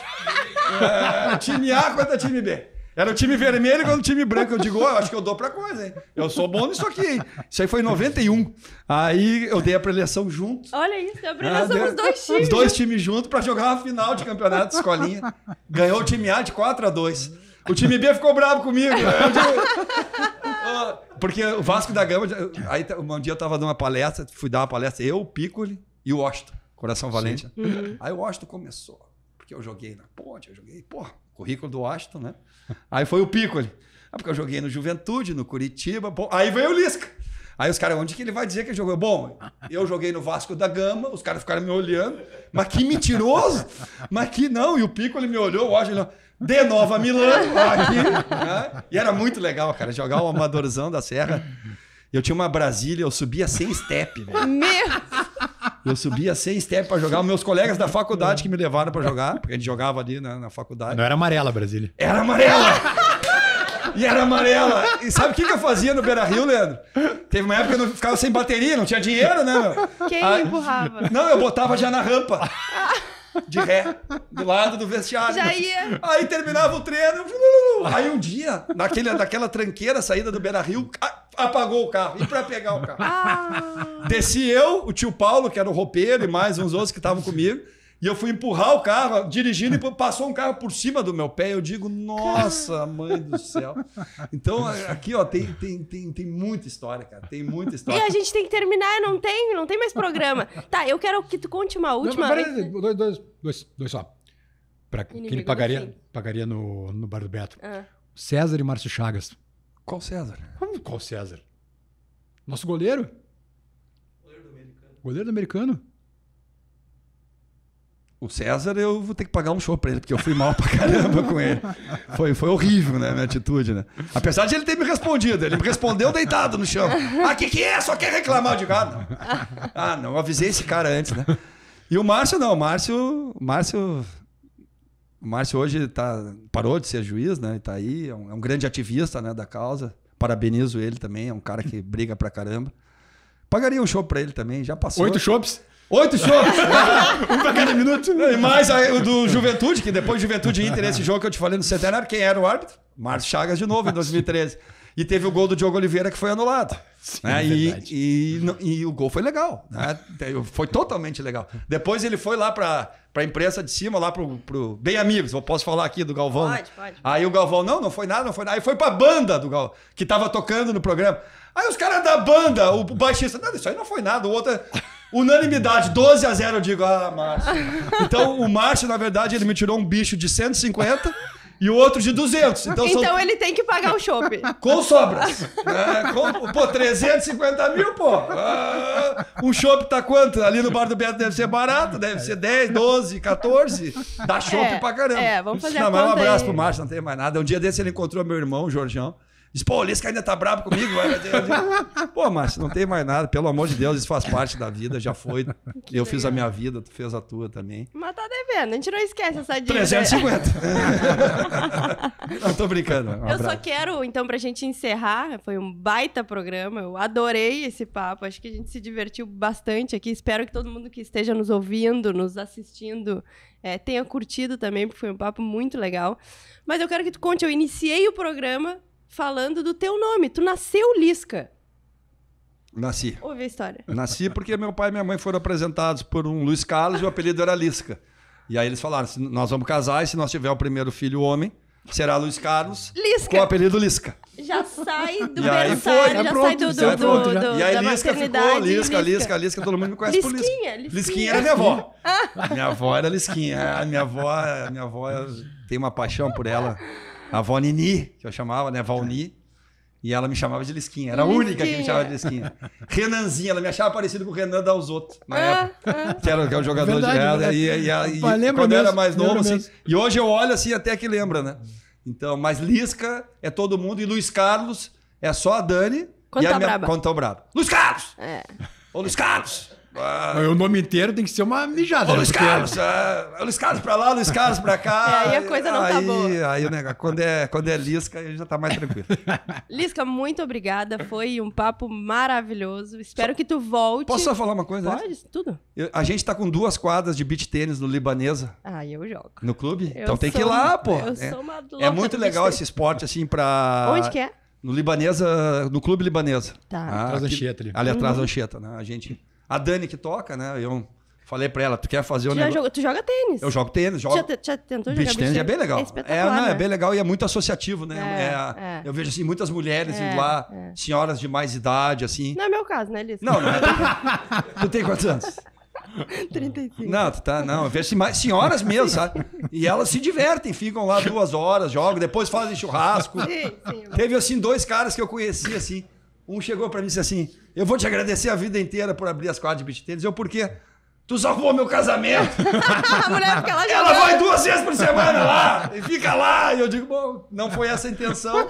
É, time A contra time B. Era o time vermelho contra o time branco. Eu digo, oh, eu acho que eu dou pra coisa, hein? Eu sou bom nisso aqui, hein? Isso aí foi em 91. Aí eu dei a preleção junto. Olha isso, a ah, preleção ah, dois times. Os dois times juntos pra jogar a final de campeonato de escolinha. Ganhou o time A de 4 a 2 O time B ficou bravo comigo. porque o Vasco da Gama. Aí um dia eu tava dando uma palestra, fui dar uma palestra, eu, o Piccoli e o Washington. Coração Valente. Né? Uhum. Aí o Washington começou, porque eu joguei na ponte, eu joguei, porra, currículo do Washington, né? Aí foi o pico ali. Ah, porque eu joguei no Juventude, no Curitiba, aí veio o Lisca. Aí os caras, onde que ele vai dizer que ele jogou? Bom, eu joguei no Vasco da Gama, os caras ficaram me olhando, mas que mentiroso! Mas que não, e o Pico ele me olhou, o Washington, de Nova Milano, aqui. Né? E era muito legal, cara, jogar o Amadorzão da Serra. Eu tinha uma Brasília, eu subia sem step, velho. Meu! Eu subia seis steps para jogar. Meus colegas da faculdade que me levaram para jogar, porque a gente jogava ali na, né, na faculdade. Não era amarela, Brasília. Era amarela! E era amarela. E sabe o que, que eu fazia no Beira Rio, Leandro? Teve uma época que eu não ficava sem bateria, não tinha dinheiro, né, meu? Quem ah, empurrava? Não, eu botava já na rampa de ré, do lado do vestiário. Já ia. Aí terminava o treino. Aí um dia, naquele, naquela tranqueira, saída do Beira Rio, apagou o carro. E para pegar o carro? Ah. Desci eu, o tio Paulo, que era o roupeiro, e mais uns outros que estavam comigo. E eu fui empurrar o carro, dirigindo, e passou um carro por cima do meu pé. Eu digo, nossa, mãe do céu. Então, aqui, ó, tem, tem, tem, tem muita história, cara. Tem muita história. E a gente tem que terminar, não tem, não tem mais programa. Tá, eu quero que tu conte uma última. Não, peraí, dois, dois, dois, dois só. Pra, que ele pagaria, pagaria no, no Bar do Beto. Ah. César e Márcio Chagas. Qual César? Qual César? Nosso goleiro. Goleiro do americano. Goleiro do americano? o César, eu vou ter que pagar um show pra ele, porque eu fui mal pra caramba com ele. Foi, foi horrível, né, minha atitude, né? Apesar de ele ter me respondido, ele me respondeu deitado no chão. Ah, que que é? Só quer reclamar. de gado. ah, não. Ah, não, eu avisei esse cara antes, né? E o Márcio, não, o Márcio... Márcio... O Márcio hoje tá, parou de ser juiz, né? Tá aí, é um, é um grande ativista né, da causa. Parabenizo ele também, é um cara que briga pra caramba. Pagaria um show pra ele também, já passou. Oito shows? Oito shows! um pra cada minuto. E mais aí, o do Juventude, que depois Juventude e Inter, esse jogo que eu te falei no centenário, quem era o árbitro? Márcio Chagas de novo, em 2013. E teve o gol do Diogo Oliveira que foi anulado. Sim, né? é e, e, e, o gol foi legal. Né? Foi totalmente legal. Depois ele foi lá para a imprensa de cima, lá para o Bem Amigos. Eu posso falar aqui do Galvão. Né? Pode, pode. Aí o Galvão, não, não foi nada, não foi nada. Aí foi para a banda do Galvão, que estava tocando no programa. Aí os caras da banda, o baixista, não, isso aí não foi nada. O outro. É Unanimidade, 12 a 0 eu digo, ah, Márcio. Então, o Márcio, na verdade, ele me tirou um bicho de 150 e o outro de 200. Então, então são... Então, ele tem que pagar o chope. Com sobras. Né? Com, pô, 350 mil, pô. Ah, um chopp tá quanto? Ali no Bar do Beto deve ser barato, deve ser 10, 12, 14. Dá chope é, pra caramba. É, vamos fazer não, a mas conta um abraço aí. pro Márcio, não tem mais nada. Um dia desse ele encontrou meu irmão, o Jorjão. Disse, pô, o Lisca ainda tá brabo comigo. pô, Márcio, não tem mais nada. Pelo amor de Deus, isso faz parte da vida, já foi. eu fiz a minha vida, tu fez a tua também. Mas tá devendo, a gente não esquece essa dica. 350. não, tô brincando. Um eu só quero, então, pra gente encerrar, foi um baita programa, eu adorei esse papo, acho que a gente se divertiu bastante aqui. Espero que todo mundo que esteja nos ouvindo, nos assistindo, é, tenha curtido também, porque foi um papo muito legal. Mas eu quero que tu conte, eu iniciei o programa falando do teu nome. Tu nasceu Lisca. Nasci. Ouvi a história. Nasci porque meu pai e minha mãe foram apresentados por um Luiz Carlos e o apelido era Lisca. E aí eles falaram: se nós vamos casar e se nós tiver o primeiro filho homem, será Luiz Carlos Lisca. com o apelido Lisca. Já sai do e aí foi, já, é pronto, sai do, do, é pronto, do, do E aí Lisca ficou, Lisca, Lisca, Lisca, Lisca, todo mundo me conhece Lisquinha, por Lisca. Lisquinha. Lisquinha era minha avó. Ah. Minha avó era Lisquinha. A minha avó, a minha avó, tem uma paixão por ela. A avó Nini, que eu chamava, né? Valni. E ela me chamava de Lisquinha. Era a única que me chamava de Lisquinha. Renanzinha, ela me achava parecido com o Renan Dalzotto, na é, época. Que, é. era, que era o é jogador verdade, de reza. E, e, e, Pai, quando mesmo, eu era mais novo, assim. Mesmo. E hoje eu olho assim até que lembra, né? Então, mas Lisca é todo mundo. E Luiz Carlos é só a Dani. Quando e a tá minha, braba. Quanto tá braba. Luiz Carlos! É. Ô, Luiz Carlos! o nome inteiro tem que ser uma mijada. Ô, né? Luiz Carlos, é, é Luiz Carlos pra lá, Luiz Carlos pra cá. aí a coisa não tá aí, tá boa. Aí quando é, quando é Lisca, aí já tá mais tranquilo. Lisca, muito obrigada. Foi um papo maravilhoso. Espero só, que tu volte. Posso só falar uma coisa? Né? Pode, tudo. Eu, a gente tá com duas quadras de beach tênis no Libanesa. Ah, eu jogo. No clube? Eu então tem que ir lá, pô. Eu é, sou uma é louca É muito legal esse esporte, assim, pra... Onde que é? No Libanesa, no Clube Libanesa. Tá. Ah, atrás da Anchieta ali. Ali atrás uhum. da Anchieta, né? A gente... A Dani que toca, né? Eu falei pra ela, tu quer fazer o um negócio... Joga, tu joga tênis. Eu jogo tênis, jogo... Já, já tentou jogar beach tênis? É bem legal. É, é, não, é né? é bem legal e é muito associativo, né? É, é, é. eu vejo, assim, muitas mulheres indo lá, senhoras de mais idade, assim... Não é meu caso, né, Elis? Não, não é. tu tem quantos anos? 35. Não, tu tá, não. Eu vejo assim, mais senhoras mesmo, sabe? E elas se divertem, ficam lá duas horas, jogam, depois fazem churrasco. Sim, sim. Teve, assim, dois caras que eu conheci, assim. Um chegou pra mim e disse assim... Eu vou te agradecer a vida inteira por abrir as quadras de beach tênis. Eu, por quê? Tu salvou meu casamento. a mulher Ela vai duas vezes por semana lá e fica lá. E eu digo, bom, não foi essa a intenção.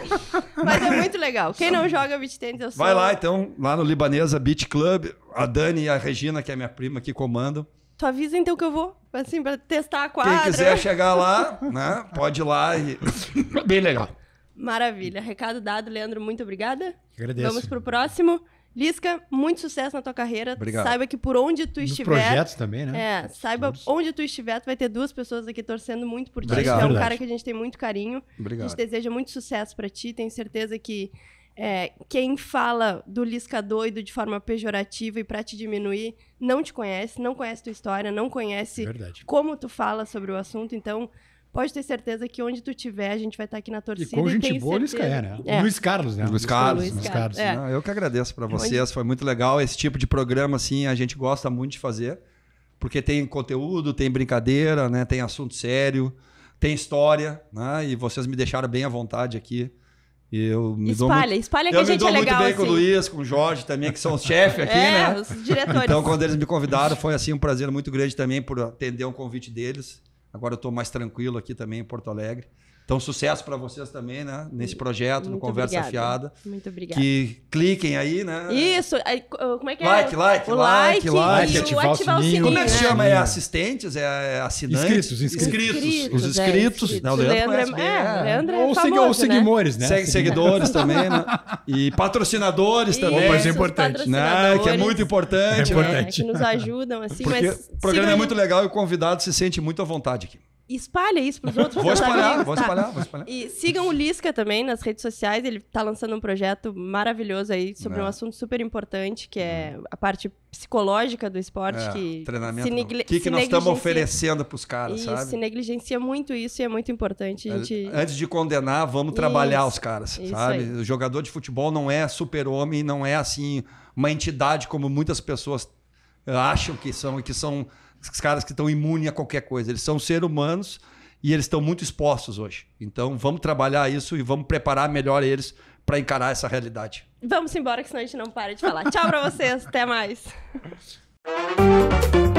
Mas é muito legal. Quem não joga beach tênis, eu sou. Vai lá, então, lá no Libanesa Beach Club. A Dani e a Regina, que é minha prima, que comandam. Tu avisa então que eu vou, assim, pra testar a quadra. Quem quiser chegar lá, né, pode ir lá. E... Bem legal. Maravilha. Recado dado, Leandro, muito obrigada. Agradeço. Vamos pro próximo. Lisca, muito sucesso na tua carreira. Obrigado. Saiba que por onde tu Nos estiver. projetos também, né? É, saiba Todos. onde tu estiver, tu vai ter duas pessoas aqui torcendo muito por ti. Obrigado. Tu é um Verdade. cara que a gente tem muito carinho. Obrigado. A gente deseja muito sucesso para ti. Tenho certeza que é, quem fala do Lisca doido de forma pejorativa e para te diminuir não te conhece, não conhece tua história, não conhece Verdade. como tu fala sobre o assunto. Então, pode ter certeza que onde tu tiver, a gente vai estar tá aqui na torcida. E com e gente boa, Luiz Caé, né? É. Luiz Carlos, né? Luiz, Luiz Carlos. Luiz, Carlos. É. Não, eu que agradeço para vocês, onde... foi muito legal. Esse tipo de programa, assim, a gente gosta muito de fazer, porque tem conteúdo, tem brincadeira, né? Tem assunto sério, tem história, né? E vocês me deixaram bem à vontade aqui. E eu me espalha, muito... espalha que eu a gente é legal. Eu dou muito bem assim. com o assim. Luiz, com o Jorge também, que são os chefes aqui, é, né? os diretores. Então, quando eles me convidaram, foi assim um prazer muito grande também por atender um convite deles. Agora eu estou mais tranquilo aqui também em Porto Alegre. Então, sucesso para vocês também, né? Nesse hum, projeto, Muito no Conversa Afiada. Fiada. Muito obrigada. Que cliquem aí, né? Isso. Oh, como é que é? Like, like, o like, like, like. Ativar, ativar o sininho. Como é que se né? chama? É assistentes? É assinantes? Inscritos, inscritos. inscritos Os é, inscritos. É, né? O Leandro, Leandro é, é, é, Leandro é Ou, famoso, né? né? Segu seguidores também, né? E patrocinadores Isso, também. mas é importante. Né? Que é muito é importante. É né? importante. Né? Que nos ajudam, assim. Porque mas o programa é muito legal e o convidado se sente muito à vontade aqui espalha isso para os outros. Vou espalhar, vou espalhar, vou espalhar. E sigam o Lisca também nas redes sociais. Ele está lançando um projeto maravilhoso aí sobre é. um assunto super importante, que é uhum. a parte psicológica do esporte. É, que treinamento. O que, que nós estamos oferecendo para os caras, isso, sabe? Se negligencia muito isso e é muito importante. Gente... Antes de condenar, vamos trabalhar isso, os caras, sabe? Aí. O jogador de futebol não é super-homem, não é assim uma entidade como muitas pessoas acham que são e que são caras que estão imunes a qualquer coisa. Eles são seres humanos e eles estão muito expostos hoje. Então vamos trabalhar isso e vamos preparar melhor eles para encarar essa realidade. Vamos embora, que senão a gente não para de falar. Tchau para vocês, até mais.